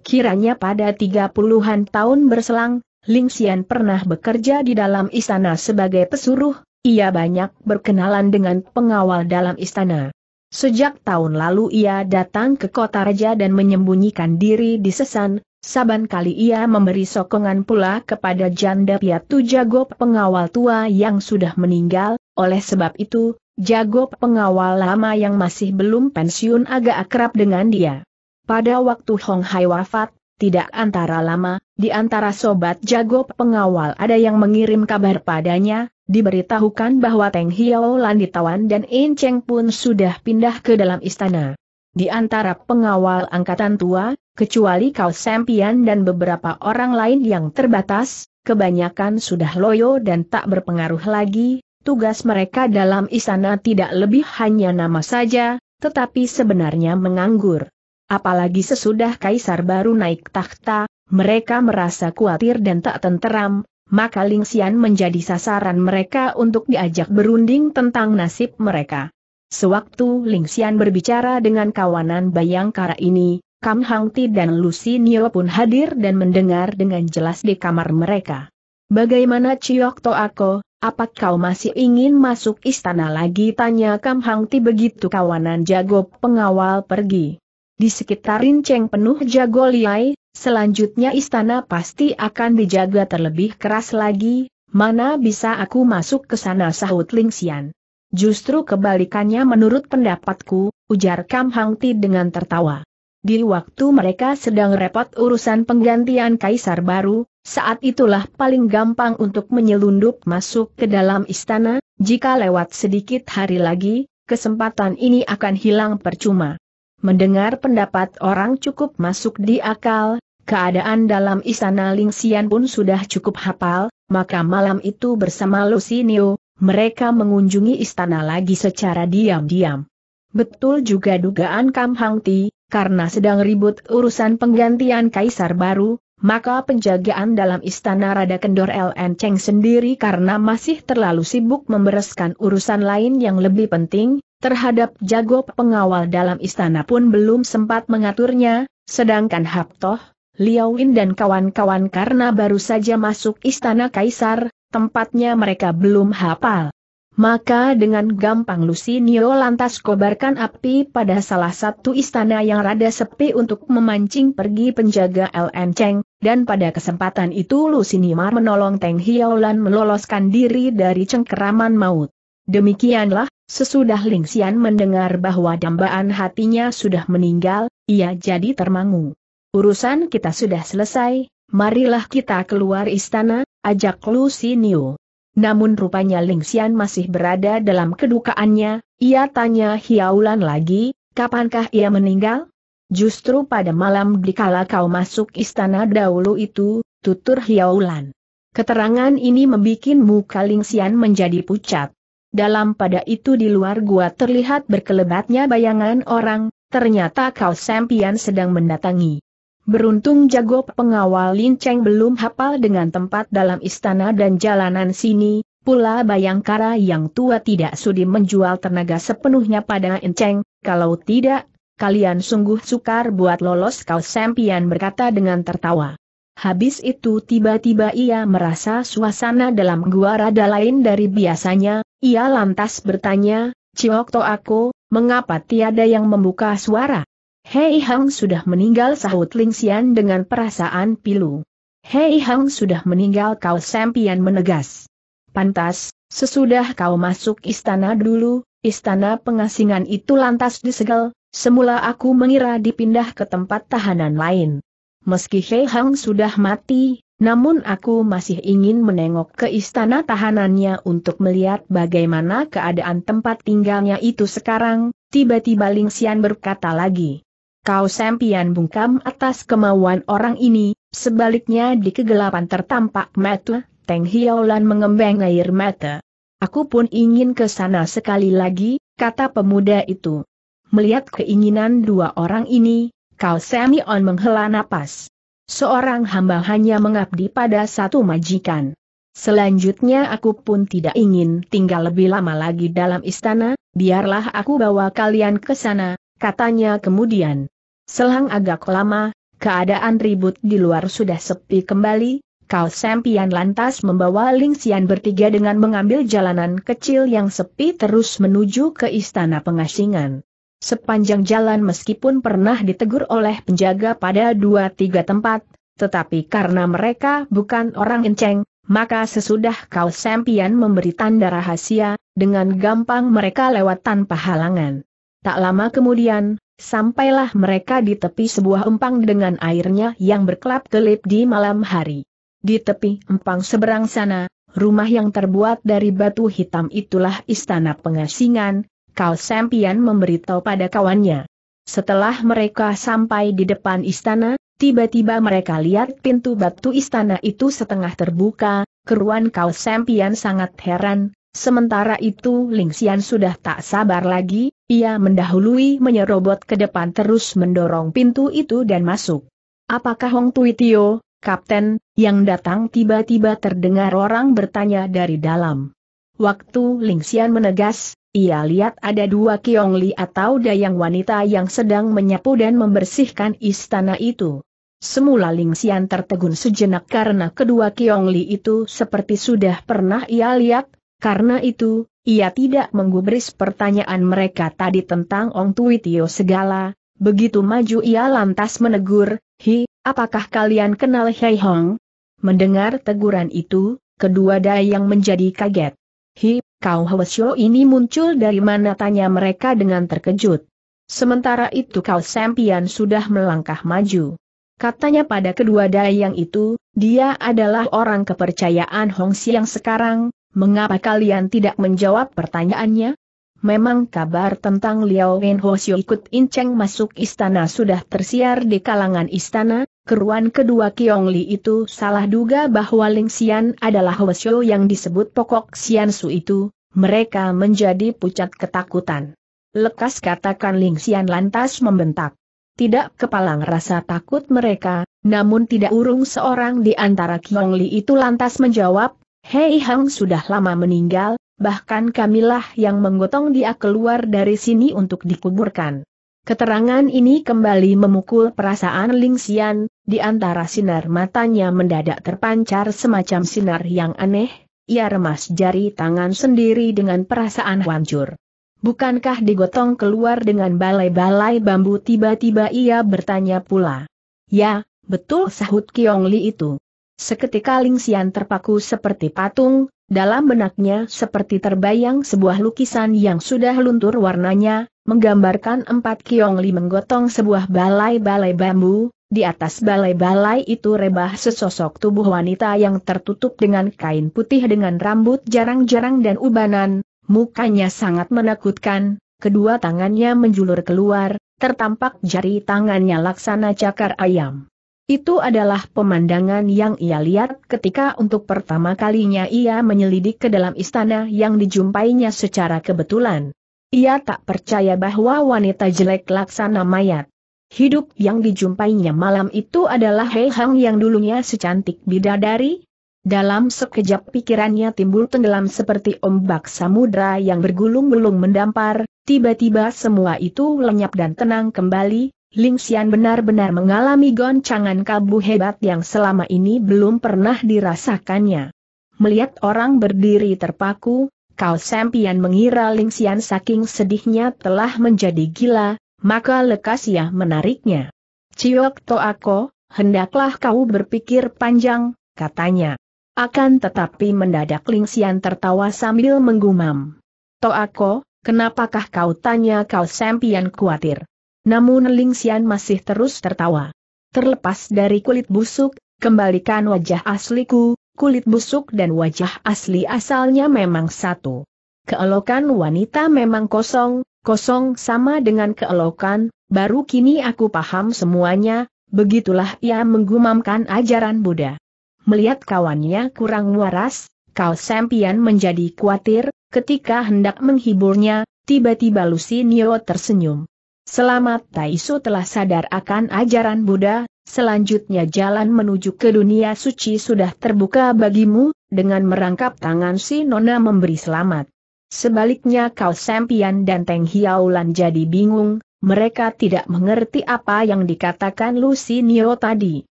Kiranya pada tiga puluhan tahun berselang, Ling Xian pernah bekerja di dalam istana sebagai pesuruh, ia banyak berkenalan dengan pengawal dalam istana. Sejak tahun lalu ia datang ke kota raja dan menyembunyikan diri di Sesan, Saban kali ia memberi sokongan pula kepada janda piatu jago pengawal tua yang sudah meninggal, oleh sebab itu, jago pengawal lama yang masih belum pensiun agak akrab dengan dia. Pada waktu Hong Hai wafat, tidak antara lama, di antara sobat jago pengawal ada yang mengirim kabar padanya, diberitahukan bahwa Teng Hiao Lan ditawan dan In Cheng pun sudah pindah ke dalam istana. Di antara pengawal angkatan tua, kecuali kau Sempian dan beberapa orang lain yang terbatas, kebanyakan sudah loyo dan tak berpengaruh lagi, tugas mereka dalam istana tidak lebih hanya nama saja, tetapi sebenarnya menganggur. Apalagi sesudah kaisar baru naik takhta, mereka merasa khawatir dan tak tenteram, maka Ling Xian menjadi sasaran mereka untuk diajak berunding tentang nasib mereka. Sewaktu Ling Xian berbicara dengan kawanan Bayangkara ini, Kam Hang Ti dan Nio pun hadir dan mendengar dengan jelas di kamar mereka. Bagaimana To Ako, apa kau masih ingin masuk istana lagi? Tanya Kam Hang Ti begitu kawanan jago pengawal pergi. Di sekitar rinceng penuh jago liai, selanjutnya istana pasti akan dijaga terlebih keras lagi, mana bisa aku masuk ke sana sahut Ling Xian. Justru kebalikannya menurut pendapatku, ujar Kam Hang Ti dengan tertawa di waktu mereka sedang repot urusan penggantian kaisar baru, saat itulah paling gampang untuk menyelundup masuk ke dalam istana, jika lewat sedikit hari lagi, kesempatan ini akan hilang percuma. Mendengar pendapat orang cukup masuk di akal, keadaan dalam istana Lingxian pun sudah cukup hafal, maka malam itu bersama Lucinio, mereka mengunjungi istana lagi secara diam-diam. Betul juga dugaan Kam Hang karena sedang ribut urusan penggantian kaisar baru, maka penjagaan dalam istana Rada Kendor LN Cheng sendiri karena masih terlalu sibuk membereskan urusan lain yang lebih penting, terhadap jago pengawal dalam istana pun belum sempat mengaturnya, sedangkan Haptoh, Liaoin dan kawan-kawan karena baru saja masuk istana kaisar, tempatnya mereka belum hafal. Maka dengan gampang Lucinio lantas kobarkan api pada salah satu istana yang rada sepi untuk memancing pergi penjaga LN Cheng, dan pada kesempatan itu Lucinio menolong Teng Hiaolan meloloskan diri dari cengkeraman maut. Demikianlah, sesudah Lingxian mendengar bahwa dambaan hatinya sudah meninggal, ia jadi termangu. Urusan kita sudah selesai, marilah kita keluar istana, ajak Lucinio. Namun rupanya Ling Xian masih berada dalam kedukaannya, ia tanya Hiaulan lagi, kapankah ia meninggal? Justru pada malam dikala kau masuk istana dahulu itu, tutur Hiaulan. Keterangan ini membuat muka Ling Xian menjadi pucat. Dalam pada itu di luar gua terlihat berkelebatnya bayangan orang, ternyata kau Sempian sedang mendatangi. Beruntung jago pengawal Linceng belum hafal dengan tempat dalam istana dan jalanan sini, pula Bayangkara yang tua tidak sudi menjual tenaga sepenuhnya pada Linceng, kalau tidak, kalian sungguh sukar buat lolos kau Sempian berkata dengan tertawa. Habis itu tiba-tiba ia merasa suasana dalam gua rada lain dari biasanya, ia lantas bertanya, Ciokto aku, mengapa tiada yang membuka suara? Hei Hang sudah meninggal sahut Ling Xian dengan perasaan pilu. Hei Hang sudah meninggal kau Sempian menegas. Pantas, sesudah kau masuk istana dulu, istana pengasingan itu lantas disegel, semula aku mengira dipindah ke tempat tahanan lain. Meski Hei Hang sudah mati, namun aku masih ingin menengok ke istana tahanannya untuk melihat bagaimana keadaan tempat tinggalnya itu sekarang, tiba-tiba Ling Xian berkata lagi. Kau sempian bungkam atas kemauan orang ini, sebaliknya di kegelapan tertampak mata, Teng Hiaulan mengembang air mata. Aku pun ingin ke sana sekali lagi, kata pemuda itu. Melihat keinginan dua orang ini, Kau Semion menghela napas. Seorang hamba hanya mengabdi pada satu majikan. Selanjutnya aku pun tidak ingin tinggal lebih lama lagi dalam istana, biarlah aku bawa kalian ke sana, katanya kemudian. Selang agak lama, keadaan ribut di luar sudah sepi kembali, Kau Sempian lantas membawa Ling Xian bertiga dengan mengambil jalanan kecil yang sepi terus menuju ke istana pengasingan. Sepanjang jalan meskipun pernah ditegur oleh penjaga pada dua tiga tempat, tetapi karena mereka bukan orang enceng, maka sesudah Kau Sempian memberi tanda rahasia, dengan gampang mereka lewat tanpa halangan. Tak lama kemudian, Sampailah mereka di tepi sebuah empang dengan airnya yang berkelap-kelip di malam hari. Di tepi empang seberang sana, rumah yang terbuat dari batu hitam itulah istana pengasingan, Kau Sempian memberitahu pada kawannya. Setelah mereka sampai di depan istana, tiba-tiba mereka lihat pintu batu istana itu setengah terbuka, keruan Kau Sempian sangat heran, Sementara itu Ling Xian sudah tak sabar lagi, ia mendahului menyerobot ke depan terus mendorong pintu itu dan masuk. Apakah Hong Tui Tio, Kapten, yang datang tiba-tiba terdengar orang bertanya dari dalam. Waktu Ling Xian menegas, ia lihat ada dua Li atau dayang wanita yang sedang menyapu dan membersihkan istana itu. Semula Ling Xian tertegun sejenak karena kedua Li itu seperti sudah pernah ia lihat, karena itu, ia tidak menggubris pertanyaan mereka tadi tentang Ong Tui Tio segala, begitu maju ia lantas menegur, Hi, apakah kalian kenal Hei Hong? Mendengar teguran itu, kedua dayang menjadi kaget. Hi, kau Hwasyo ini muncul dari mana tanya mereka dengan terkejut. Sementara itu kau Sempian sudah melangkah maju. Katanya pada kedua dayang itu, dia adalah orang kepercayaan Hong Siang sekarang, mengapa kalian tidak menjawab pertanyaannya? Memang kabar tentang Liao Wenho Xiu ikut Inceng masuk istana sudah tersiar di kalangan istana, keruan kedua Li itu salah duga bahwa Ling Xian adalah Hosio yang disebut pokok Xian Su itu, mereka menjadi pucat ketakutan. Lekas katakan Ling Xian lantas membentak. Tidak kepalang rasa takut mereka, namun tidak urung seorang di antara Li itu lantas menjawab, Hei Hang sudah lama meninggal, bahkan kamilah yang menggotong dia keluar dari sini untuk dikuburkan. Keterangan ini kembali memukul perasaan Ling Xian, di antara sinar matanya mendadak terpancar semacam sinar yang aneh, ia remas jari tangan sendiri dengan perasaan hancur. Bukankah digotong keluar dengan balai-balai bambu tiba-tiba ia bertanya pula. Ya, betul sahut Kiong Li itu. Seketika Ling Xian terpaku seperti patung, dalam benaknya seperti terbayang sebuah lukisan yang sudah luntur warnanya, menggambarkan empat kiong li menggotong sebuah balai-balai bambu, di atas balai-balai itu rebah sesosok tubuh wanita yang tertutup dengan kain putih dengan rambut jarang-jarang dan ubanan, mukanya sangat menakutkan, kedua tangannya menjulur keluar, tertampak jari tangannya laksana cakar ayam. Itu adalah pemandangan yang ia lihat ketika untuk pertama kalinya ia menyelidik ke dalam istana yang dijumpainya secara kebetulan. Ia tak percaya bahwa wanita jelek laksana mayat. Hidup yang dijumpainya malam itu adalah Hei Hang yang dulunya secantik bidadari. Dalam sekejap pikirannya timbul tenggelam seperti ombak samudra yang bergulung-gulung mendampar, tiba-tiba semua itu lenyap dan tenang kembali, Ling Xian benar-benar mengalami goncangan kabu hebat yang selama ini belum pernah dirasakannya. Melihat orang berdiri terpaku, Kau Sempian mengira Ling Xian saking sedihnya telah menjadi gila, maka lekas ia menariknya. Ciok Toako, hendaklah kau berpikir panjang, katanya. Akan tetapi mendadak Ling Xian tertawa sambil menggumam. Toako, kenapakah kau tanya Kau Sempian khawatir? namun Ling Xian masih terus tertawa. Terlepas dari kulit busuk, kembalikan wajah asliku, kulit busuk dan wajah asli asalnya memang satu. Keelokan wanita memang kosong, kosong sama dengan keelokan, baru kini aku paham semuanya, begitulah ia menggumamkan ajaran Buddha. Melihat kawannya kurang waras, Kau Sempian menjadi khawatir, ketika hendak menghiburnya, tiba-tiba Lucy Nio tersenyum. Selamat Taisu telah sadar akan ajaran Buddha, selanjutnya jalan menuju ke dunia suci sudah terbuka bagimu, dengan merangkap tangan si Nona memberi selamat. Sebaliknya kau Sempian dan Teng Hiaulan jadi bingung, mereka tidak mengerti apa yang dikatakan Lucy Nio tadi.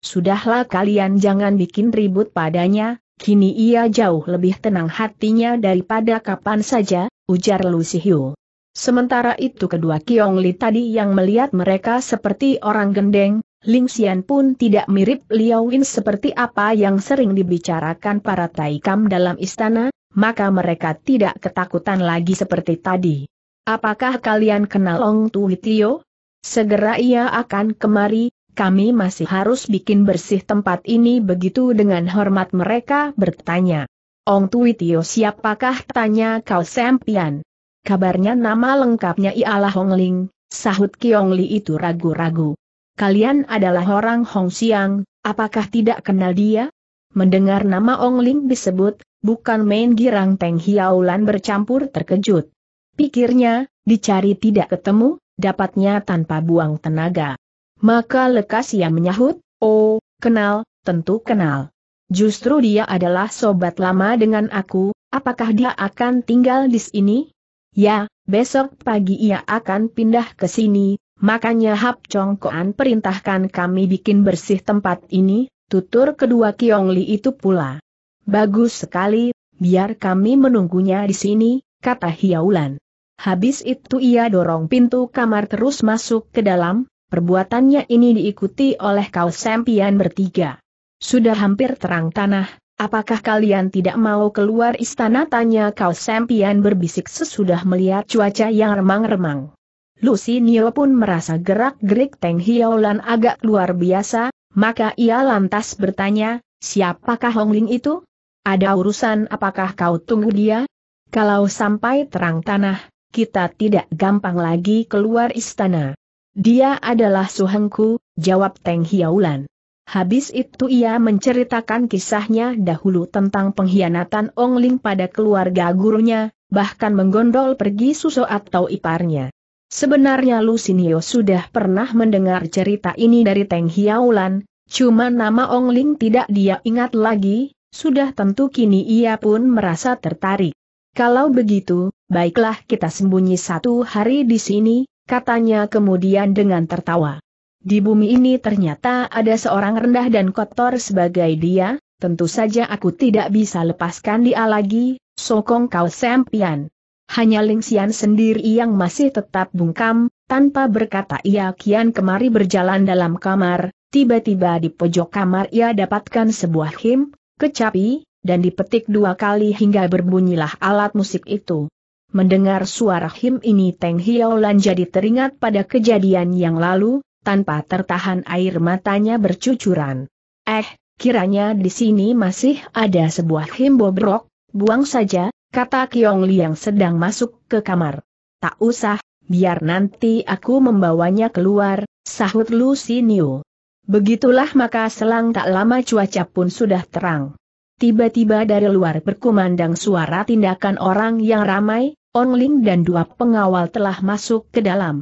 Sudahlah kalian jangan bikin ribut padanya, kini ia jauh lebih tenang hatinya daripada kapan saja, ujar Lucy Hiu. Sementara itu kedua Kiong Li tadi yang melihat mereka seperti orang gendeng, Ling Xian pun tidak mirip Liao Win seperti apa yang sering dibicarakan para Taikam dalam istana, maka mereka tidak ketakutan lagi seperti tadi. Apakah kalian kenal Ong Tui Tio? Segera ia akan kemari, kami masih harus bikin bersih tempat ini begitu dengan hormat mereka bertanya. Ong Tui Tio, siapakah tanya kau Sempian? kabarnya nama lengkapnya ialah Hong Ling, sahut Kiong Li itu ragu-ragu. Kalian adalah orang Hong Siang, apakah tidak kenal dia? Mendengar nama Hong Ling disebut, bukan main girang Teng Hiaulan bercampur terkejut. Pikirnya, dicari tidak ketemu, dapatnya tanpa buang tenaga. Maka lekas ia menyahut, oh, kenal, tentu kenal. Justru dia adalah sobat lama dengan aku, apakah dia akan tinggal di sini? Ya, besok pagi ia akan pindah ke sini, makanya Hap Chong Koan perintahkan kami bikin bersih tempat ini, tutur kedua Kiong Li itu pula. Bagus sekali, biar kami menunggunya di sini, kata Hiaulan. Habis itu ia dorong pintu kamar terus masuk ke dalam, perbuatannya ini diikuti oleh kau sempian bertiga. Sudah hampir terang tanah, Apakah kalian tidak mau keluar istana? Tanya kau Sempian berbisik sesudah melihat cuaca yang remang-remang. Lucy Nio pun merasa gerak-gerik Teng Hiolan agak luar biasa, maka ia lantas bertanya, siapakah Hong Ling itu? Ada urusan apakah kau tunggu dia? Kalau sampai terang tanah, kita tidak gampang lagi keluar istana. Dia adalah suhengku, jawab Teng Hiolan. Habis itu ia menceritakan kisahnya dahulu tentang pengkhianatan Ong Ling pada keluarga gurunya, bahkan menggondol pergi susu atau iparnya. Sebenarnya Lusinio sudah pernah mendengar cerita ini dari Teng Hiaulan, cuma nama Ong Ling tidak dia ingat lagi, sudah tentu kini ia pun merasa tertarik. Kalau begitu, baiklah kita sembunyi satu hari di sini, katanya kemudian dengan tertawa. Di bumi ini ternyata ada seorang rendah dan kotor sebagai dia, tentu saja aku tidak bisa lepaskan dia lagi, sokong kau sempian. Hanya Lingsian sendiri yang masih tetap bungkam, tanpa berkata ia kian kemari berjalan dalam kamar, tiba-tiba di pojok kamar ia dapatkan sebuah him, kecapi, dan dipetik dua kali hingga berbunyilah alat musik itu. Mendengar suara him ini Teng Hiaolan jadi teringat pada kejadian yang lalu, tanpa tertahan air matanya bercucuran. Eh, kiranya di sini masih ada sebuah himbo brok, buang saja, kata Kiong Li yang sedang masuk ke kamar. Tak usah, biar nanti aku membawanya keluar, sahut Lu Siniu. Begitulah maka selang tak lama cuaca pun sudah terang. Tiba-tiba dari luar berkumandang suara tindakan orang yang ramai, Ong Ling dan dua pengawal telah masuk ke dalam.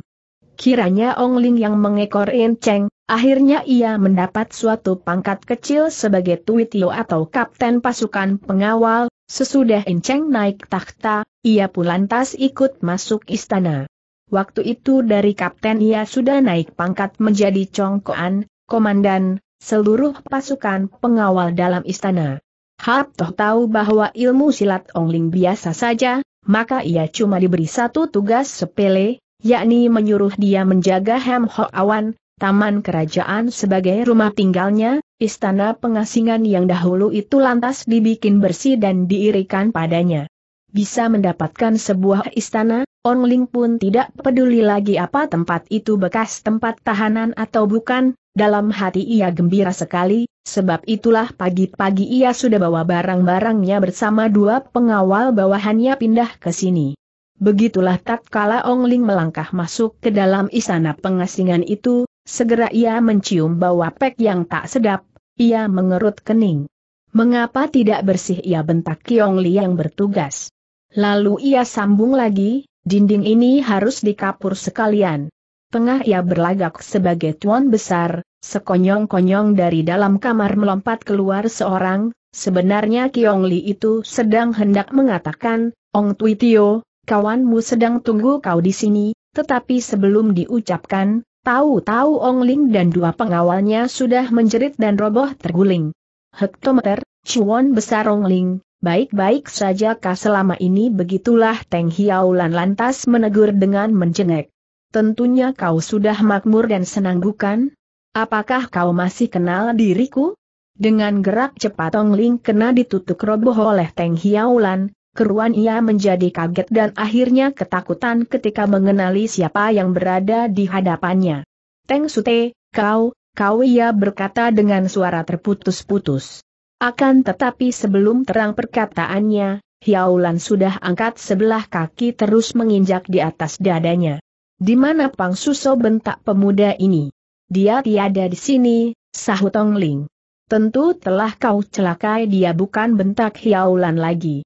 Kiranya Ong Ling yang mengekor In Cheng, akhirnya ia mendapat suatu pangkat kecil sebagai Tio atau Kapten Pasukan Pengawal, sesudah In Cheng naik takhta, ia pun lantas ikut masuk istana. Waktu itu dari Kapten ia sudah naik pangkat menjadi Congkoan, Komandan, seluruh pasukan pengawal dalam istana. Hap Toh tahu bahwa ilmu silat Ong Ling biasa saja, maka ia cuma diberi satu tugas sepele, yakni menyuruh dia menjaga Hem Ho Awan, taman kerajaan sebagai rumah tinggalnya, istana pengasingan yang dahulu itu lantas dibikin bersih dan diirikan padanya. Bisa mendapatkan sebuah istana, Ong Ling pun tidak peduli lagi apa tempat itu bekas tempat tahanan atau bukan, dalam hati ia gembira sekali, sebab itulah pagi-pagi ia sudah bawa barang-barangnya bersama dua pengawal bawahannya pindah ke sini. Begitulah tatkala Ong Ling melangkah masuk ke dalam istana pengasingan itu, segera ia mencium bau apek yang tak sedap, ia mengerut kening. Mengapa tidak bersih ia bentak Kiong Li yang bertugas? Lalu ia sambung lagi, dinding ini harus dikapur sekalian. Tengah ia berlagak sebagai tuan besar, sekonyong-konyong dari dalam kamar melompat keluar seorang, sebenarnya Kiong Li itu sedang hendak mengatakan, Ong Tui Tio, kawanmu sedang tunggu kau di sini, tetapi sebelum diucapkan, tahu-tahu Ong Ling dan dua pengawalnya sudah menjerit dan roboh terguling. Hektometer, cuan besar Ong Ling, baik-baik sajakah selama ini begitulah Teng Hiaulan lantas menegur dengan menjengek. Tentunya kau sudah makmur dan senang bukan? Apakah kau masih kenal diriku? Dengan gerak cepat Ong Ling kena ditutup roboh oleh Teng Hiaulan, keruan ia menjadi kaget dan akhirnya ketakutan ketika mengenali siapa yang berada di hadapannya. Teng Sute, kau, kau ia berkata dengan suara terputus-putus. Akan tetapi sebelum terang perkataannya, Hiaulan sudah angkat sebelah kaki terus menginjak di atas dadanya. Di mana Pang Suso bentak pemuda ini? Dia tiada di sini, sahut Tong Ling. Tentu telah kau celakai dia bukan bentak Hiaulan lagi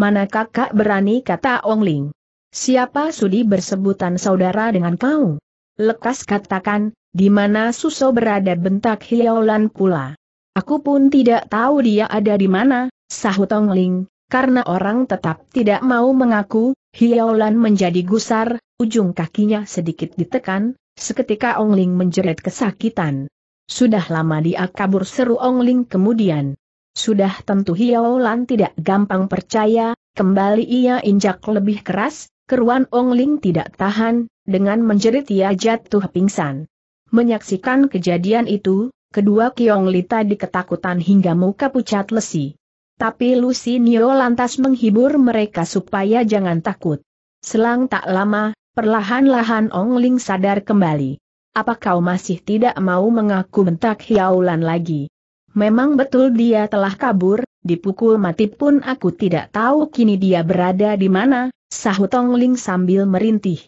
mana kakak berani kata Ong Ling. Siapa sudi bersebutan saudara dengan kau? Lekas katakan, di mana Suso berada bentak Hiaolan pula. Aku pun tidak tahu dia ada di mana, sahut Ong Ling, karena orang tetap tidak mau mengaku, Hiaolan menjadi gusar, ujung kakinya sedikit ditekan, seketika Ong Ling menjerit kesakitan. Sudah lama dia kabur seru Ong Ling kemudian. Sudah tentu Hiao Lan tidak gampang percaya, kembali ia injak lebih keras, keruan Ong Ling tidak tahan, dengan menjerit ia jatuh pingsan. Menyaksikan kejadian itu, kedua Kiong Lita diketakutan hingga muka pucat lesi. Tapi Lucy Nio lantas menghibur mereka supaya jangan takut. Selang tak lama, perlahan-lahan Ong Ling sadar kembali. Apa kau masih tidak mau mengaku bentak Lan lagi? Memang betul dia telah kabur, dipukul mati pun aku tidak tahu kini dia berada di mana, sahut Tong Ling sambil merintih.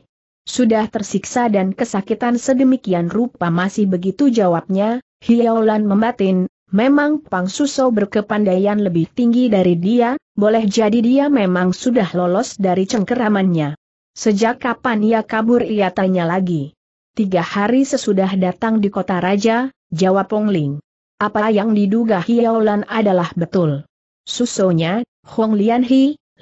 Sudah tersiksa dan kesakitan sedemikian rupa masih begitu jawabnya, Hiaolan membatin, memang Pang Suso berkepandaian lebih tinggi dari dia, boleh jadi dia memang sudah lolos dari cengkeramannya. Sejak kapan ia kabur ia tanya lagi. Tiga hari sesudah datang di kota raja, jawab Pong Ling. Apa yang diduga Hiaulan adalah betul. Susonya, Hong Lian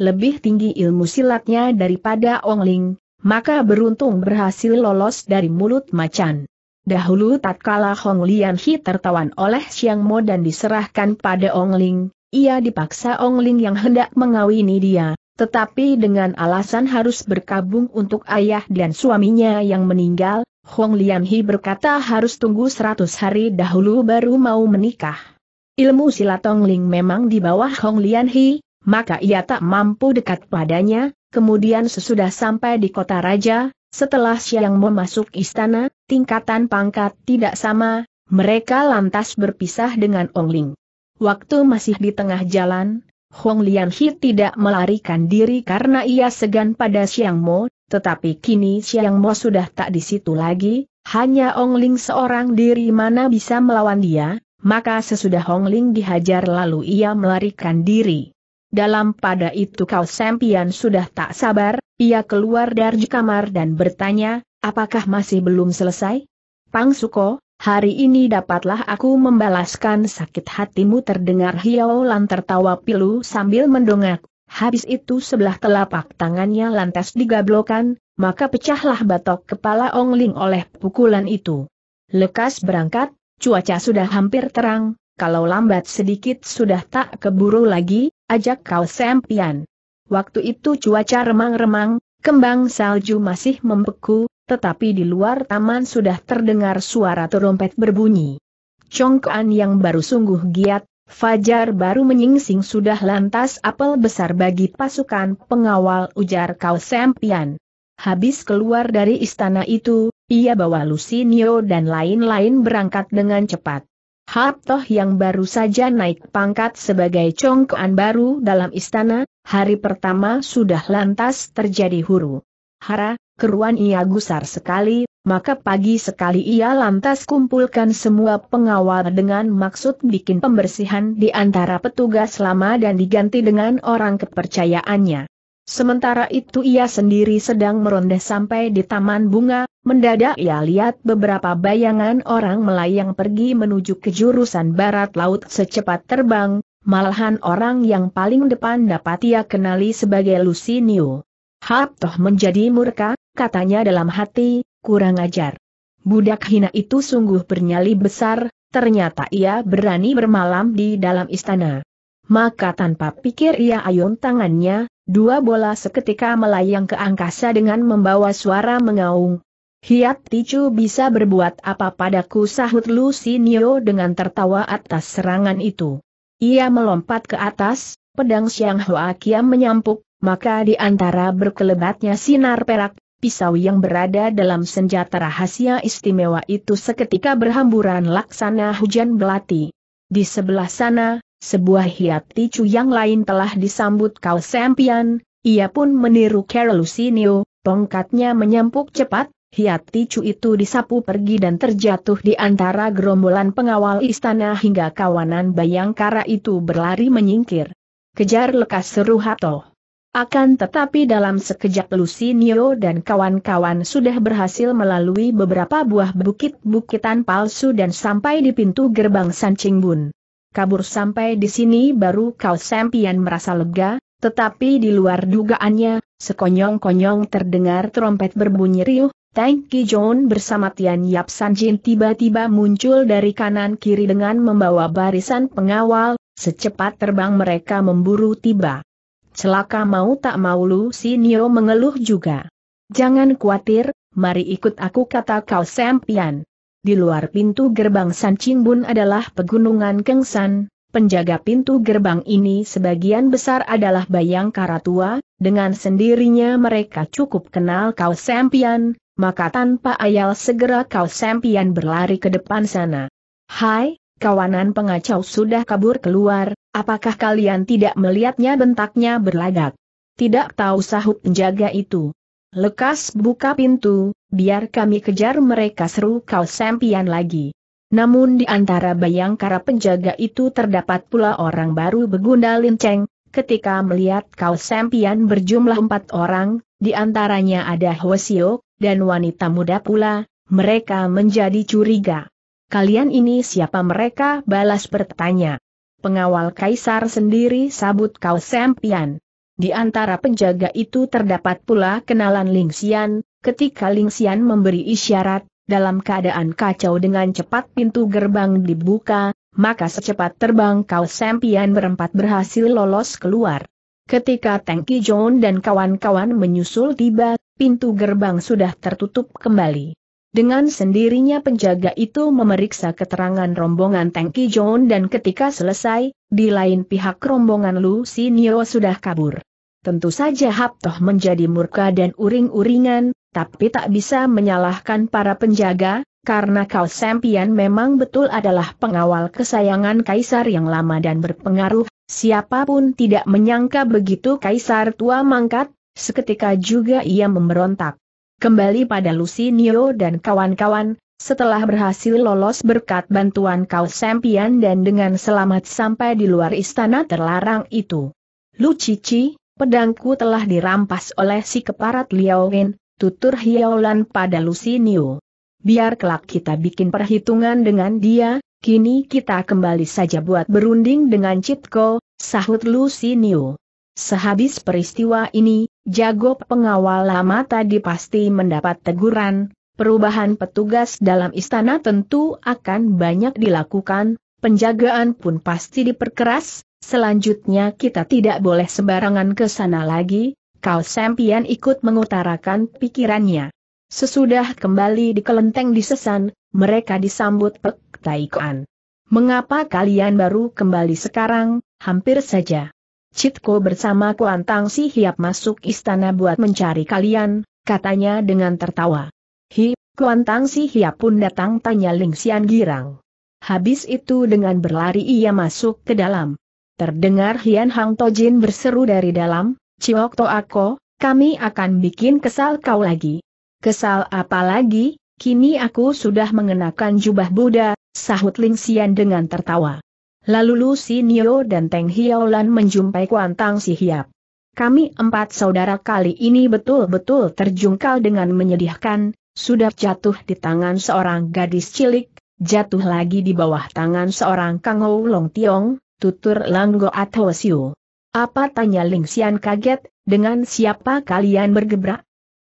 lebih tinggi ilmu silatnya daripada Ong Ling, maka beruntung berhasil lolos dari mulut macan. Dahulu tatkala Hong Lian tertawan oleh Xiang Mo dan diserahkan pada Ong Ling, ia dipaksa Ong Ling yang hendak mengawini dia, tetapi dengan alasan harus berkabung untuk ayah dan suaminya yang meninggal, Hong Lianhi berkata harus tunggu 100 hari dahulu baru mau menikah. Ilmu silatong Ling memang di bawah Hong Lianhi, maka ia tak mampu dekat padanya, kemudian sesudah sampai di kota raja, setelah siang memasuk istana, tingkatan pangkat tidak sama, mereka lantas berpisah dengan Ong Ling. Waktu masih di tengah jalan, Hong Lianhi tidak melarikan diri karena ia segan pada Siang Mo, tetapi kini Siang Mo sudah tak di situ lagi, hanya Ong Ling seorang diri mana bisa melawan dia, maka sesudah Hong Ling dihajar lalu ia melarikan diri. Dalam pada itu Kau Sempian sudah tak sabar, ia keluar dari kamar dan bertanya, apakah masih belum selesai? Pang Suko, hari ini dapatlah aku membalaskan sakit hatimu terdengar Hiau Lan tertawa pilu sambil mendongak. Habis itu sebelah telapak tangannya lantas digablokan, maka pecahlah batok kepala Ong Ling oleh pukulan itu. Lekas berangkat, cuaca sudah hampir terang, kalau lambat sedikit sudah tak keburu lagi, ajak kau sempian. Waktu itu cuaca remang-remang, kembang salju masih membeku, tetapi di luar taman sudah terdengar suara terompet berbunyi. Congkoan yang baru sungguh giat, Fajar baru menyingsing sudah lantas apel besar bagi pasukan pengawal ujar kau sempian. Habis keluar dari istana itu, ia bawa Lucinio dan lain-lain berangkat dengan cepat. Haptoh yang baru saja naik pangkat sebagai congkoan baru dalam istana, hari pertama sudah lantas terjadi huru. Hara, keruan ia gusar sekali, maka pagi sekali ia lantas kumpulkan semua pengawal dengan maksud bikin pembersihan di antara petugas lama dan diganti dengan orang kepercayaannya. Sementara itu ia sendiri sedang meronda sampai di taman bunga, mendadak ia lihat beberapa bayangan orang melayang pergi menuju ke jurusan barat laut secepat terbang, malahan orang yang paling depan dapat ia kenali sebagai Lucy Lucinio. toh menjadi murka, katanya dalam hati, kurang ajar. Budak hina itu sungguh bernyali besar, ternyata ia berani bermalam di dalam istana. Maka tanpa pikir ia ayun tangannya, dua bola seketika melayang ke angkasa dengan membawa suara mengaung. Hiat Ticu bisa berbuat apa padaku sahut Lucinio dengan tertawa atas serangan itu. Ia melompat ke atas, pedang Siang Hoa Kiam menyampuk, maka di antara berkelebatnya sinar perak, pisau yang berada dalam senjata rahasia istimewa itu seketika berhamburan laksana hujan belati. Di sebelah sana, sebuah hiat ticu yang lain telah disambut kau sempian, ia pun meniru Carolusinio, tongkatnya menyempuk cepat, hiat ticu itu disapu pergi dan terjatuh di antara gerombolan pengawal istana hingga kawanan Bayangkara itu berlari menyingkir. Kejar lekas seru Hato. Akan tetapi dalam sekejap Lucy Nio dan kawan-kawan sudah berhasil melalui beberapa buah bukit-bukitan palsu dan sampai di pintu gerbang San Sanchingbun. Kabur sampai di sini baru kau sempian merasa lega, tetapi di luar dugaannya, sekonyong-konyong terdengar trompet berbunyi riuh, Tang John bersama Tian Yap Sanjin tiba-tiba muncul dari kanan kiri dengan membawa barisan pengawal, secepat terbang mereka memburu tiba. Celaka mau tak mau Lu Sinio mengeluh juga. Jangan khawatir, mari ikut aku kata kau Sempian. Di luar pintu gerbang San Chingbun adalah pegunungan Kengsan, penjaga pintu gerbang ini sebagian besar adalah Bayang Karatua, dengan sendirinya mereka cukup kenal kau Sempian, maka tanpa ayal segera kau Sempian berlari ke depan sana. Hai, kawanan pengacau sudah kabur keluar, apakah kalian tidak melihatnya bentaknya berlagak? Tidak tahu sahut penjaga itu. Lekas buka pintu, biar kami kejar mereka seru kau sempian lagi. Namun di antara bayangkara penjaga itu terdapat pula orang baru begundal linceng, ketika melihat kau sempian berjumlah empat orang, di antaranya ada Hwasio, dan wanita muda pula, mereka menjadi curiga. Kalian ini siapa mereka? Balas bertanya. Pengawal kaisar sendiri sabut kau Sempian. Di antara penjaga itu terdapat pula kenalan Ling Xian, ketika Ling Xian memberi isyarat, dalam keadaan kacau dengan cepat pintu gerbang dibuka, maka secepat terbang kau Sempian berempat berhasil lolos keluar. Ketika Tengki John dan kawan-kawan menyusul tiba, pintu gerbang sudah tertutup kembali. Dengan sendirinya penjaga itu memeriksa keterangan rombongan Tengki John dan ketika selesai, di lain pihak rombongan Lu Sinio sudah kabur. Tentu saja Haptoh menjadi murka dan uring-uringan, tapi tak bisa menyalahkan para penjaga, karena Kau Sempian memang betul adalah pengawal kesayangan Kaisar yang lama dan berpengaruh, siapapun tidak menyangka begitu Kaisar tua mangkat, seketika juga ia memberontak kembali pada Lucinio dan kawan-kawan, setelah berhasil lolos berkat bantuan kau Sempian dan dengan selamat sampai di luar istana terlarang itu. Lu Cici, pedangku telah dirampas oleh si keparat Wen, tutur Hiaolan pada Lucinio. Biar kelak kita bikin perhitungan dengan dia, kini kita kembali saja buat berunding dengan Citko, sahut Lucinio. Sehabis peristiwa ini, Jago pengawal lama tadi pasti mendapat teguran, perubahan petugas dalam istana tentu akan banyak dilakukan, penjagaan pun pasti diperkeras, selanjutnya kita tidak boleh sembarangan ke sana lagi, Kau Sempian ikut mengutarakan pikirannya. Sesudah kembali di kelenteng di Sesan, mereka disambut Pek Taikuan. Mengapa kalian baru kembali sekarang, hampir saja. Citko bersama Kuantang si Hiap masuk istana buat mencari kalian, katanya dengan tertawa. Hi, Kuantang si Hiap pun datang tanya Ling Xian girang. Habis itu dengan berlari ia masuk ke dalam. Terdengar Hian Hang Tojin berseru dari dalam, Ciok To kami akan bikin kesal kau lagi. Kesal apa lagi, kini aku sudah mengenakan jubah Buddha, sahut Ling Xian dengan tertawa. Lalu Lu Nio dan Teng Hiaolan menjumpai Kuantang Si Hiap. Kami empat saudara kali ini betul-betul terjungkal dengan menyedihkan, sudah jatuh di tangan seorang gadis cilik, jatuh lagi di bawah tangan seorang Kang Hou Long Tiong, tutur Langgo atau Siu. Apa tanya Ling Xian kaget, dengan siapa kalian bergebrak?